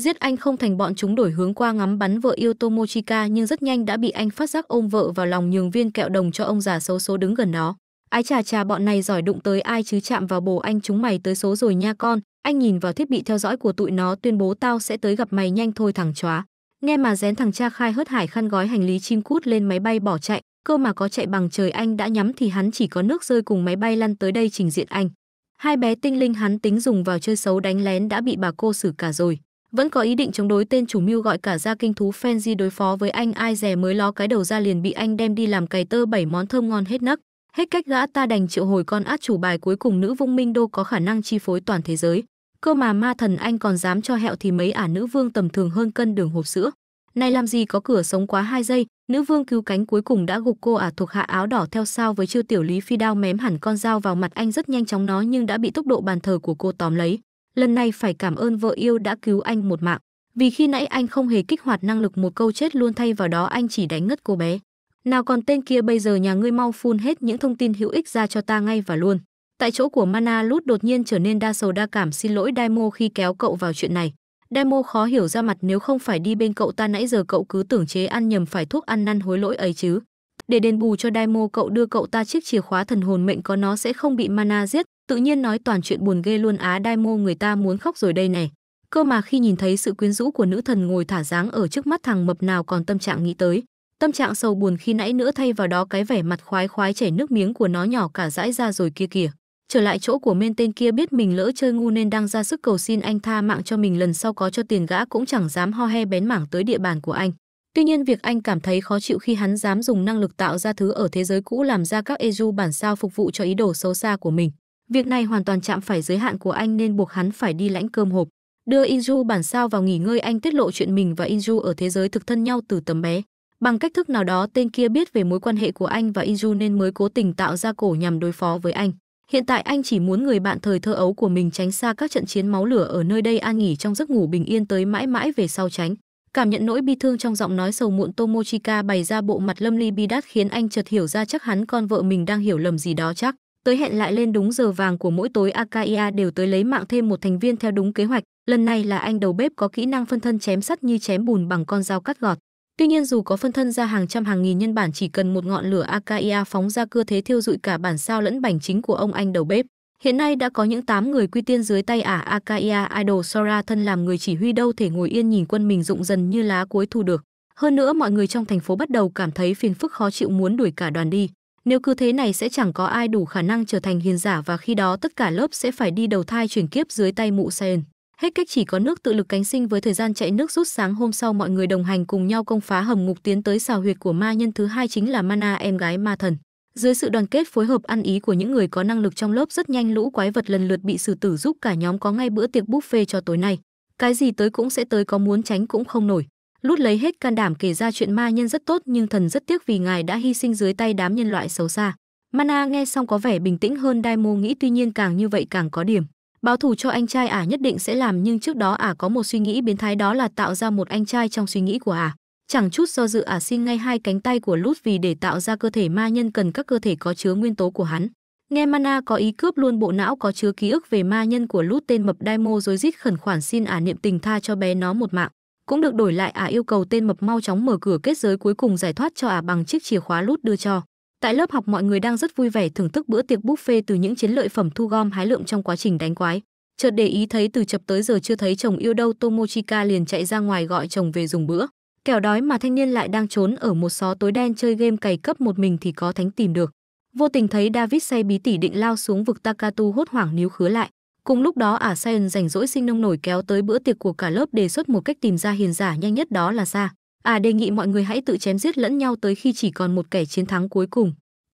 Giết anh không thành bọn chúng đổi hướng qua ngắm bắn vợ yêu Tomochika nhưng rất nhanh đã bị anh phát giác ôm vợ vào lòng nhường viên kẹo đồng cho ông già xấu số đứng gần nó. Ái chà chà bọn này giỏi đụng tới ai chứ chạm vào bồ anh chúng mày tới số rồi nha con. Anh nhìn vào thiết bị theo dõi của tụi nó tuyên bố tao sẽ tới gặp mày nhanh thôi thằng chóa. Nghe mà rén thằng cha khai hớt hải khăn gói hành lý chim cút lên máy bay bỏ chạy. Cơ mà có chạy bằng trời anh đã nhắm thì hắn chỉ có nước rơi cùng máy bay lăn tới đây trình diện anh. Hai bé tinh linh hắn tính dùng vào chơi xấu đánh lén đã bị bà cô xử cả rồi vẫn có ý định chống đối tên chủ mưu gọi cả gia kinh thú Fenzi đối phó với anh ai rẻ mới ló cái đầu ra liền bị anh đem đi làm cày tơ bảy món thơm ngon hết nấc. Hết cách gã ta đành triệu hồi con át chủ bài cuối cùng nữ vung minh đô có khả năng chi phối toàn thế giới. Cơ mà ma thần anh còn dám cho hẹo thì mấy ả nữ vương tầm thường hơn cân đường hộp sữa. Này làm gì có cửa sống quá hai giây, nữ vương cứu cánh cuối cùng đã gục cô ả thuộc hạ áo đỏ theo sau với chiêu tiểu lý phi đao mém hẳn con dao vào mặt anh rất nhanh chóng nó nhưng đã bị tốc độ bàn thờ của cô tóm lấy lần này phải cảm ơn vợ yêu đã cứu anh một mạng. Vì khi nãy anh không hề kích hoạt năng lực một câu chết luôn thay vào đó anh chỉ đánh ngất cô bé. Nào còn tên kia bây giờ nhà ngươi mau phun hết những thông tin hữu ích ra cho ta ngay và luôn. Tại chỗ của Mana Lút đột nhiên trở nên đa sầu đa cảm xin lỗi Daimo khi kéo cậu vào chuyện này. Daimo khó hiểu ra mặt nếu không phải đi bên cậu ta nãy giờ cậu cứ tưởng chế ăn nhầm phải thuốc ăn năn hối lỗi ấy chứ. Để đền bù cho Daimo cậu đưa cậu ta chiếc chìa khóa thần hồn mệnh có nó sẽ không bị Mana giết, tự nhiên nói toàn chuyện buồn ghê luôn á đai mô người ta muốn khóc rồi đây này cơ mà khi nhìn thấy sự quyến rũ của nữ thần ngồi thả dáng ở trước mắt thằng mập nào còn tâm trạng nghĩ tới tâm trạng sầu buồn khi nãy nữa thay vào đó cái vẻ mặt khoái khoái chảy nước miếng của nó nhỏ cả dãi ra rồi kia kìa trở lại chỗ của men tên kia biết mình lỡ chơi ngu nên đang ra sức cầu xin anh tha mạng cho mình lần sau có cho tiền gã cũng chẳng dám ho he bén mảng tới địa bàn của anh tuy nhiên việc anh cảm thấy khó chịu khi hắn dám dùng năng lực tạo ra thứ ở thế giới cũ làm ra các eju bản sao phục vụ cho ý đồ xấu xa của mình Việc này hoàn toàn chạm phải giới hạn của anh nên buộc hắn phải đi lãnh cơm hộp. Đưa Inju bản sao vào nghỉ ngơi anh tiết lộ chuyện mình và Inju ở thế giới thực thân nhau từ tấm bé. Bằng cách thức nào đó tên kia biết về mối quan hệ của anh và Inju nên mới cố tình tạo ra cổ nhằm đối phó với anh. Hiện tại anh chỉ muốn người bạn thời thơ ấu của mình tránh xa các trận chiến máu lửa ở nơi đây an nghỉ trong giấc ngủ bình yên tới mãi mãi về sau tránh. Cảm nhận nỗi bi thương trong giọng nói sầu muộn Tomochika bày ra bộ mặt lâm ly bi đát khiến anh chợt hiểu ra chắc hắn con vợ mình đang hiểu lầm gì đó chắc tới hẹn lại lên đúng giờ vàng của mỗi tối Akaia đều tới lấy mạng thêm một thành viên theo đúng kế hoạch, lần này là anh đầu bếp có kỹ năng phân thân chém sắt như chém bùn bằng con dao cắt gọt. Tuy nhiên dù có phân thân ra hàng trăm hàng nghìn nhân bản chỉ cần một ngọn lửa Akaia phóng ra cơ thế thiêu dụi cả bản sao lẫn bành chính của ông anh đầu bếp. Hiện nay đã có những tám người quy tiên dưới tay ả Akaia Idol Sora thân làm người chỉ huy đâu thể ngồi yên nhìn quân mình rụng dần như lá cuối thu được. Hơn nữa mọi người trong thành phố bắt đầu cảm thấy phiền phức khó chịu muốn đuổi cả đoàn đi. Nếu cứ thế này sẽ chẳng có ai đủ khả năng trở thành hiền giả và khi đó tất cả lớp sẽ phải đi đầu thai chuyển kiếp dưới tay mụ sen. Hết cách chỉ có nước tự lực cánh sinh với thời gian chạy nước rút sáng hôm sau mọi người đồng hành cùng nhau công phá hầm ngục tiến tới xào huyệt của ma nhân thứ hai chính là Mana em gái ma thần. Dưới sự đoàn kết phối hợp ăn ý của những người có năng lực trong lớp rất nhanh lũ quái vật lần lượt bị xử tử giúp cả nhóm có ngay bữa tiệc buffet cho tối nay. Cái gì tới cũng sẽ tới có muốn tránh cũng không nổi lút lấy hết can đảm kể ra chuyện ma nhân rất tốt nhưng thần rất tiếc vì ngài đã hy sinh dưới tay đám nhân loại xấu xa mana nghe xong có vẻ bình tĩnh hơn đai mô nghĩ tuy nhiên càng như vậy càng có điểm báo thủ cho anh trai ả à nhất định sẽ làm nhưng trước đó ả à có một suy nghĩ biến thái đó là tạo ra một anh trai trong suy nghĩ của ả à. chẳng chút do dự ả xin ngay hai cánh tay của lút vì để tạo ra cơ thể ma nhân cần các cơ thể có chứa nguyên tố của hắn nghe mana có ý cướp luôn bộ não có chứa ký ức về ma nhân của lút tên mập daimo rồi rít khẩn khoản xin ả niệm tình tha cho bé nó một mạng cũng được đổi lại ả à yêu cầu tên mập mau chóng mở cửa kết giới cuối cùng giải thoát cho ả à bằng chiếc chìa khóa lút đưa cho tại lớp học mọi người đang rất vui vẻ thưởng thức bữa tiệc buffet từ những chiến lợi phẩm thu gom hái lượm trong quá trình đánh quái chợt để ý thấy từ chập tới giờ chưa thấy chồng yêu đâu tomochika liền chạy ra ngoài gọi chồng về dùng bữa kẻo đói mà thanh niên lại đang trốn ở một xó tối đen chơi game cày cấp một mình thì có thánh tìm được vô tình thấy david say bí tỉ định lao xuống vực takatu hốt hoảng níu khứa lại Cùng lúc đó ả Saiyan rảnh rỗi sinh nông nổi kéo tới bữa tiệc của cả lớp đề xuất một cách tìm ra hiền giả nhanh nhất đó là ra. À đề nghị mọi người hãy tự chém giết lẫn nhau tới khi chỉ còn một kẻ chiến thắng cuối cùng.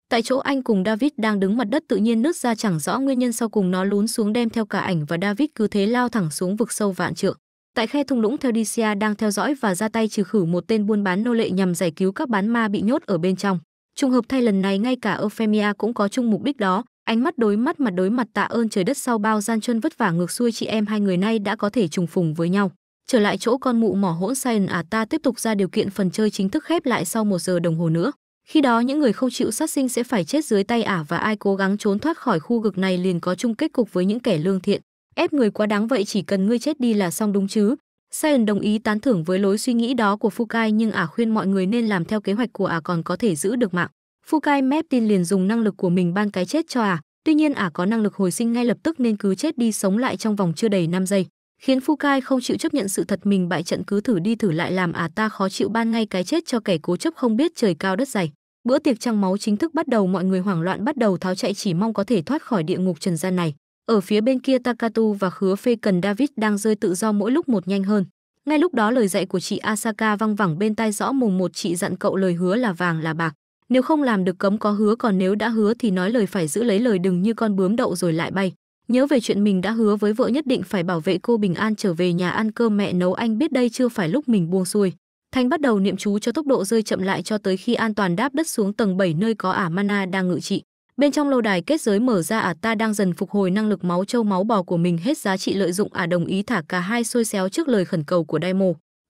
Tại chỗ anh cùng David đang đứng mặt đất tự nhiên nứt ra chẳng rõ nguyên nhân sau cùng nó lún xuống đem theo cả ảnh và David cứ thế lao thẳng xuống vực sâu vạn trượng. Tại khe thung lũng Theodicia đang theo dõi và ra tay trừ khử một tên buôn bán nô lệ nhằm giải cứu các bán ma bị nhốt ở bên trong. Trùng hợp thay lần này ngay cả Euphemia cũng có chung mục đích đó, ánh mắt đối mắt mặt đối mặt tạ ơn trời đất sau bao gian chân vất vả ngược xuôi chị em hai người nay đã có thể trùng phùng với nhau trở lại chỗ con mụ mỏ hỗn sai à ta tiếp tục ra điều kiện phần chơi chính thức khép lại sau một giờ đồng hồ nữa khi đó những người không chịu sát sinh sẽ phải chết dưới tay ả và ai cố gắng trốn thoát khỏi khu vực này liền có chung kết cục với những kẻ lương thiện ép người quá đáng vậy chỉ cần ngươi chết đi là xong đúng chứ Sion đồng ý tán thưởng với lối suy nghĩ đó của Fukai nhưng ả khuyên mọi người nên làm theo kế hoạch của ả còn có thể giữ được mạng. Fukai tin liền dùng năng lực của mình ban cái chết cho ả, à. tuy nhiên ả à có năng lực hồi sinh ngay lập tức nên cứ chết đi sống lại trong vòng chưa đầy 5 giây, khiến Fukai không chịu chấp nhận sự thật mình bại trận cứ thử đi thử lại làm ả à ta khó chịu ban ngay cái chết cho kẻ cố chấp không biết trời cao đất dày. Bữa tiệc trăng máu chính thức bắt đầu mọi người hoảng loạn bắt đầu tháo chạy chỉ mong có thể thoát khỏi địa ngục trần gian này. Ở phía bên kia Takatu và hứa phê cần David đang rơi tự do mỗi lúc một nhanh hơn. Ngay lúc đó lời dạy của chị Asaka văng vẳng bên tai rõ mùng một chị dặn cậu lời hứa là vàng là bạc nếu không làm được cấm có hứa còn nếu đã hứa thì nói lời phải giữ lấy lời đừng như con bướm đậu rồi lại bay nhớ về chuyện mình đã hứa với vợ nhất định phải bảo vệ cô bình an trở về nhà ăn cơm mẹ nấu anh biết đây chưa phải lúc mình buông xuôi thanh bắt đầu niệm chú cho tốc độ rơi chậm lại cho tới khi an toàn đáp đất xuống tầng 7 nơi có ả mana đang ngự trị bên trong lâu đài kết giới mở ra ả ta đang dần phục hồi năng lực máu trâu máu bò của mình hết giá trị lợi dụng ả đồng ý thả cả hai xôi xéo trước lời khẩn cầu của daimo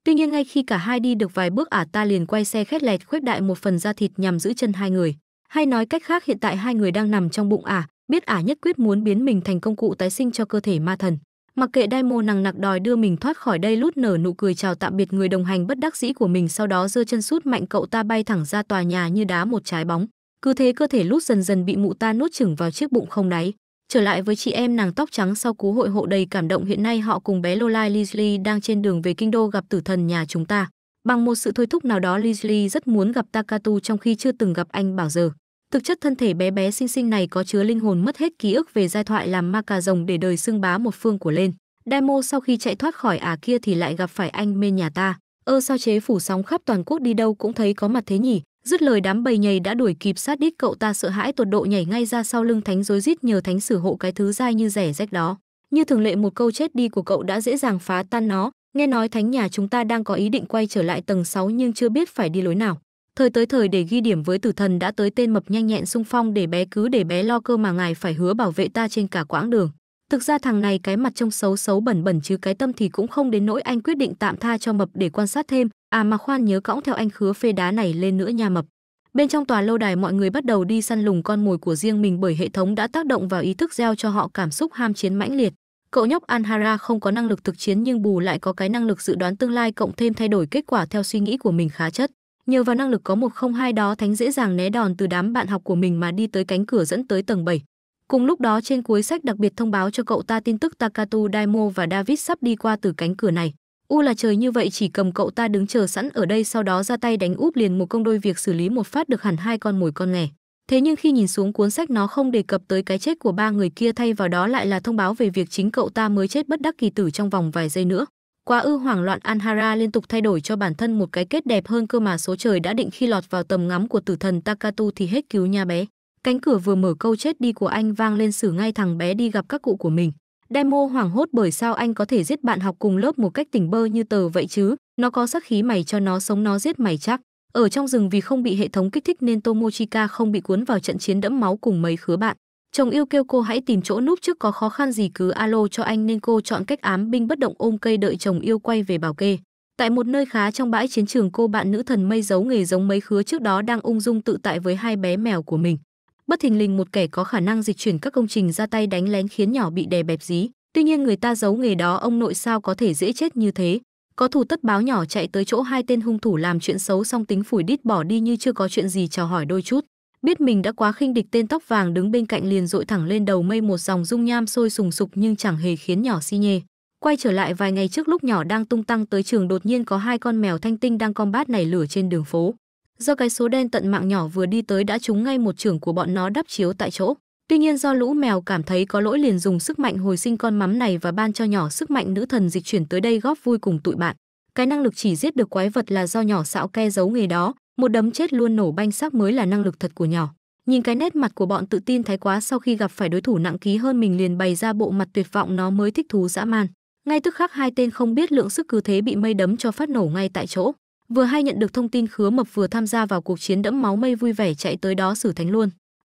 Tuy nhiên ngay khi cả hai đi được vài bước ả ta liền quay xe khét lẹt khuếch đại một phần da thịt nhằm giữ chân hai người. Hay nói cách khác hiện tại hai người đang nằm trong bụng ả, biết ả nhất quyết muốn biến mình thành công cụ tái sinh cho cơ thể ma thần. Mặc kệ Daimo nằng nặc đòi đưa mình thoát khỏi đây lút nở nụ cười chào tạm biệt người đồng hành bất đắc dĩ của mình sau đó giơ chân sút mạnh cậu ta bay thẳng ra tòa nhà như đá một trái bóng. Cứ thế cơ thể lút dần dần bị mụ ta nuốt chửng vào chiếc bụng không đáy. Trở lại với chị em nàng tóc trắng sau cú hội hộ đầy cảm động hiện nay họ cùng bé Lolai Leslie đang trên đường về kinh đô gặp tử thần nhà chúng ta. Bằng một sự thôi thúc nào đó Leslie rất muốn gặp Takatu trong khi chưa từng gặp anh bao giờ. Thực chất thân thể bé bé xinh xinh này có chứa linh hồn mất hết ký ức về giai thoại làm ma cà rồng để đời xưng bá một phương của lên. Demo sau khi chạy thoát khỏi ả à kia thì lại gặp phải anh mê nhà ta. Ơ sao chế phủ sóng khắp toàn quốc đi đâu cũng thấy có mặt thế nhỉ? Dứt lời đám bầy nhầy đã đuổi kịp sát đít cậu ta sợ hãi tột độ nhảy ngay ra sau lưng thánh rối rít nhờ thánh sử hộ cái thứ dai như rẻ rách đó. Như thường lệ một câu chết đi của cậu đã dễ dàng phá tan nó, nghe nói thánh nhà chúng ta đang có ý định quay trở lại tầng 6 nhưng chưa biết phải đi lối nào. Thời tới thời để ghi điểm với tử thần đã tới tên mập nhanh nhẹn sung phong để bé cứ để bé lo cơ mà ngài phải hứa bảo vệ ta trên cả quãng đường. Thực ra thằng này cái mặt trông xấu xấu bẩn bẩn chứ cái tâm thì cũng không đến nỗi anh quyết định tạm tha cho mập để quan sát thêm, à mà khoan nhớ cõng theo anh khứa phê đá này lên nữa nha mập. Bên trong tòa lâu đài mọi người bắt đầu đi săn lùng con mồi của riêng mình bởi hệ thống đã tác động vào ý thức gieo cho họ cảm xúc ham chiến mãnh liệt. Cậu nhóc Anhara không có năng lực thực chiến nhưng bù lại có cái năng lực dự đoán tương lai cộng thêm thay đổi kết quả theo suy nghĩ của mình khá chất. Nhờ vào năng lực có một không hai đó Thánh dễ dàng né đòn từ đám bạn học của mình mà đi tới cánh cửa dẫn tới tầng 7. Cùng lúc đó trên cuối sách đặc biệt thông báo cho cậu ta tin tức Takatu Daimo và David sắp đi qua từ cánh cửa này. U là trời như vậy chỉ cầm cậu ta đứng chờ sẵn ở đây sau đó ra tay đánh úp liền một công đôi việc xử lý một phát được hẳn hai con mồi con nghè. Thế nhưng khi nhìn xuống cuốn sách nó không đề cập tới cái chết của ba người kia thay vào đó lại là thông báo về việc chính cậu ta mới chết bất đắc kỳ tử trong vòng vài giây nữa. Quá ư hoảng loạn Anhara liên tục thay đổi cho bản thân một cái kết đẹp hơn cơ mà số trời đã định khi lọt vào tầm ngắm của tử thần Takatu thì hết cứu nha bé. Cánh cửa vừa mở câu chết đi của anh vang lên xử ngay thằng bé đi gặp các cụ của mình. Demo hoảng hốt bởi sao anh có thể giết bạn học cùng lớp một cách tỉnh bơ như tờ vậy chứ, nó có sắc khí mày cho nó sống nó giết mày chắc. Ở trong rừng vì không bị hệ thống kích thích nên Tomochika không bị cuốn vào trận chiến đẫm máu cùng mấy khứa bạn. Chồng yêu kêu cô hãy tìm chỗ núp trước có khó khăn gì cứ alo cho anh nên cô chọn cách ám binh bất động ôm cây đợi chồng yêu quay về bảo kê. Tại một nơi khá trong bãi chiến trường cô bạn nữ thần mây giấu nghề giống mấy khứa trước đó đang ung dung tự tại với hai bé mèo của mình bất thình lình một kẻ có khả năng dịch chuyển các công trình ra tay đánh lén khiến nhỏ bị đè bẹp dí tuy nhiên người ta giấu nghề đó ông nội sao có thể dễ chết như thế có thù tất báo nhỏ chạy tới chỗ hai tên hung thủ làm chuyện xấu xong tính phủi đít bỏ đi như chưa có chuyện gì chào hỏi đôi chút biết mình đã quá khinh địch tên tóc vàng đứng bên cạnh liền dội thẳng lên đầu mây một dòng dung nham sôi sùng sục nhưng chẳng hề khiến nhỏ si nhê quay trở lại vài ngày trước lúc nhỏ đang tung tăng tới trường đột nhiên có hai con mèo thanh tinh đang combat nảy lửa trên đường phố do cái số đen tận mạng nhỏ vừa đi tới đã trúng ngay một trưởng của bọn nó đắp chiếu tại chỗ. Tuy nhiên do lũ mèo cảm thấy có lỗi liền dùng sức mạnh hồi sinh con mắm này và ban cho nhỏ sức mạnh nữ thần dịch chuyển tới đây góp vui cùng tụi bạn. Cái năng lực chỉ giết được quái vật là do nhỏ xạo ke giấu nghề đó, một đấm chết luôn nổ banh xác mới là năng lực thật của nhỏ. Nhìn cái nét mặt của bọn tự tin thái quá sau khi gặp phải đối thủ nặng ký hơn mình liền bày ra bộ mặt tuyệt vọng nó mới thích thú dã man. Ngay tức khắc hai tên không biết lượng sức cứ thế bị mây đấm cho phát nổ ngay tại chỗ vừa hay nhận được thông tin khứa mập vừa tham gia vào cuộc chiến đẫm máu mây vui vẻ chạy tới đó xử thánh luôn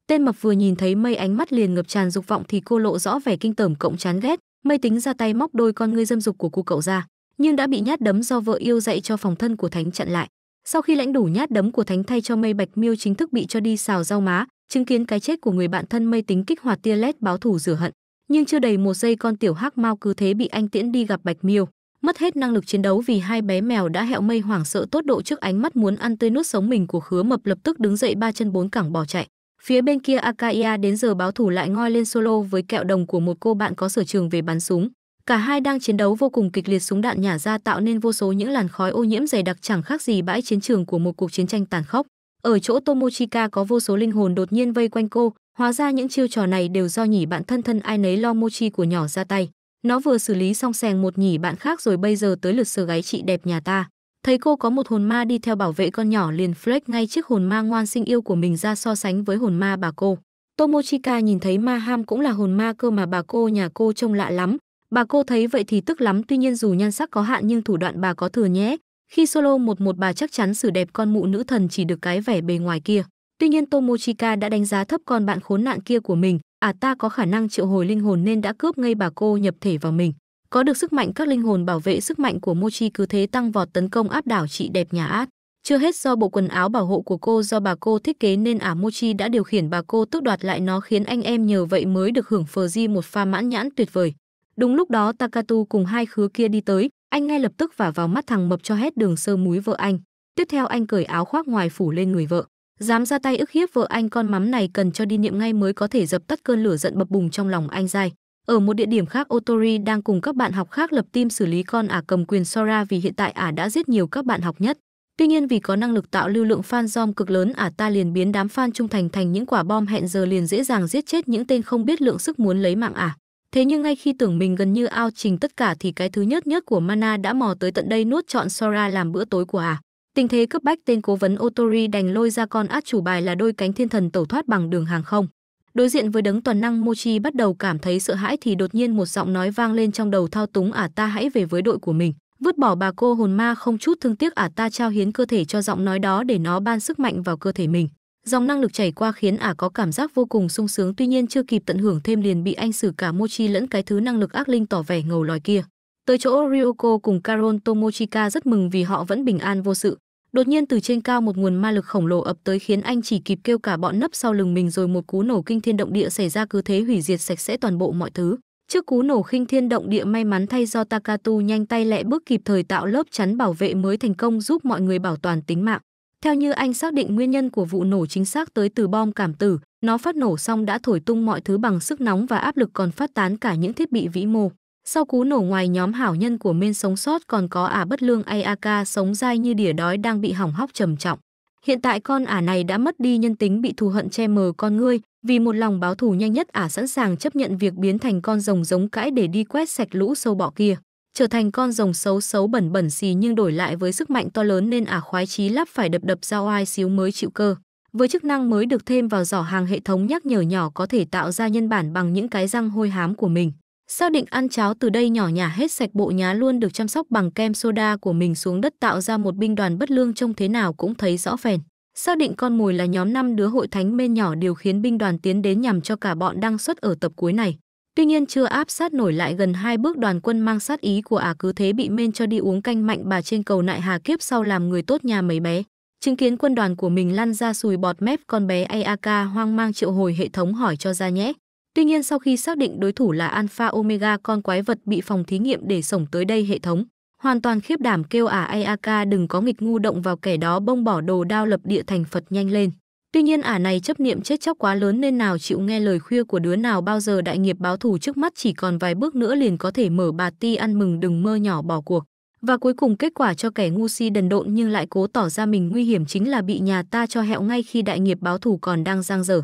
tên mập vừa nhìn thấy mây ánh mắt liền ngập tràn dục vọng thì cô lộ rõ vẻ kinh tởm cộng chán ghét mây tính ra tay móc đôi con ngươi dâm dục của cô cậu ra nhưng đã bị nhát đấm do vợ yêu dạy cho phòng thân của thánh chặn lại sau khi lãnh đủ nhát đấm của thánh thay cho mây bạch miêu chính thức bị cho đi xào rau má chứng kiến cái chết của người bạn thân mây tính kích hoạt tia led báo thù rửa hận nhưng chưa đầy một giây con tiểu hắc mau cứ thế bị anh tiễn đi gặp bạch miêu mất hết năng lực chiến đấu vì hai bé mèo đã hẹo mây hoảng sợ tốt độ trước ánh mắt muốn ăn tươi nuốt sống mình của khứa mập lập tức đứng dậy ba chân bốn cẳng bỏ chạy phía bên kia Akaya đến giờ báo thủ lại ngoi lên solo với kẹo đồng của một cô bạn có sở trường về bắn súng cả hai đang chiến đấu vô cùng kịch liệt súng đạn nhả ra tạo nên vô số những làn khói ô nhiễm dày đặc chẳng khác gì bãi chiến trường của một cuộc chiến tranh tàn khốc ở chỗ tomochika có vô số linh hồn đột nhiên vây quanh cô hóa ra những chiêu trò này đều do nhỉ bạn thân thân ai nấy lo mochi của nhỏ ra tay nó vừa xử lý xong sèng một nhỉ bạn khác rồi bây giờ tới lượt sờ gáy chị đẹp nhà ta. Thấy cô có một hồn ma đi theo bảo vệ con nhỏ liền flex ngay chiếc hồn ma ngoan sinh yêu của mình ra so sánh với hồn ma bà cô. Tomochika nhìn thấy ma ham cũng là hồn ma cơ mà bà cô nhà cô trông lạ lắm. Bà cô thấy vậy thì tức lắm tuy nhiên dù nhan sắc có hạn nhưng thủ đoạn bà có thừa nhé. Khi solo một một bà chắc chắn xử đẹp con mụ nữ thần chỉ được cái vẻ bề ngoài kia. Tuy nhiên Tomochika đã đánh giá thấp con bạn khốn nạn kia của mình, à ta có khả năng triệu hồi linh hồn nên đã cướp ngay bà cô nhập thể vào mình có được sức mạnh các linh hồn bảo vệ sức mạnh của mochi cứ thế tăng vọt tấn công áp đảo chị đẹp nhà át chưa hết do bộ quần áo bảo hộ của cô do bà cô thiết kế nên ả mochi đã điều khiển bà cô tước đoạt lại nó khiến anh em nhờ vậy mới được hưởng phờ di một pha mãn nhãn tuyệt vời đúng lúc đó takatu cùng hai khứa kia đi tới anh ngay lập tức vả vào mắt thằng mập cho hết đường sơ múi vợ anh tiếp theo anh cởi áo khoác ngoài phủ lên người vợ dám ra tay ức hiếp vợ anh con mắm này cần cho đi niệm ngay mới có thể dập tắt cơn lửa giận bập bùng trong lòng anh dai ở một địa điểm khác otori đang cùng các bạn học khác lập team xử lý con ả cầm quyền sora vì hiện tại ả đã giết nhiều các bạn học nhất tuy nhiên vì có năng lực tạo lưu lượng fan dom cực lớn ả ta liền biến đám fan trung thành thành những quả bom hẹn giờ liền dễ dàng giết chết những tên không biết lượng sức muốn lấy mạng ả thế nhưng ngay khi tưởng mình gần như ao trình tất cả thì cái thứ nhất nhất của mana đã mò tới tận đây nuốt chọn sora làm bữa tối của ả Tình thế cấp bách tên cố vấn Otori đành lôi ra con át chủ bài là đôi cánh thiên thần tẩu thoát bằng đường hàng không. Đối diện với đấng toàn năng Mochi bắt đầu cảm thấy sợ hãi thì đột nhiên một giọng nói vang lên trong đầu thao túng ả à ta hãy về với đội của mình. Vứt bỏ bà cô hồn ma không chút thương tiếc ả à ta trao hiến cơ thể cho giọng nói đó để nó ban sức mạnh vào cơ thể mình. Dòng năng lực chảy qua khiến ả có cảm giác vô cùng sung sướng tuy nhiên chưa kịp tận hưởng thêm liền bị anh xử cả Mochi lẫn cái thứ năng lực ác linh tỏ vẻ ngầu lòi kia. Tới chỗ Ryoko cùng Karon Tomochika rất mừng vì họ vẫn bình an vô sự. Đột nhiên từ trên cao một nguồn ma lực khổng lồ ập tới khiến anh chỉ kịp kêu cả bọn nấp sau lưng mình rồi một cú nổ kinh thiên động địa xảy ra cứ thế hủy diệt sạch sẽ toàn bộ mọi thứ. Trước cú nổ khinh thiên động địa may mắn thay do Takatu nhanh tay lẹ bước kịp thời tạo lớp chắn bảo vệ mới thành công giúp mọi người bảo toàn tính mạng. Theo như anh xác định nguyên nhân của vụ nổ chính xác tới từ bom cảm tử, nó phát nổ xong đã thổi tung mọi thứ bằng sức nóng và áp lực còn phát tán cả những thiết bị vĩ mô. Sau cú nổ ngoài nhóm hảo nhân của Min sống sót còn có ả bất lương Ayaka sống dai như đỉa đói đang bị hỏng hóc trầm trọng. Hiện tại con ả này đã mất đi nhân tính bị thù hận che mờ con ngươi, vì một lòng báo thù nhanh nhất ả sẵn sàng chấp nhận việc biến thành con rồng giống cãi để đi quét sạch lũ sâu bọ kia. Trở thành con rồng xấu xấu bẩn bẩn xì nhưng đổi lại với sức mạnh to lớn nên ả khoái chí lắp phải đập đập dao ai xíu mới chịu cơ. Với chức năng mới được thêm vào giỏ hàng hệ thống nhắc nhở nhỏ có thể tạo ra nhân bản bằng những cái răng hôi hám của mình. Xác định ăn cháo từ đây nhỏ nhà hết sạch bộ nhá luôn được chăm sóc bằng kem soda của mình xuống đất tạo ra một binh đoàn bất lương trông thế nào cũng thấy rõ phèn. Xác định con mồi là nhóm năm đứa hội thánh mê nhỏ điều khiến binh đoàn tiến đến nhằm cho cả bọn đang xuất ở tập cuối này. Tuy nhiên chưa áp sát nổi lại gần hai bước đoàn quân mang sát ý của Ả cứ thế bị men cho đi uống canh mạnh bà trên cầu nại hà kiếp sau làm người tốt nhà mấy bé. Chứng kiến quân đoàn của mình lăn ra sùi bọt mép con bé AAK hoang mang triệu hồi hệ thống hỏi cho ra nhé. Tuy nhiên sau khi xác định đối thủ là Alpha Omega con quái vật bị phòng thí nghiệm để sổng tới đây hệ thống, hoàn toàn khiếp đảm kêu à AAK đừng có nghịch ngu động vào kẻ đó bông bỏ đồ đao lập địa thành Phật nhanh lên. Tuy nhiên ả này chấp niệm chết chóc quá lớn nên nào chịu nghe lời khuya của đứa nào bao giờ đại nghiệp báo thù trước mắt chỉ còn vài bước nữa liền có thể mở bà ti ăn mừng đừng mơ nhỏ bỏ cuộc. Và cuối cùng kết quả cho kẻ ngu si đần độn nhưng lại cố tỏ ra mình nguy hiểm chính là bị nhà ta cho hẹo ngay khi đại nghiệp báo thù còn đang giang dở.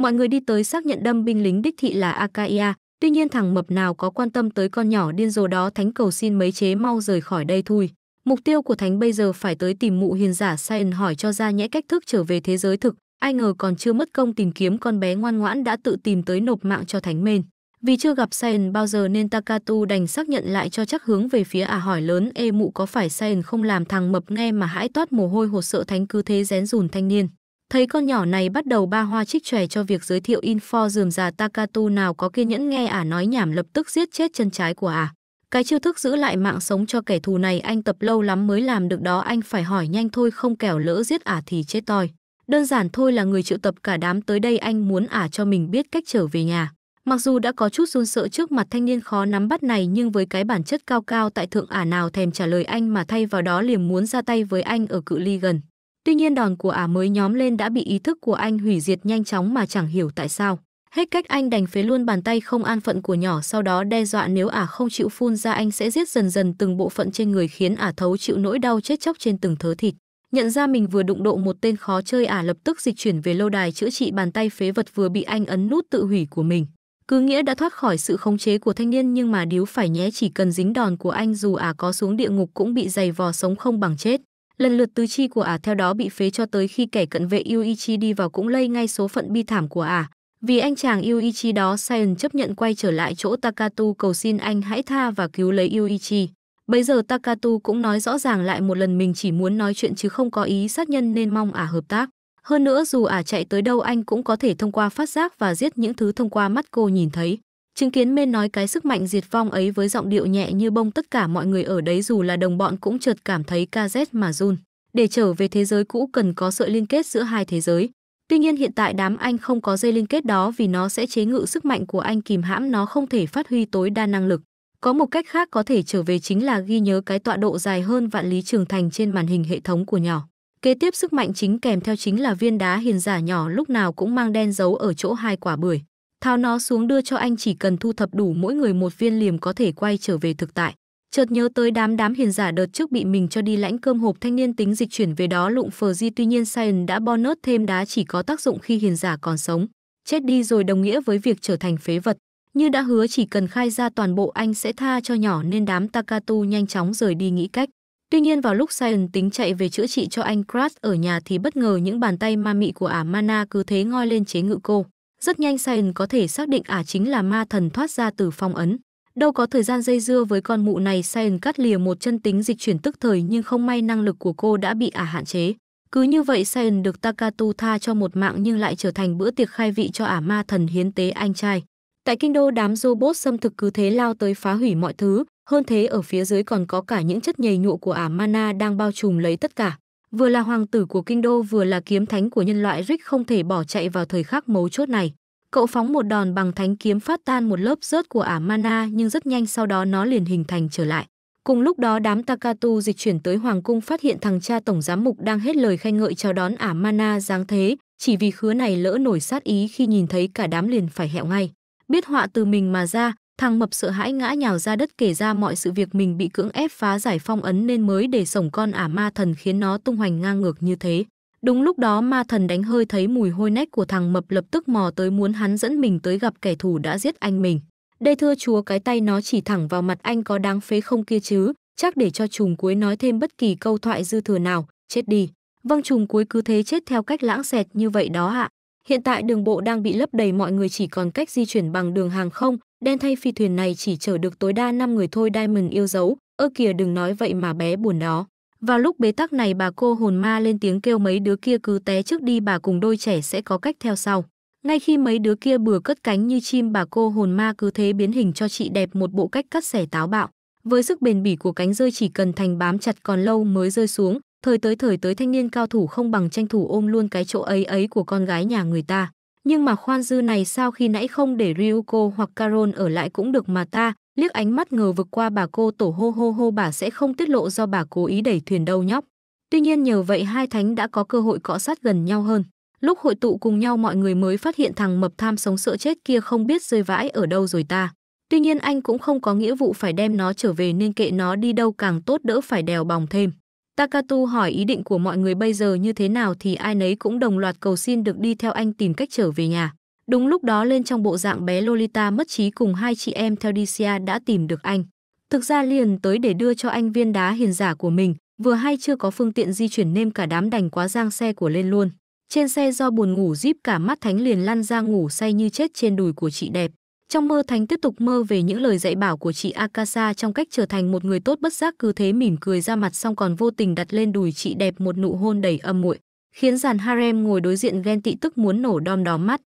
Mọi người đi tới xác nhận đâm binh lính đích thị là Akaia, tuy nhiên thằng mập nào có quan tâm tới con nhỏ điên rồ đó thánh cầu xin mấy chế mau rời khỏi đây thôi. Mục tiêu của thánh bây giờ phải tới tìm mụ hiền giả Sion hỏi cho ra nhẽ cách thức trở về thế giới thực, ai ngờ còn chưa mất công tìm kiếm con bé ngoan ngoãn đã tự tìm tới nộp mạng cho thánh mên. Vì chưa gặp Sion bao giờ nên Takatu đành xác nhận lại cho chắc hướng về phía à hỏi lớn ê mụ có phải Sion không làm thằng mập nghe mà hãi toát mồ hôi hột sợ thánh cứ thế rén rùn thanh niên. Thấy con nhỏ này bắt đầu ba hoa trích chòe cho việc giới thiệu info dườm già Takatu nào có kiên nhẫn nghe ả à nói nhảm lập tức giết chết chân trái của ả. À. Cái chiêu thức giữ lại mạng sống cho kẻ thù này anh tập lâu lắm mới làm được đó anh phải hỏi nhanh thôi không kẻo lỡ giết ả à thì chết toi. Đơn giản thôi là người triệu tập cả đám tới đây anh muốn ả cho mình biết cách trở về nhà. Mặc dù đã có chút run sợ trước mặt thanh niên khó nắm bắt này nhưng với cái bản chất cao cao tại thượng ả nào thèm trả lời anh mà thay vào đó liền muốn ra tay với anh ở cự ly gần. Tuy nhiên đòn của ả mới nhóm lên đã bị ý thức của anh hủy diệt nhanh chóng mà chẳng hiểu tại sao. Hết cách anh đành phế luôn bàn tay không an phận của nhỏ sau đó đe dọa nếu ả không chịu phun ra anh sẽ giết dần dần từng bộ phận trên người khiến ả thấu chịu nỗi đau chết chóc trên từng thớ thịt. Nhận ra mình vừa đụng độ một tên khó chơi ả lập tức dịch chuyển về lâu đài chữa trị bàn tay phế vật vừa bị anh ấn nút tự hủy của mình. Cứ nghĩa đã thoát khỏi sự khống chế của thanh niên nhưng mà điếu phải nhé chỉ cần dính đòn của anh dù ả có xuống địa ngục cũng bị giày vò sống không bằng chết. Lần lượt tứ chi của ả theo đó bị phế cho tới khi kẻ cận vệ Yuichi đi vào cũng lây ngay số phận bi thảm của ả. Vì anh chàng Yuichi đó Sion chấp nhận quay trở lại chỗ Takatu cầu xin anh hãy tha và cứu lấy Yuichi. Bây giờ Takatu cũng nói rõ ràng lại một lần mình chỉ muốn nói chuyện chứ không có ý sát nhân nên mong ả hợp tác. Hơn nữa dù ả chạy tới đâu anh cũng có thể thông qua phát giác và giết những thứ thông qua mắt cô nhìn thấy. Chứng kiến mê nói cái sức mạnh diệt vong ấy với giọng điệu nhẹ như bông tất cả mọi người ở đấy dù là đồng bọn cũng chợt cảm thấy ca KZ mà run. Để trở về thế giới cũ cần có sợi liên kết giữa hai thế giới. Tuy nhiên hiện tại đám anh không có dây liên kết đó vì nó sẽ chế ngự sức mạnh của anh kìm hãm nó không thể phát huy tối đa năng lực. Có một cách khác có thể trở về chính là ghi nhớ cái tọa độ dài hơn vạn lý trường thành trên màn hình hệ thống của nhỏ. Kế tiếp sức mạnh chính kèm theo chính là viên đá hiền giả nhỏ lúc nào cũng mang đen dấu ở chỗ hai quả bưởi. Tháo nó xuống đưa cho anh chỉ cần thu thập đủ mỗi người một viên liềm có thể quay trở về thực tại. Chợt nhớ tới đám đám hiền giả đợt trước bị mình cho đi lãnh cơm hộp thanh niên tính dịch chuyển về đó lụng phờ di tuy nhiên Sion đã bonus thêm đá chỉ có tác dụng khi hiền giả còn sống. Chết đi rồi đồng nghĩa với việc trở thành phế vật. Như đã hứa chỉ cần khai ra toàn bộ anh sẽ tha cho nhỏ nên đám Takatu nhanh chóng rời đi nghĩ cách. Tuy nhiên vào lúc Sion tính chạy về chữa trị cho anh Crash ở nhà thì bất ngờ những bàn tay ma mị của mana cứ thế ngoi lên chế ngự cô. Rất nhanh Sion có thể xác định ả chính là ma thần thoát ra từ phong ấn. Đâu có thời gian dây dưa với con mụ này Sion cắt lìa một chân tính dịch chuyển tức thời nhưng không may năng lực của cô đã bị ả hạn chế. Cứ như vậy Sion được Takatu tha cho một mạng nhưng lại trở thành bữa tiệc khai vị cho ả ma thần hiến tế anh trai. Tại kinh đô đám robot xâm thực cứ thế lao tới phá hủy mọi thứ, hơn thế ở phía dưới còn có cả những chất nhầy nhụa của ả mana đang bao trùm lấy tất cả. Vừa là hoàng tử của kinh đô vừa là kiếm thánh của nhân loại Rick không thể bỏ chạy vào thời khắc mấu chốt này. Cậu phóng một đòn bằng thánh kiếm phát tan một lớp rớt của ả mana nhưng rất nhanh sau đó nó liền hình thành trở lại. Cùng lúc đó đám Takatu dịch chuyển tới Hoàng Cung phát hiện thằng cha Tổng Giám Mục đang hết lời khen ngợi chào đón ả mana dáng thế, chỉ vì khứa này lỡ nổi sát ý khi nhìn thấy cả đám liền phải hẹo ngay. Biết họa từ mình mà ra, Thằng mập sợ hãi ngã nhào ra đất kể ra mọi sự việc mình bị cưỡng ép phá giải phong ấn nên mới để sổng con ả ma thần khiến nó tung hoành ngang ngược như thế. Đúng lúc đó ma thần đánh hơi thấy mùi hôi nách của thằng mập lập tức mò tới muốn hắn dẫn mình tới gặp kẻ thù đã giết anh mình. Đây thưa chúa cái tay nó chỉ thẳng vào mặt anh có đáng phế không kia chứ, chắc để cho trùng cuối nói thêm bất kỳ câu thoại dư thừa nào, chết đi. Vâng trùng cuối cứ thế chết theo cách lãng xẹt như vậy đó ạ. Hiện tại đường bộ đang bị lấp đầy mọi người chỉ còn cách di chuyển bằng đường hàng không, đen thay phi thuyền này chỉ chở được tối đa 5 người thôi Diamond yêu dấu, ơ kìa đừng nói vậy mà bé buồn đó. Vào lúc bế tắc này bà cô hồn ma lên tiếng kêu mấy đứa kia cứ té trước đi bà cùng đôi trẻ sẽ có cách theo sau. Ngay khi mấy đứa kia bừa cất cánh như chim bà cô hồn ma cứ thế biến hình cho chị đẹp một bộ cách cắt xẻ táo bạo. Với sức bền bỉ của cánh rơi chỉ cần thành bám chặt còn lâu mới rơi xuống, thời tới thời tới thanh niên cao thủ không bằng tranh thủ ôm luôn cái chỗ ấy ấy của con gái nhà người ta. Nhưng mà khoan dư này sao khi nãy không để Ryuko hoặc Carol ở lại cũng được mà ta, liếc ánh mắt ngờ vực qua bà cô tổ hô hô hô bà sẽ không tiết lộ do bà cố ý đẩy thuyền đâu nhóc. Tuy nhiên nhờ vậy hai thánh đã có cơ hội cọ sát gần nhau hơn. Lúc hội tụ cùng nhau mọi người mới phát hiện thằng mập tham sống sợ chết kia không biết rơi vãi ở đâu rồi ta. Tuy nhiên anh cũng không có nghĩa vụ phải đem nó trở về nên kệ nó đi đâu càng tốt đỡ phải đèo bòng thêm. Takatu hỏi ý định của mọi người bây giờ như thế nào thì ai nấy cũng đồng loạt cầu xin được đi theo anh tìm cách trở về nhà. Đúng lúc đó lên trong bộ dạng bé Lolita mất trí cùng hai chị em Theodosia đã tìm được anh. Thực ra liền tới để đưa cho anh viên đá hiền giả của mình, vừa hay chưa có phương tiện di chuyển nên cả đám đành quá giang xe của lên luôn. Trên xe do buồn ngủ díp cả mắt thánh liền lăn ra ngủ say như chết trên đùi của chị đẹp. Trong mơ Thánh tiếp tục mơ về những lời dạy bảo của chị Akasa trong cách trở thành một người tốt bất giác cứ thế mỉm cười ra mặt xong còn vô tình đặt lên đùi chị đẹp một nụ hôn đầy âm muội, khiến dàn harem ngồi đối diện ghen tị tức muốn nổ đom đóm mắt.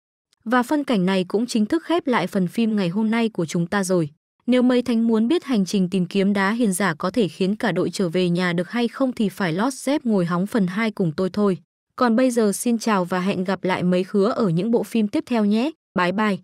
Và phân cảnh này cũng chính thức khép lại phần phim ngày hôm nay của chúng ta rồi. Nếu mây thánh muốn biết hành trình tìm kiếm đá hiền giả có thể khiến cả đội trở về nhà được hay không thì phải lót dép ngồi hóng phần 2 cùng tôi thôi. Còn bây giờ xin chào và hẹn gặp lại mấy khứa ở những bộ phim tiếp theo nhé. Bye bye!